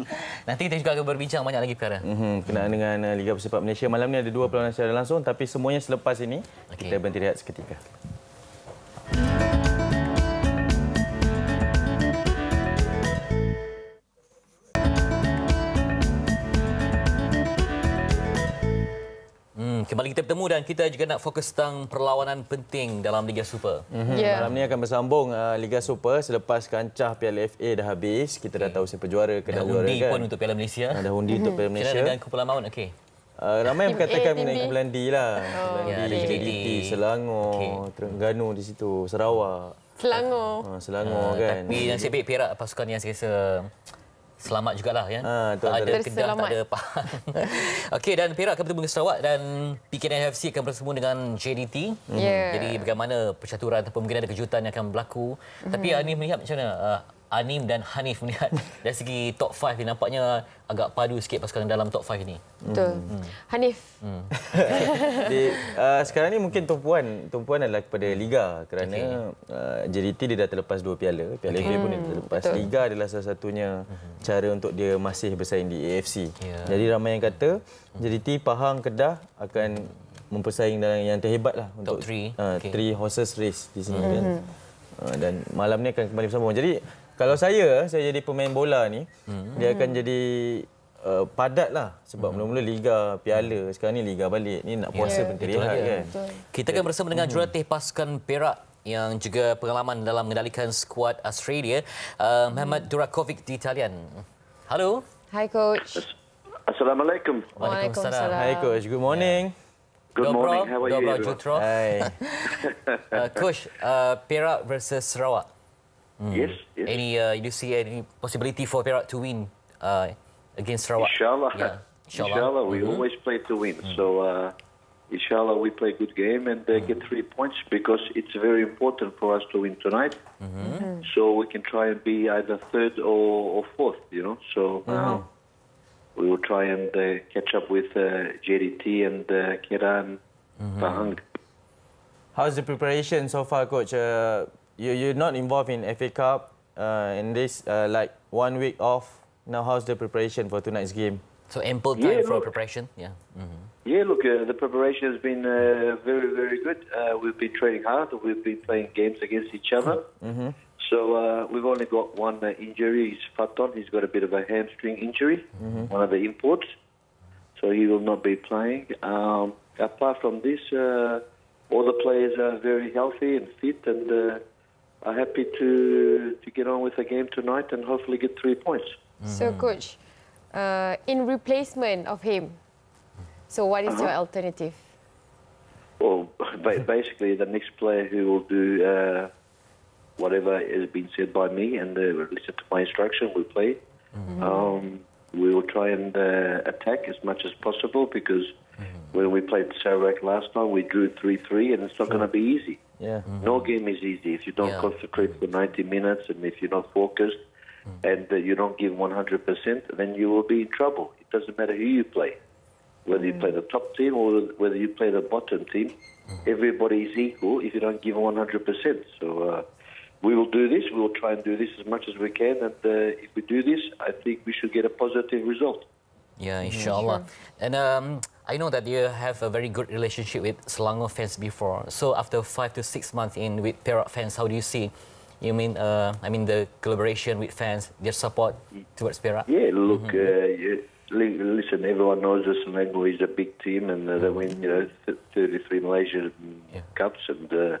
nanti kita juga akan berbincang banyak lagi perkara. Hmm. Kena hmm. dengan eh, Liga Bersepak Malaysia. Malam ni ada dua perlawanan secara langsung. Tapi semuanya selepas ini. Okay. Kita berhenti rehat seketika. Okay. kembali kita bertemu dan kita juga nak fokus tentang perlawanan penting dalam Liga Super. Mm-hmm. Yeah. Malam ni akan bersambung uh, Liga Super selepas kancah Piala FA dah habis. Kita dah tahu siapa juara ke dah juara kan. Dah untuk Piala Malaysia. Ada undi mm-hmm. untuk mhm. Piala Malaysia. Kita dengan Kumpulan Maun, okey. Uh, ramai yang berkatakan mengenai Kumpulan lah. oh. ya, D lah. Kumpulan D, yeah, Selangor, okay. Terengganu di situ, Sarawak. Selangor. Uh, Selangor uh, kan. Tapi yang sebaik perak pasukan yang saya rasa selamat juga lah ya. Ha, tak ada kendang, tak ada pahang. Okey dan Pira, akan bertemu dengan Sarawak dan PKNFC akan bertemu dengan JDT. Mm-hmm. Ya. Yeah. Jadi bagaimana percaturan atau mungkin ada kejutan yang akan berlaku. Mm-hmm. Tapi mhm. Anif melihat macam mana uh, Anim dan Hanif melihat dari segi top 5 ini nampaknya agak padu sikit pasal dalam top 5 ini. Betul. Hmm. Hanif. Hmm. Di, uh, sekarang ni mungkin tumpuan tumpuan adalah kepada liga kerana okay. uh, JDT dia dah terlepas dua piala. Piala okay. FA pun dia hmm, terlepas. Betul. Liga adalah salah satunya hmm. cara untuk dia masih bersaing di AFC. Yeah. Jadi ramai yang kata hmm. JDT Pahang Kedah akan mempersaing dalam yang terhebat lah untuk top three. Uh, okay. horses race di sini hmm. kan. Hmm. Uh, dan malam ni akan kembali bersama. Jadi kalau saya, saya jadi pemain bola ni, hmm. dia akan jadi uh, padat lah. Sebab hmm. mula-mula Liga, Piala, sekarang ni Liga balik. Ni nak puasa yeah. pentingnya kan. Betul. Kita akan bersama dengan hmm. jurulatih pasukan Perak yang juga pengalaman dalam mengendalikan skuad Australia, uh, Muhammad hmm. Durakovic di Italian. Halo. Hai coach. Assalamualaikum. Waalaikumsalam. Hai coach, good morning. Yeah. Good morning. How are you? Hai. Uh, coach, uh, Perak versus Sarawak. Mm. Yes, yes. Any, uh, you see any possibility for Perak to win uh, against Sarawak? Inshallah. Yeah. Inshallah. inshallah. we mm -hmm. always play to win. Mm. So, uh, inshallah, we play a good game and uh, mm. get three points because it's very important for us to win tonight. -hmm. So we can try and be either third or, or fourth, you know. So -hmm. we will try and uh, catch up with JDT and uh, Kiran mm-hmm. How's the preparation so far, Coach? you, you're not involved in FA Cup uh, in this, uh, like one week off. Now, how's the preparation for tonight's game? So ample time yeah, for preparation. Yeah. Mm -hmm. Yeah. Look, uh, the preparation has been uh, very, very good. Uh, we've been training hard. We've been playing games against each other. Mm -hmm. So uh, we've only got one uh, injury. He's Faton. He's got a bit of a hamstring injury. Mm -hmm. One of the imports. So he will not be playing. Um, apart from this, uh, all the players are very healthy and fit and are happy to, to get on with the game tonight and hopefully get three points. Mm. So, mm-hmm. coach, uh, in replacement of him, so what is uh -huh. your uh-huh. alternative? Well, basically, the next player who will do uh, whatever has been said by me and uh, listen to my instruction will play. Mm -hmm. um, we will try and uh, attack as much as possible because mm -hmm. when we played Sarawak last time, we drew 3 3, and it's not sure. going to be easy. Yeah. Mm-hmm. No game is easy if you don't yeah. concentrate for 90 minutes and if you're not focused mm-hmm. and uh, you don't give 100%, then you will be in trouble. It doesn't matter who you play, whether mm-hmm. you mm. play the top team or whether you play the bottom team. Mm-hmm. Everybody is equal if you don't give 100%. So uh, we will do this. We will try and do this as much as we can. And uh, if we do this, I think we should get a positive result. Yeah, inshallah. And um, I know that you have a very good relationship with Selangor fans before. So after five to six months in with Perak fans, how do you see? You mean, uh, I mean, the collaboration with fans, their support towards Perak? Yeah, look, mm -hmm. uh, yeah, listen, everyone knows that Selangor is a big team, and uh, they mm-hmm. win, you know, 33 Malaysian yeah. cups, and uh, mm.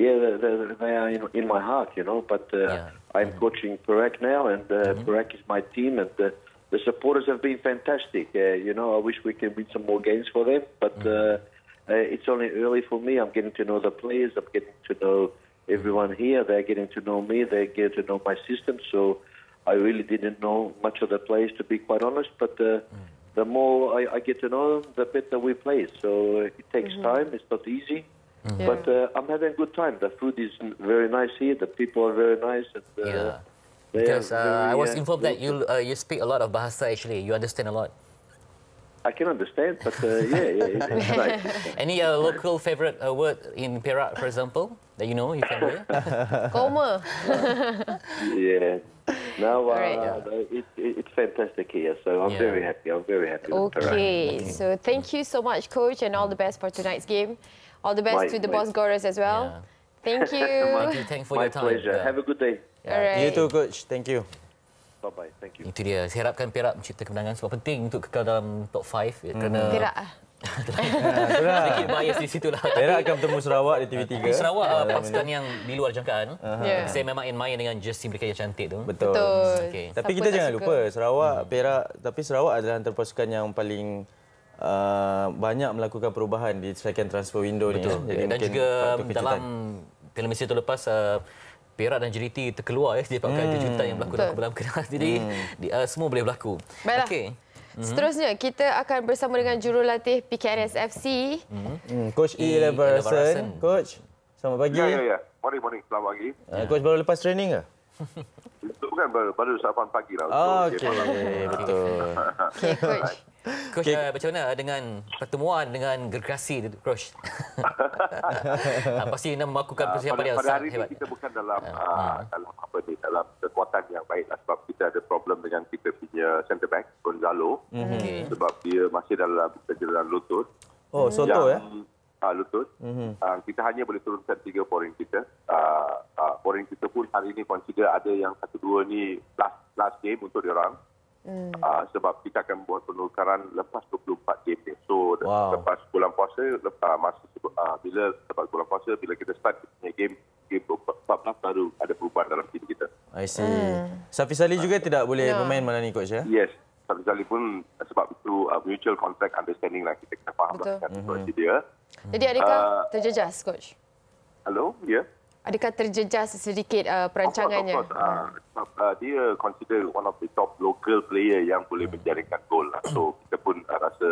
yeah, they, they are in, in, my heart, you know. But uh, yeah. I'm mm-hmm. coaching Perak now, and uh, mm -hmm. Perak is my team, and uh, the supporters have been fantastic. Uh, you know, I wish we can win some more games for them, but mm-hmm. uh, uh, it's only early for me. I'm getting to know the players. I'm getting to know everyone here. They're getting to know me. They're getting to know my system. So I really didn't know much of the players, to be quite honest. But uh, mm. the more I, I get to know them, the better we play. So it takes mm-hmm. time. It's not easy. Mm-hmm. But uh, I'm having a good time. The food is very nice here. The people are very nice. And, uh, yeah. Because uh, I was informed that you uh, you speak a lot of Bahasa actually. You understand a lot. I can understand, but uh, yeah, yeah, it's Any uh, local favorite uh, word in Perak, for example, that you know you can hear? Koma. yeah. Now uh, right. it, it, it's fantastic here, so I'm yeah. very happy. I'm very happy. Okay. okay. so thank you so much, coach, and all the best for tonight's game. All the best my, to the my... Goras as well. Yeah. Thank you. thank you. Thank for my your time. My pleasure. Have a good day. Alright. You too, Coach. Thank you. Bye-bye. Thank you. Itu dia. Saya harapkan Perak mencipta kemenangan sebab penting untuk kekal dalam top 5. Hmm. Kerana... Perak lah. Sedikit bias di situ lah. Perak akan bertemu Sarawak di TV3. Tapi Sarawak uh, pasukan yang di luar jangkaan. Ya. Saya memang in main dengan jersey mereka yang cantik tu. Betul. Betul. Tapi kita jangan lupa Sarawak, Perak. Tapi Sarawak adalah antara pasukan yang paling uh, banyak melakukan perubahan di second transfer window Betul. ni. Ya. Dan juga dalam televisi terlepas, uh, Perak dan JDT terkeluar ya eh, sebab hmm. juta yang berlaku dalam kebelam kenal. Jadi hmm. di, uh, semua boleh berlaku. Baiklah. Okay. Hmm. Seterusnya kita akan bersama dengan jurulatih PKNS FC. Hmm. hmm. Coach E. Leverson. Coach, selamat pagi. Ya, ya, ya. Mari, mari. Selamat pagi. Uh, Coach baru lepas training ke? Bukan, baru, baru 8 pagi lah. Oh, okey. Okay. Okay. Betul. okey, Coach. Coach, okay. Uh, macam mana uh, dengan pertemuan dengan gergasi Coach? Pasti nak melakukan ah, persiapan yang sangat hebat. kita bukan dalam uh, dalam apa ni, dalam kekuatan yang baik lah. sebab kita ada problem dengan kita punya centre back, Gonzalo. Mhm. Okay. Sebab dia masih dalam kejadian lutut. Oh, hmm. soto ya? Uh, lutut. Mm-hmm. Uh, kita hanya boleh turunkan tiga poring kita. Uh, uh, poring kita pun hari ini consider ada yang satu dua ni last last game untuk dia orang. Hmm. Uh, sebab kita akan buat penukaran lepas 24 jam besok wow. lepas bulan puasa lepas ah, masa uh, bila lepas bulan puasa bila kita start punya game game 14 baru ada perubahan dalam tim kita. I see. Hmm. Safi Sali juga uh, tidak boleh yeah. bermain malam ni coach ya? Yes. Safi Sali pun sebab itu uh, mutual contract understanding lah kita kena faham lah dengan mm-hmm. dia. Jadi adakah uh, terjejas coach? Hello, yeah. Adakah terjejas sedikit uh, perancangannya? Of course, of course. Uh, uh, dia consider one of the top local player yang boleh hmm. menjaringkan gol. Lah. So hmm. kita pun uh, rasa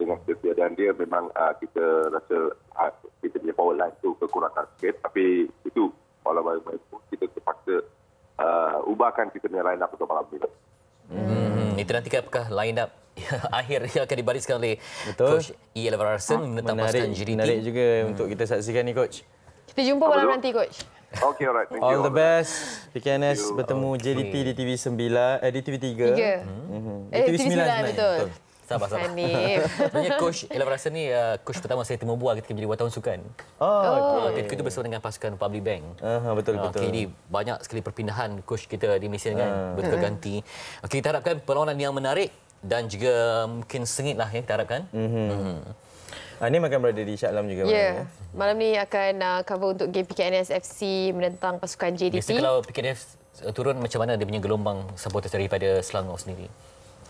dengan kesediaan dia memang uh, kita rasa uh, kita punya power line tu kekurangan sikit. Tapi itu walau bagaimanapun kita terpaksa uh, ubahkan kita punya line up untuk malam ini. Hmm, itu nanti kan apakah line up akhir yang akan dibariskan oleh Betul. Coach E. Alvarez ah, menetapkan JDT. Menarik juga hmm. untuk kita saksikan ni Coach. Kita jumpa malam nanti, Coach. Okay, alright. Thank All you. the best. PKNS bertemu okay. JDT di TV 9, eh, di TV 3. Tiga. Hmm. hmm Eh, di TV, TV 9, 9 betul. betul. Sabar, sabar. Sebenarnya coach Ella rasa ni uh, coach pertama saya temu buah ketika menjadi wartawan sukan. Oh, oh. okay. uh, ketika itu bersama dengan pasukan Public Bank. uh betul uh, betul. Jadi okay, banyak sekali perpindahan coach kita di Malaysia kan uh. Ah. betul ganti. Okey kita harapkan perlawanan yang menarik dan juga mungkin sengit lah yang kita harapkan. Mm-hmm. Mm-hmm. Ini ah, uh, akan berada di Shah Alam juga. Ya. Yeah. Malam ni akan uh, cover untuk game PKNS FC menentang pasukan JDT. Biasa kalau PKNS uh, turun macam mana dia punya gelombang supporters daripada Selangor sendiri?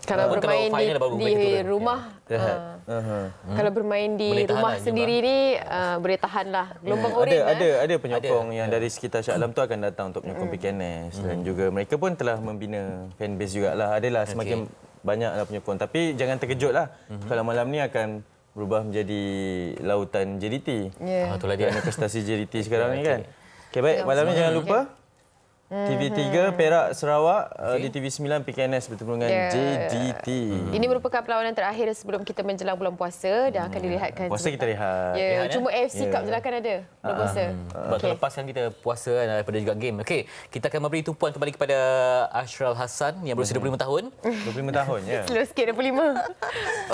Kalau uh, bermain di, baru, di rumah, ya. uh, hmm. kalau bermain di boleh rumah lah, sendiri ni uh, boleh tahan lah. Ya. Gelombang yeah. ada, orang ada, eh? ada penyokong ada. yang ya. dari sekitar Shah Alam tu akan datang untuk menyokong mm. PKNS. Mm. Dan hmm. juga mereka pun telah membina fan base jugalah. Adalah semakin okay. banyak lah penyokong. Tapi jangan terkejut lah mm-hmm. kalau malam ni akan berubah menjadi lautan JDT. Ya. Yeah. Ah, itulah dia. Kerana JDT sekarang ni kan. Okey, baik. Ya, malam ni jangan lupa. Okay. TV3 mm-hmm. Perak Sarawak uh, okay. di TV9 PKNS bertemu dengan yeah. JDT. Hmm. Ini merupakan perlawanan terakhir sebelum kita menjelang bulan puasa dan akan mm-hmm. dilihatkan. Puasa kita lihat. Ya, yeah. cuma AFC yeah. Cup ya. jelah kan ada. bulan ah, puasa. Ah. Sebab okay. terlepas kan kita puasa kan, daripada juga game. Okey, kita akan memberi tumpuan kembali kepada Ashral Hasan yang berusia 25 mm-hmm. tahun. 25 tahun, ya. Slow sikit 25. Okey.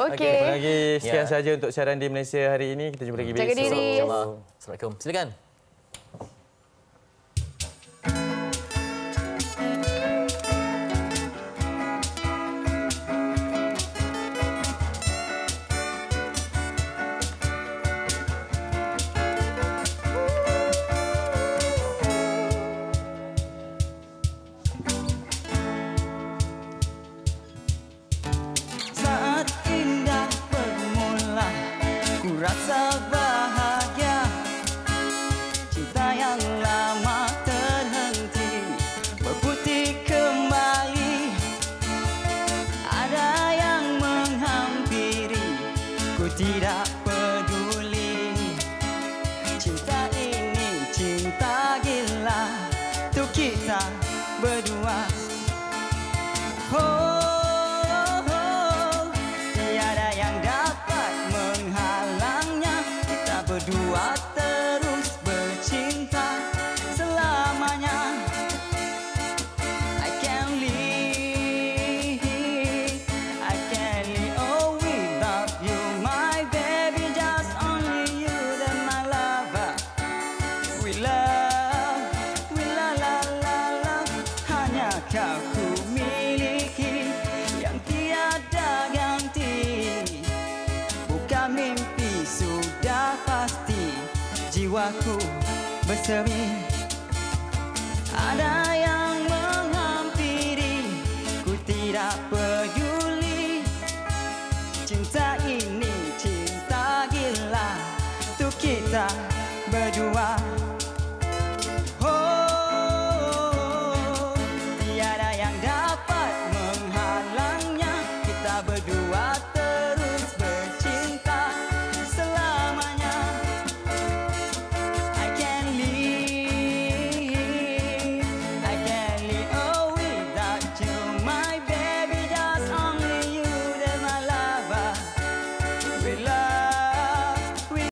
Okay. Terima sekian yeah. Ya. saja untuk siaran di Malaysia hari ini. Kita jumpa lagi Jaga besok. diri. Assalamualaikum. Silakan.